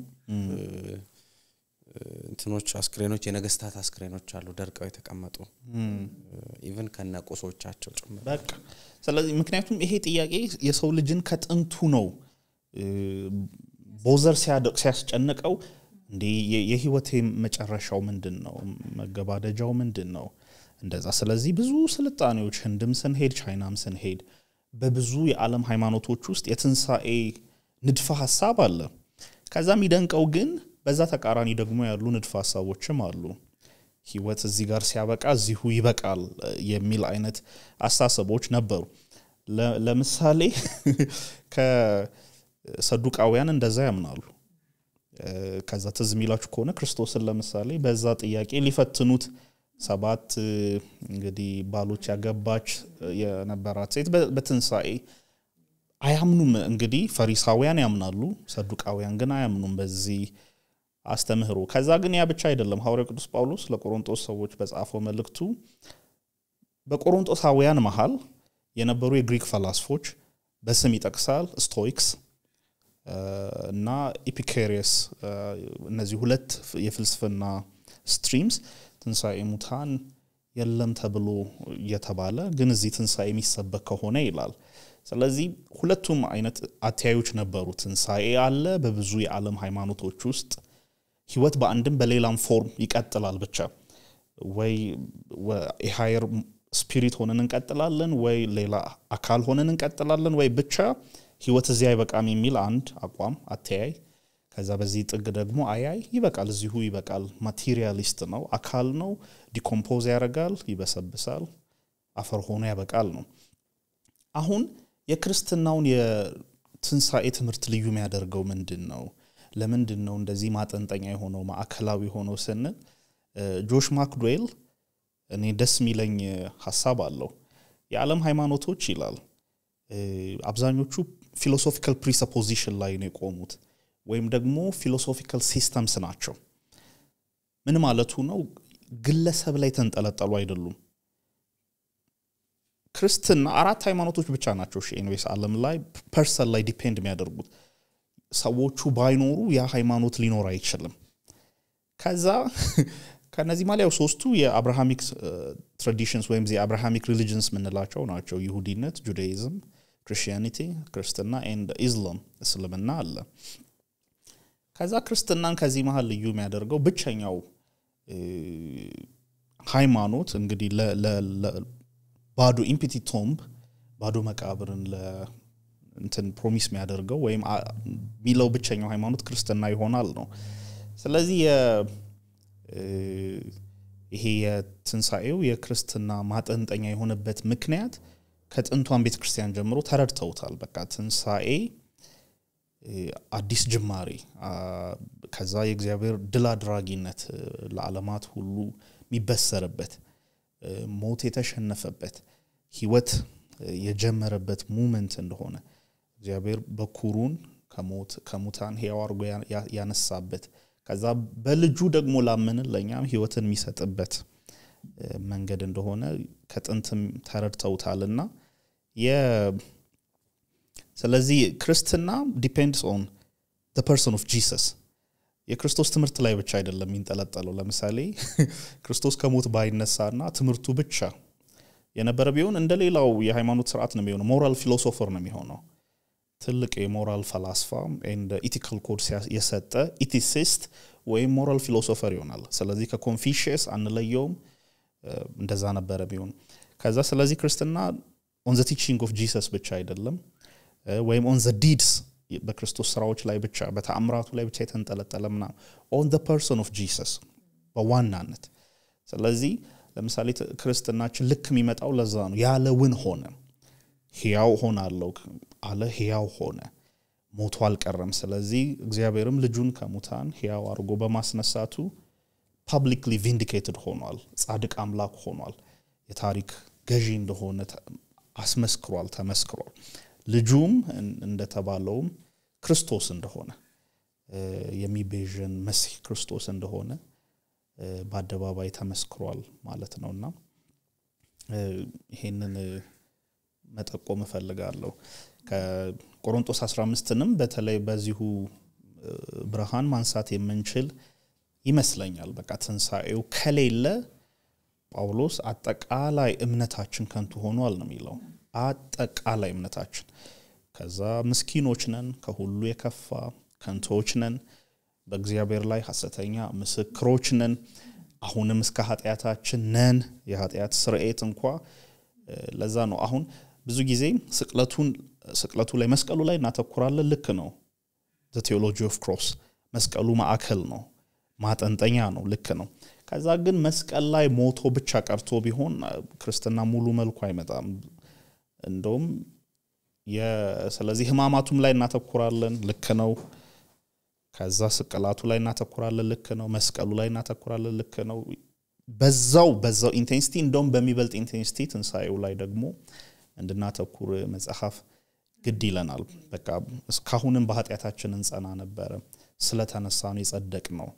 እንትኖች አስክሬኖች የነገስታት አስክሬኖች አሉ ደርቀው የተቀመጡ ኢቨን ከነ ቁሶቻቸው ጭምር ስለዚህ ምክንያቱም ይሄ ጥያቄ የሰው ልጅን ከጥንቱ ነው ቦዘር ሲያስጨንቀው እንዴ የህይወቴ መጨረሻው ምንድን ነው መገባደጃው ምንድን ነው እንደዛ ስለዚህ ብዙ ስልጣኔዎች ህንድም ስንሄድ ቻይናም ስንሄድ በብዙ የዓለም ሃይማኖቶች ውስጥ የትንሣኤ ንድፈ ሀሳብ አለ ከዛ የሚደንቀው ግን በዛ ተቃራኒ ደግሞ ያሉ ንድፈ ሀሳቦችም አሉ ህይወት እዚህ ጋር ሲያበቃ እዚሁ ይበቃል የሚል አይነት አስተሳሰቦች ነበሩ ለምሳሌ [laughs] ከሰዱቃውያን እንደዛ ያምናሉ ከዛ ትዝ የሚላችሁ ከሆነ ክርስቶስን ለምሳሌ በዛ ጥያቄ ሊፈትኑት ሰባት እንግዲህ ባሎች ያገባች የነበራት ሴት በትንሣኤ አያምኑም እንግዲህ ፈሪሳውያን ያምናሉ ሰዱቃውያን ግን አያምኑም በዚህ አስተምህሩ ከዛ ግን ያ ብቻ አይደለም። ሐዋርያው ቅዱስ ጳውሎስ ለቆሮንጦስ ሰዎች በጻፈው መልእክቱ በቆሮንጦሳውያን መሃል የነበሩ የግሪክ ፈላስፎች በስም ይጠቅሳል። ስቶይክስ እና ኢፒኬሪየስ እነዚህ ሁለት የፍልስፍና ስትሪምስ ትንሣኤ ሙታን የለም ተብሎ እየተባለ ግን እዚህ ትንሣኤ የሚሰበክ ከሆነ ይላል። ስለዚህ ሁለቱም አይነት አተያዮች ነበሩ። ትንሣኤ አለ በብዙ የዓለም ሃይማኖቶች ውስጥ ህይወት በአንድም በሌላም ፎርም ይቀጥላል ብቻ ወይ የሃየር ስፒሪት ሆነን እንቀጥላለን ወይ ሌላ አካል ሆነን እንቀጥላለን ወይ ብቻ ህይወት እዚህ አይበቃም የሚል አንድ አቋም አተያይ ከዛ በዚህ ጥግ ደግሞ አያይ ይበቃል እዚሁ ይበቃል ማቴሪያሊስት ነው አካል ነው ዲኮምፖዝ ያደርጋል ይበሰብሳል አፈር ሆኖ ያበቃል ነው አሁን የክርስትናውን የትንሣኤ ትምህርት ልዩ የሚያደርገው ምንድን ነው ለምንድን ነው እንደዚህ ማጠንጠኛ የሆነው ማዕከላዊ ሆነው ስንል ጆሽ ማክዶዌል እኔ ደስ የሚለኝ ሀሳብ አለው የዓለም ሃይማኖቶች ይላል አብዛኞቹ ፊሎሶፊካል ፕሪሰፖዚሽን ላይ ነው የቆሙት ወይም ደግሞ ፊሎሶፊካል ሲስተምስ ናቸው ምን ማለቱ ነው ግለሰብ ላይ ተንጠለጠሉ አይደሉም ክርስትና አራት ሃይማኖቶች ብቻ ናቸው ሺኤንዌስ አለም ላይ ፐርሰን ላይ ዲፔንድ የሚያደርጉት ሰዎቹ ባይኖሩ ያ ሃይማኖት ሊኖር አይችልም። ከዛ [laughs] ከነዚህ ማለት ሶስቱ የአብርሃሚክ ትራዲሽንስ ወይም የአብርሃሚክ ሪሊጅንስ የምንላቸው ናቸው። ይሁዲነት፣ ጁዳይዝም፣ ክርስቲያኒቲ፣ ክርስትና ንድ ኢስላም እስልምና አለ። ከዛ ክርስትናን ከዚህ መሀል ልዩ የሚያደርገው ብቸኛው ሃይማኖት እንግዲህ ባዶ ኢምፒቲ ቶምብ ባዶ መቃብርን እንትን ፕሮሚስ የሚያደርገው ወይም የሚለው ብቸኛው ሃይማኖት ክርስትና ይሆናል ነው። ስለዚህ ይሄ የትንሣኤው የክርስትና ማጠንጠኛ የሆነበት ምክንያት ከጥንቷን ቤተ ክርስቲያን ጀምሮ ተረድተውታል። በቃ ትንሣኤ አዲስ ጅማሬ፣ ከዛ የእግዚአብሔር ድል አድራጊነት ለዓለማት ሁሉ የሚበሰርበት ሞት የተሸነፈበት ህይወት የጀመረበት ሙመንት እንደሆነ እግዚአብሔር በኩሩን ከሙታን ሕያው አርጎ ያነሳበት ከዛ በልጁ ደግሞ ላመንን ለእኛም ህይወትን የሚሰጥበት መንገድ እንደሆነ ከጥንትም ተረድተውታልና ስለዚህ ክርስትና ዲፔንድስ ኦን ፐርሰን ኦፍ ጂሰስ የክርስቶስ ትምህርት ላይ ብቻ አይደለም የሚንጠለጠለው ለምሳሌ [laughs] ክርስቶስ ከሞት ባይነሳና ትምህርቱ ብቻ የነበረ ቢሆን እንደ ሌላው የሃይማኖት ስርዓት ነው የሚሆነው ሞራል ፊሎሶፈር ነው የሚሆነው ትልቅ የሞራል ፈላስፋ እንደ ኢቲካል ኮድ የሰጠ ኢቲሲስት ወይም ሞራል ፊሎሶፈር ይሆናል። ስለዚህ ከኮንፊሽስ አንለየውም። እንደዛ ነበረ ቢሆን ከዛ ስለዚህ ክርስትና ኦን ዘ ኦፍ ጂሰስ ብቻ አይደለም ወይም ኦን ዘ ዲድስ በክርስቶስ ስራዎች ላይ ብቻ በተአምራቱ ላይ ብቻ የተንጠለጠለ ምናም ኦን ዘ ፐርሰን ኦፍ ጂሰስ በዋናነት ስለዚህ ለምሳሌ ክርስትናችን ልክ የሚመጣው ለዛ ነው ያለውን ሆነ ያው ሆናለው አለ፣ ህያው ሆነ፣ ሞቶ አልቀረም። ስለዚህ እግዚአብሔርም ልጁን ከሙታን ህያው አድርጎ በማስነሳቱ ፐብሊክሊ ቪንዲኬትድ ሆኗል፣ ጻድቅ አምላክ ሆኗል፣ የታሪክ ገዢ እንደሆነ አስመስክሯል፣ ተመስክሯል። ልጁም እንደተባለውም ክርስቶስ እንደሆነ የሚቤዥን መሲህ ክርስቶስ እንደሆነ በአደባባይ ተመስክሯል ማለት ነው እና ይሄንን መጠቆም እፈልጋለሁ። ከቆሮንጦስ 15ንም በተለይ በዚሁ ብርሃን ማንሳት የምንችል ይመስለኛል። በቃ ትንሣኤው ከሌለ ጳውሎስ አጠቃላይ እምነታችን ከንቱ ሆኗል ነው የሚለው። አጠቃላይ እምነታችን ከዛ ምስኪኖች ነን፣ ከሁሉ የከፋ ከንቶች ነን፣ በእግዚአብሔር ላይ ሀሰተኛ ምስክሮች ነን፣ አሁንም እስከ ኃጢአታችን ነን። የኃጢአት ስርኤት እንኳ ለዛ ነው አሁን ብዙ ጊዜ ስቅለቱን ስቅለቱ ላይ መስቀሉ ላይ እናተኩራለን። ልክ ነው። ዘ ቴዎሎጂ ኦፍ ክሮስ መስቀሉ ማዕከል ነው፣ ማጠንጠኛ ነው። ልክ ነው። ከዛ ግን መስቀል ላይ ሞቶ ብቻ ቀርቶ ቢሆን ክርስትና ሙሉ መልኩ አይመጣም። እንደውም ስለዚህ ህማማቱም ላይ እናተኩራለን። ልክ ነው። ከዛ ስቅላቱ ላይ እናተኩራለን። ልክ ነው። መስቀሉ ላይ እናተኩራለን። ልክ ነው። በዛው በዛው ኢንቴንሲቲ እንደውም በሚበልጥ ኢንቴንሲቲ ትንሳኤው ላይ ደግሞ እንድናተኩር መጽሐፍ ግድ ይለናል። በቃ እስካሁንም በኃጢአታችን እንጸና ነበረ፣ ስለተነሳ ነው የጸደቅ ነው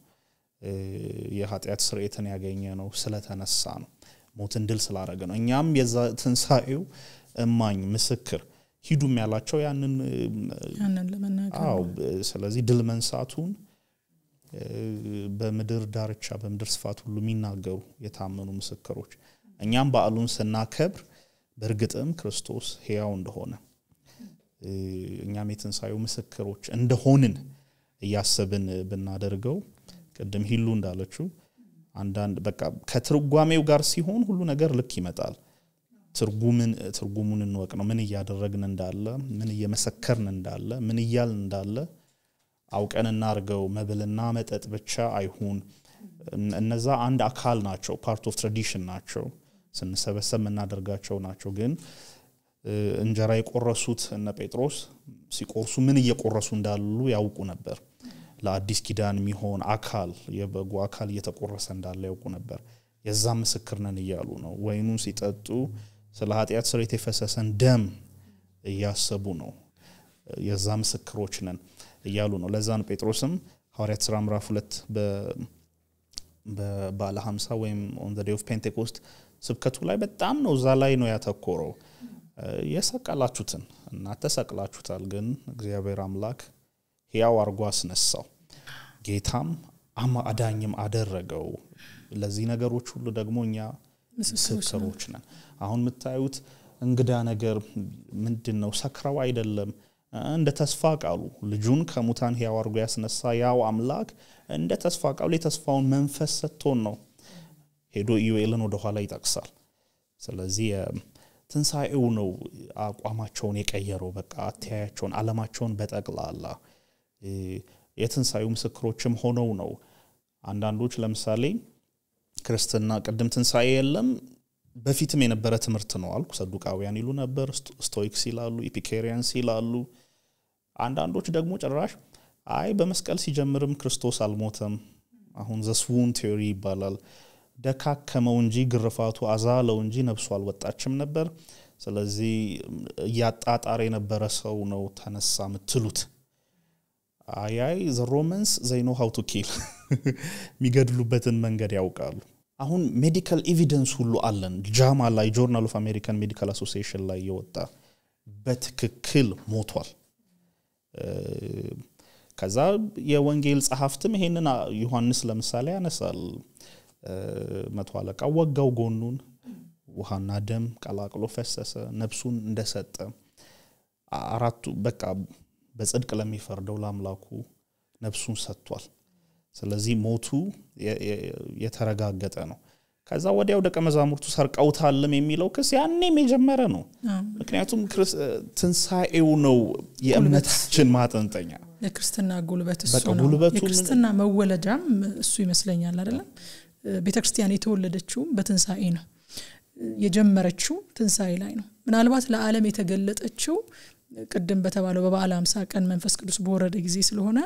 የኃጢአት ስርኤትን ያገኘ ነው ስለተነሳ ነው ሞትን ድል ስላረገ ነው። እኛም የዛ ትንሣኤው እማኝ ምስክር ሂዱም ያላቸው ያንን አዎ። ስለዚህ ድል መንሳቱን በምድር ዳርቻ በምድር ስፋት ሁሉ የሚናገሩ የታመኑ ምስክሮች እኛም በዓሉን ስናከብር በእርግጥም ክርስቶስ ሕያው እንደሆነ እኛም የትንሣኤው ምስክሮች እንደሆንን እያሰብን ብናደርገው ቅድም ሂሉ እንዳለችው አንዳንድ በቃ ከትርጓሜው ጋር ሲሆን ሁሉ ነገር ልክ ይመጣል። ትርጉሙን እንወቅ ነው። ምን እያደረግን እንዳለ፣ ምን እየመሰከርን እንዳለ፣ ምን እያል እንዳለ አውቀን እናርገው። መብልና መጠጥ ብቻ አይሁን። እነዛ አንድ አካል ናቸው፣ ፓርት ኦፍ ትራዲሽን ናቸው፣ ስንሰበሰብ የምናደርጋቸው ናቸው ግን እንጀራ የቆረሱት እነ ጴጥሮስ ሲቆርሱ ምን እየቆረሱ እንዳሉ ያውቁ ነበር። ለአዲስ ኪዳን የሚሆን አካል የበጉ አካል እየተቆረሰ እንዳለ ያውቁ ነበር። የዛ ምስክር ነን እያሉ ነው። ወይኑ ሲጠጡ ስለ ኃጢአት ስሬት የፈሰሰን ደም እያሰቡ ነው። የዛ ምስክሮች ነን እያሉ ነው። ለዛ ነው ጴጥሮስም ሐዋርያት ስራ ምራፍ ሁለት በባለ ሀምሳ ወይም ኦን ኦፍ ፔንቴኮስት ስብከቱ ላይ በጣም ነው እዛ ላይ ነው ያተኮረው። የሰቀላችሁትን እናንተ ሰቅላችሁታል፣ ግን እግዚአብሔር አምላክ ሕያው አርጎ አስነሳው፣ ጌታም አዳኝም አደረገው። ለዚህ ነገሮች ሁሉ ደግሞ እኛ ምስክሮች ነን። አሁን የምታዩት እንግዳ ነገር ምንድን ነው? ሰክረው አይደለም። እንደ ተስፋ ቃሉ ልጁን ከሙታን ሕያው አርጎ ያስነሳ ያው አምላክ እንደ ተስፋ ቃሉ የተስፋውን መንፈስ ሰጥቶን ነው። ሄዶ ኢዩኤልን ወደኋላ ይጠቅሳል። ስለዚህ ትንሣኤው ነው አቋማቸውን የቀየረው። በቃ አተያያቸውን፣ አለማቸውን በጠቅላላ የትንሣኤው ምስክሮችም ሆነው ነው። አንዳንዶች ለምሳሌ ክርስትና ቅድም ትንሣኤ የለም በፊትም የነበረ ትምህርት ነው አልኩ። ሰዱቃውያን ይሉ ነበር፣ ስቶይክስ ይላሉ፣ ኢፒኬሪያንስ ይላሉ። አንዳንዶች ደግሞ ጭራሽ አይ በመስቀል ሲጀምርም ክርስቶስ አልሞተም። አሁን ዘስውን ቴዎሪ ይባላል። ደካከመው እንጂ ግርፋቱ አዛለው እንጂ ነብሱ አልወጣችም ነበር። ስለዚህ እያጣጣረ የነበረ ሰው ነው ተነሳ ምትሉት። አያይ ዘ ሮመንስ ዘይኖ ሀው ቱ ኪል [laughs] የሚገድሉበትን መንገድ ያውቃሉ። አሁን ሜዲካል ኤቪደንስ ሁሉ አለን። ጃማ ላይ ጆርናል ኦፍ አሜሪካን ሜዲካል አሶሲሽን ላይ የወጣ በትክክል ሞቷል። ከዛ የወንጌል ጸሐፍትም ይሄንን ዮሐንስ ለምሳሌ ያነሳል። መቶ አለቃ ወጋው ጎኑን ውሃና ደም ቀላቅሎ ፈሰሰ፣ ነፍሱን እንደሰጠ አራቱ በቃ በጽድቅ ለሚፈርደው ለአምላኩ ነፍሱን ሰጥቷል። ስለዚህ ሞቱ የተረጋገጠ ነው። ከዛ ወዲያው ደቀ መዛሙርቱ ሰርቀውታልም የሚለው ክስ ያኔም የጀመረ ነው። ምክንያቱም ትንሣኤው ነው የእምነታችን ማጠንጠኛ የክርስትና ጉልበት እሱ ነው። የክርስትና መወለጃም እሱ ይመስለኛል አይደለም ቤተ ክርስቲያን የተወለደችውም በትንሣኤ ነው የጀመረችው ትንሣኤ ላይ ነው ምናልባት ለዓለም የተገለጠችው ቅድም በተባለው በበዓል አምሳ ቀን መንፈስ ቅዱስ በወረደ ጊዜ ስለሆነ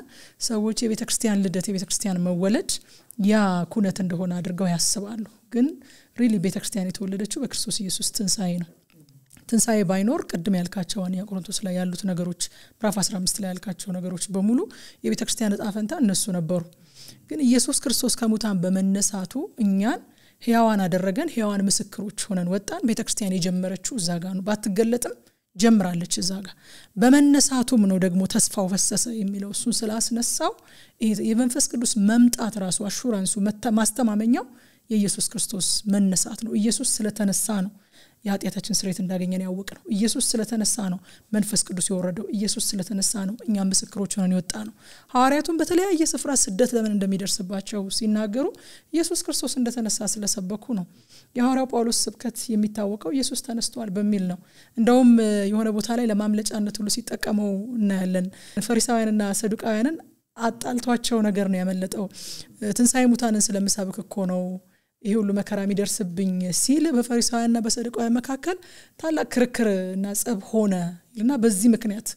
ሰዎች የቤተ ክርስቲያን ልደት የቤተ ክርስቲያን መወለድ ያ ኩነት እንደሆነ አድርገው ያስባሉ ግን ሪሊ ቤተ ክርስቲያን የተወለደችው በክርስቶስ ኢየሱስ ትንሣኤ ነው ትንሣኤ ባይኖር ቅድም ያልካቸውን የቆሮንቶስ ላይ ያሉት ነገሮች ምራፍ 15 ላይ ያልካቸው ነገሮች በሙሉ የቤተ ክርስቲያን እጣ እነሱ ነበሩ ግን ኢየሱስ ክርስቶስ ከሙታን በመነሳቱ እኛን ህያዋን አደረገን ህያዋን ምስክሮች ሆነን ወጣን ቤተክርስቲያን የጀመረችው እዛ ጋ ነው ባትገለጥም ጀምራለች እዛ ጋ በመነሳቱም ነው ደግሞ ተስፋው ፈሰሰ የሚለው እሱን ስላስነሳው የመንፈስ ቅዱስ መምጣት ራሱ አሹራንሱ ማስተማመኛው የኢየሱስ ክርስቶስ መነሳት ነው ኢየሱስ ስለተነሳ ነው የኃጢአታችን ስሬት እንዳገኘን ያወቅ ነው ኢየሱስ ስለተነሳ ነው መንፈስ ቅዱስ የወረደው ኢየሱስ ስለተነሳ ነው እኛ ምስክሮች ሆነን የወጣ ነው ሐዋርያቱን በተለያየ ስፍራ ስደት ለምን እንደሚደርስባቸው ሲናገሩ ኢየሱስ ክርስቶስ እንደተነሳ ስለሰበኩ ነው የሐዋርያው ጳውሎስ ስብከት የሚታወቀው ኢየሱስ ተነስተዋል በሚል ነው እንደውም የሆነ ቦታ ላይ ለማምለጫነት ሁሉ ሲጠቀመው እናያለን ፈሪሳውያንና ሰዱቃውያንን አጣልቷቸው ነገር ነው ያመለጠው ትንሣኤ ሙታንን ስለምሰብክ እኮ ነው ይሄ ሁሉ መከራ የሚደርስብኝ ሲል በፈሪሳውያንና በሰዱቃውያን መካከል ታላቅ ክርክር እና ጸብ ሆነ እና በዚህ ምክንያት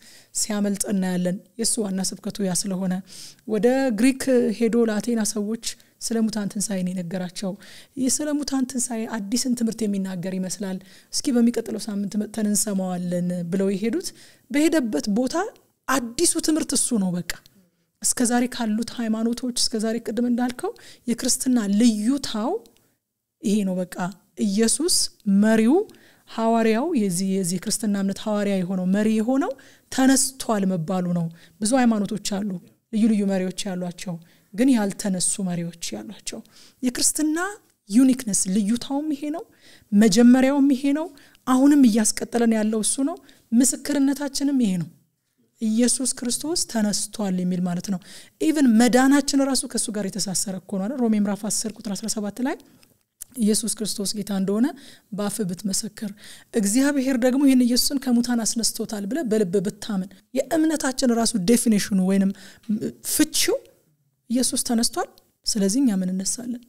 ሲያመልጥ እናያለን። የእሱ ዋና ስብከቱ ያ ስለሆነ ወደ ግሪክ ሄዶ ለአቴና ሰዎች ስለ ሙታን ትንሣኤን የነገራቸው ይህ ስለ ሙታን ትንሣኤ አዲስን ትምህርት የሚናገር ይመስላል። እስኪ በሚቀጥለው ሳምንት መጥተን እንሰማዋለን ብለው የሄዱት በሄደበት ቦታ አዲሱ ትምህርት እሱ ነው በቃ እስከዛሬ ካሉት ሃይማኖቶች እስከዛሬ ቅድም እንዳልከው የክርስትና ልዩታው ይሄ ነው በቃ ኢየሱስ መሪው ሐዋርያው የዚህ የዚህ ክርስትና እምነት ሐዋርያ የሆነው መሪ የሆነው ተነስቷል መባሉ ነው። ብዙ ሃይማኖቶች አሉ፣ ልዩ ልዩ መሪዎች ያሏቸው ግን ያልተነሱ መሪዎች ያሏቸው። የክርስትና ዩኒክነስ ልዩታውም ይሄ ነው፣ መጀመሪያውም ይሄ ነው፣ አሁንም እያስቀጠለን ያለው እሱ ነው። ምስክርነታችንም ይሄ ነው። ኢየሱስ ክርስቶስ ተነስቷል የሚል ማለት ነው። ኢቨን መዳናችን ራሱ ከእሱ ጋር የተሳሰረ እኮ ነው። ሮሜ ምራፍ 10 ቁጥር 17 ላይ ኢየሱስ ክርስቶስ ጌታ እንደሆነ በአፍ ብትመሰክር እግዚአብሔር ደግሞ ይህን ኢየሱስን ከሙታን አስነስቶታል ብለ በልብ ብታምን የእምነታችን ራሱ ዴፊኔሽኑ ወይንም ፍቺው ኢየሱስ ተነስቷል ስለዚህ እኛ ምን እነሳለን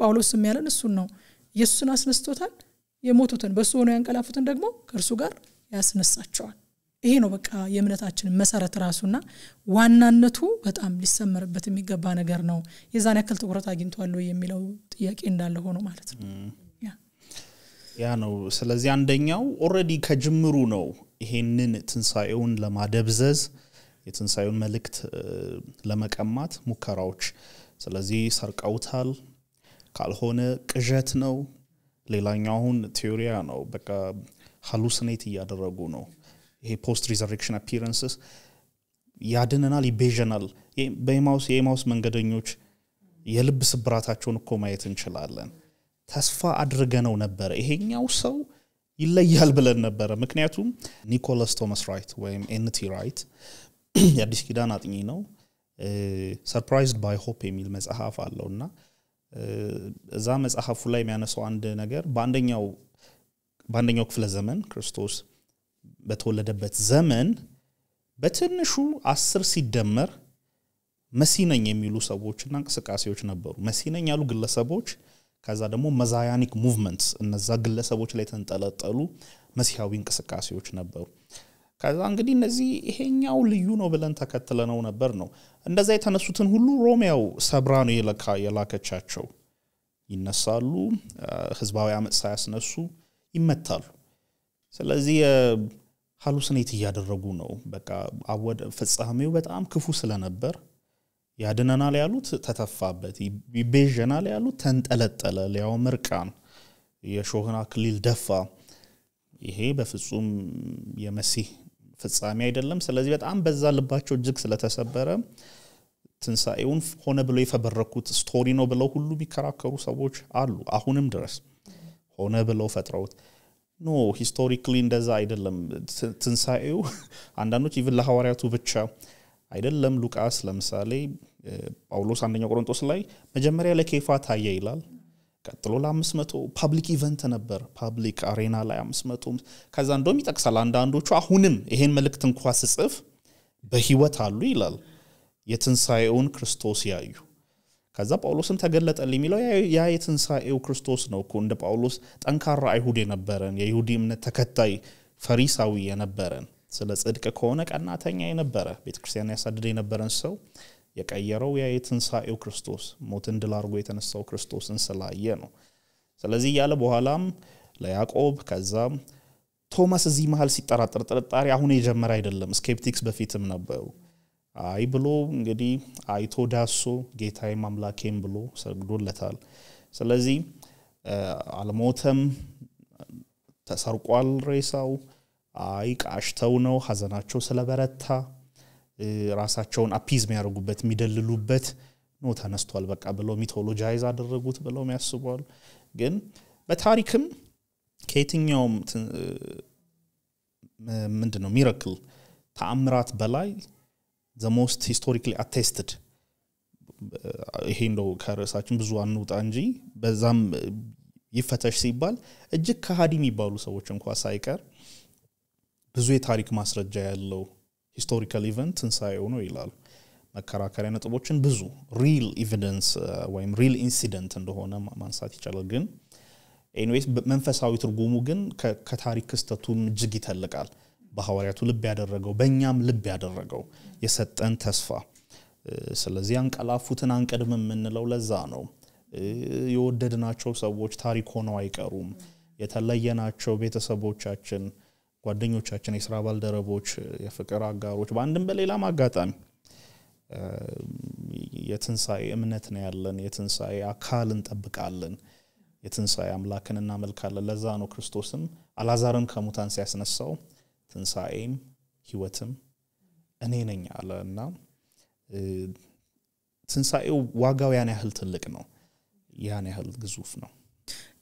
ጳውሎስ የሚያለን እሱን ነው ኢየሱስን አስነስቶታል የሞቱትን በእሱ ሆነው ያንቀላፉትን ደግሞ ከእርሱ ጋር ያስነሳቸዋል ይሄ ነው በቃ የእምነታችን መሰረት ራሱና ዋናነቱ በጣም ሊሰመርበት የሚገባ ነገር ነው። የዛን ያክል ትኩረት አግኝቷል የሚለው ጥያቄ እንዳለ ሆኖ ማለት ነው። ያ ነው። ስለዚህ አንደኛው ኦረዲ ከጅምሩ ነው ይሄንን ትንሣኤውን ለማደብዘዝ የትንሣኤውን መልእክት ለመቀማት ሙከራዎች። ስለዚህ ሰርቀውታል፣ ካልሆነ ቅዠት ነው። ሌላኛው አሁን ቴዎሪያ ነው። በቃ ሀሉስኔት እያደረጉ ነው። ይሄ ፖስት ሪዘሬክሽን አፒረንስስ ያድነናል ይቤዥናል በኤማውስ የኤማውስ መንገደኞች የልብ ስብራታቸውን እኮ ማየት እንችላለን ተስፋ አድርገነው ነበረ ይሄኛው ሰው ይለያል ብለን ነበረ ምክንያቱም ኒኮላስ ቶማስ ራይት ወይም ኤንቲ ራይት [clears throat] የአዲስ ኪዳን አጥኚ ነው ሰርፕራይዝድ ባይ ሆፕ የሚል መጽሐፍ አለው እና እዛ መጽሐፉ ላይ የሚያነሰው አንድ ነገር በአንደኛው ክፍለ ዘመን ክርስቶስ በተወለደበት ዘመን በትንሹ አስር ሲደመር መሲነኝ የሚሉ ሰዎችና እንቅስቃሴዎች ነበሩ። መሲነኝ ያሉ ግለሰቦች ከዛ ደግሞ መዛያኒክ ሙቭመንት እነዛ ግለሰቦች ላይ የተንጠለጠሉ መሲያዊ እንቅስቃሴዎች ነበሩ። ከዛ እንግዲህ እነዚህ ይሄኛው ልዩ ነው ብለን ተከትለነው ነበር ነው። እንደዛ የተነሱትን ሁሉ ሮሚያው ሰብራ ነው የላከቻቸው። ይነሳሉ፣ ህዝባዊ አመፅ ሳያስነሱ ይመታሉ። ስለዚህ ሀሉስኔት እያደረጉ ነው። በቃ አወደ ፍጻሜው በጣም ክፉ ስለነበር ያድነናል ያሉት ተተፋበት፣ ይቤዠናል ያሉት ተንጠለጠለ፣ ሊያውም እርቃን የሾህን አክሊል ደፋ። ይሄ በፍጹም የመሲህ ፍጻሜ አይደለም። ስለዚህ በጣም በዛ ልባቸው እጅግ ስለተሰበረ ትንሣኤውን ሆነ ብለው የፈበረኩት ስቶሪ ነው ብለው ሁሉ የሚከራከሩ ሰዎች አሉ አሁንም ድረስ ሆነ ብለው ፈጥረውት ኖ ሂስቶሪካሊ እንደዛ አይደለም። ትንሣኤው አንዳንዶች ኢቭን ለሐዋርያቱ ብቻ አይደለም። ሉቃስ ለምሳሌ ጳውሎስ አንደኛው ቆሮንጦስ ላይ መጀመሪያ ለኬፋ ታየ ይላል። ቀጥሎ ለአምስት መቶ ፓብሊክ ኢቨንት ነበር። ፓብሊክ አሬና ላይ አምስት መቶ ከዛ እንደውም ይጠቅሳል። አንዳንዶቹ አሁንም ይሄን መልእክት እንኳ ስጽፍ በህይወት አሉ ይላል። የትንሣኤውን ክርስቶስ ያዩ ከዛ ጳውሎስም ተገለጠልኝ የሚለው ያ የትንሣኤው ክርስቶስ ነው እኮ እንደ ጳውሎስ ጠንካራ አይሁድ የነበረን የይሁዲ እምነት ተከታይ ፈሪሳዊ የነበረን ስለ ጽድቅ ከሆነ ቀናተኛ የነበረ ቤተክርስቲያን ያሳድድ የነበረን ሰው የቀየረው ያ የትንሣኤው ክርስቶስ ሞትን ድል አድርጎ የተነሳው ክርስቶስን ስላየ ነው። ስለዚህ እያለ በኋላም ለያዕቆብ ከዛም ቶማስ እዚህ መሀል ሲጠራጠር ጥርጣሬ አሁን የጀመረ አይደለም። ስኬፕቲክስ በፊትም ነበሩ። አይ ብሎ እንግዲህ አይቶ ዳሶ ጌታዬም አምላኬም ብሎ ሰግዶለታል። ስለዚህ አልሞተም፣ ተሰርቋል ሬሳው። አይ ቃሽተው ነው ሀዘናቸው ስለበረታ ራሳቸውን አፒዝ የሚያደርጉበት የሚደልሉበት ኖ ተነስቷል በቃ ብለው ሚቶሎጃይዝ አደረጉት ብለው ያስቧል። ግን በታሪክም ከየትኛውም ምንድነው ሚረክል ተአምራት በላይ ዘ ሞስት ሂስቶሪካሊ አቴስትድ ይሄ እንደው ከርዕሳችን ብዙ አንውጣ እንጂ በዛም ይፈተሽ ሲባል እጅግ ከሀዲ የሚባሉ ሰዎች እንኳ ሳይቀር ብዙ የታሪክ ማስረጃ ያለው ሂስቶሪካል ኢቨንት ትንሣኤው ነው ይላሉ። መከራከሪያ ነጥቦችን ብዙ ሪል ኤቪደንስ uh, ወይም ሪል ኢንሲደንት እንደሆነ ማንሳት ይቻላል። ግን ኤኒዌይስ መንፈሳዊ ትርጉሙ ግን ከታሪክ ክስተቱም እጅግ ይተልቃል። በሐዋርያቱ ልብ ያደረገው በእኛም ልብ ያደረገው የሰጠን ተስፋ። ስለዚህ አንቀላፉትን አንቀድም የምንለው ለዛ ነው። የወደድናቸው ሰዎች ታሪክ ሆነው አይቀሩም። የተለየናቸው ቤተሰቦቻችን፣ ጓደኞቻችን፣ የስራ ባልደረቦች፣ የፍቅር አጋሮች በአንድም በሌላም አጋጣሚ የትንሣኤ እምነት ነው ያለን። የትንሣኤ አካል እንጠብቃለን። የትንሣኤ አምላክን እናመልካለን። ለዛ ነው ክርስቶስም አላዛርን ከሙታን ሲያስነሳው ትንሣኤም ህይወትም እኔ ነኝ አለ እና ትንሣኤው ዋጋው ያን ያህል ትልቅ ነው ያን ያህል ግዙፍ ነው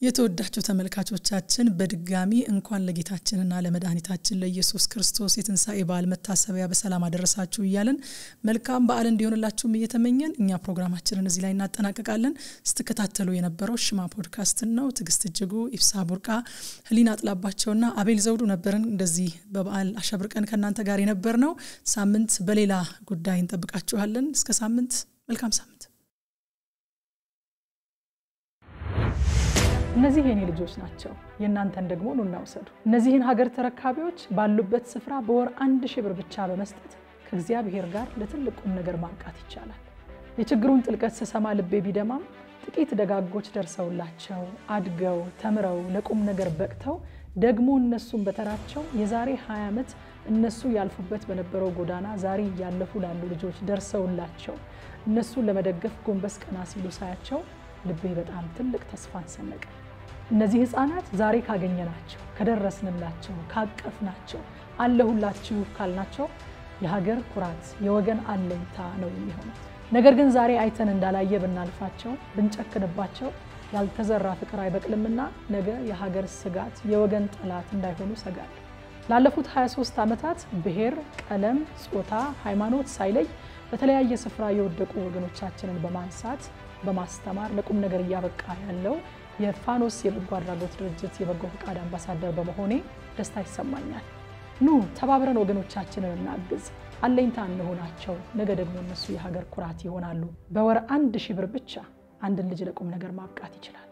የተወዳቸው ተመልካቾቻችን በድጋሚ እንኳን ለጌታችንና ለመድኃኒታችን ለኢየሱስ ክርስቶስ የትንሣኤ በዓል መታሰቢያ በሰላም አደረሳችሁ እያለን መልካም በዓል እንዲሆንላችሁም እየተመኘን እኛ ፕሮግራማችንን እዚህ ላይ እናጠናቀቃለን። ስትከታተሉ የነበረው ሽማ ፖድካስትን ነው። ትግስት እጅጉ፣ ኢብሳ ቡርቃ፣ ህሊና ጥላባቸውና አቤል ዘውዱ ነበርን። እንደዚህ በበዓል አሸብርቀን ከእናንተ ጋር የነበር ነው። ሳምንት በሌላ ጉዳይ እንጠብቃችኋለን። እስከ ሳምንት መልካም ሳምንት። እነዚህ የኔ ልጆች ናቸው፣ የእናንተን ደግሞ ኑ እናውሰዱ። እነዚህን ሀገር ተረካቢዎች ባሉበት ስፍራ በወር አንድ ሺህ ብር ብቻ በመስጠት ከእግዚአብሔር ጋር ለትልቅ ቁም ነገር ማብቃት ይቻላል። የችግሩን ጥልቀት ስሰማ ልቤ ቢደማም ጥቂት ደጋጎች ደርሰውላቸው አድገው ተምረው ለቁም ነገር በቅተው ደግሞ እነሱን በተራቸው የዛሬ 20 ዓመት እነሱ ያልፉበት በነበረው ጎዳና ዛሬ እያለፉ ላሉ ልጆች ደርሰውላቸው እነሱን ለመደገፍ ጎንበስ ቀና ሲሉ ሳያቸው ልቤ በጣም ትልቅ ተስፋን ሰነቀ። እነዚህ ህፃናት ዛሬ ካገኘናቸው፣ ከደረስንላቸው፣ ካቀፍናቸው፣ አለሁላችሁ ካልናቸው የሀገር ኩራት የወገን አለኝታ ነው የሚሆኑት። ነገር ግን ዛሬ አይተን እንዳላየ ብናልፋቸው ብንጨክንባቸው ያልተዘራ ፍቅር አይበቅልምና ነገ የሀገር ስጋት የወገን ጠላት እንዳይሆኑ ሰጋል። ላለፉት 23 ዓመታት ብሔር፣ ቀለም፣ ጾታ፣ ሃይማኖት ሳይለይ በተለያየ ስፍራ የወደቁ ወገኖቻችንን በማንሳት በማስተማር ለቁም ነገር እያበቃ ያለው የፋኖስ የበጎ አድራጎት ድርጅት የበጎ ፈቃድ አምባሳደር በመሆኔ ደስታ ይሰማኛል። ኑ ተባብረን ወገኖቻችንን እናግዝ፣ አለኝታ እንሆናቸው። ነገ ደግሞ እነሱ የሀገር ኩራት ይሆናሉ። በወር አንድ ሺህ ብር ብቻ አንድን ልጅ ለቁም ነገር ማብቃት ይችላል።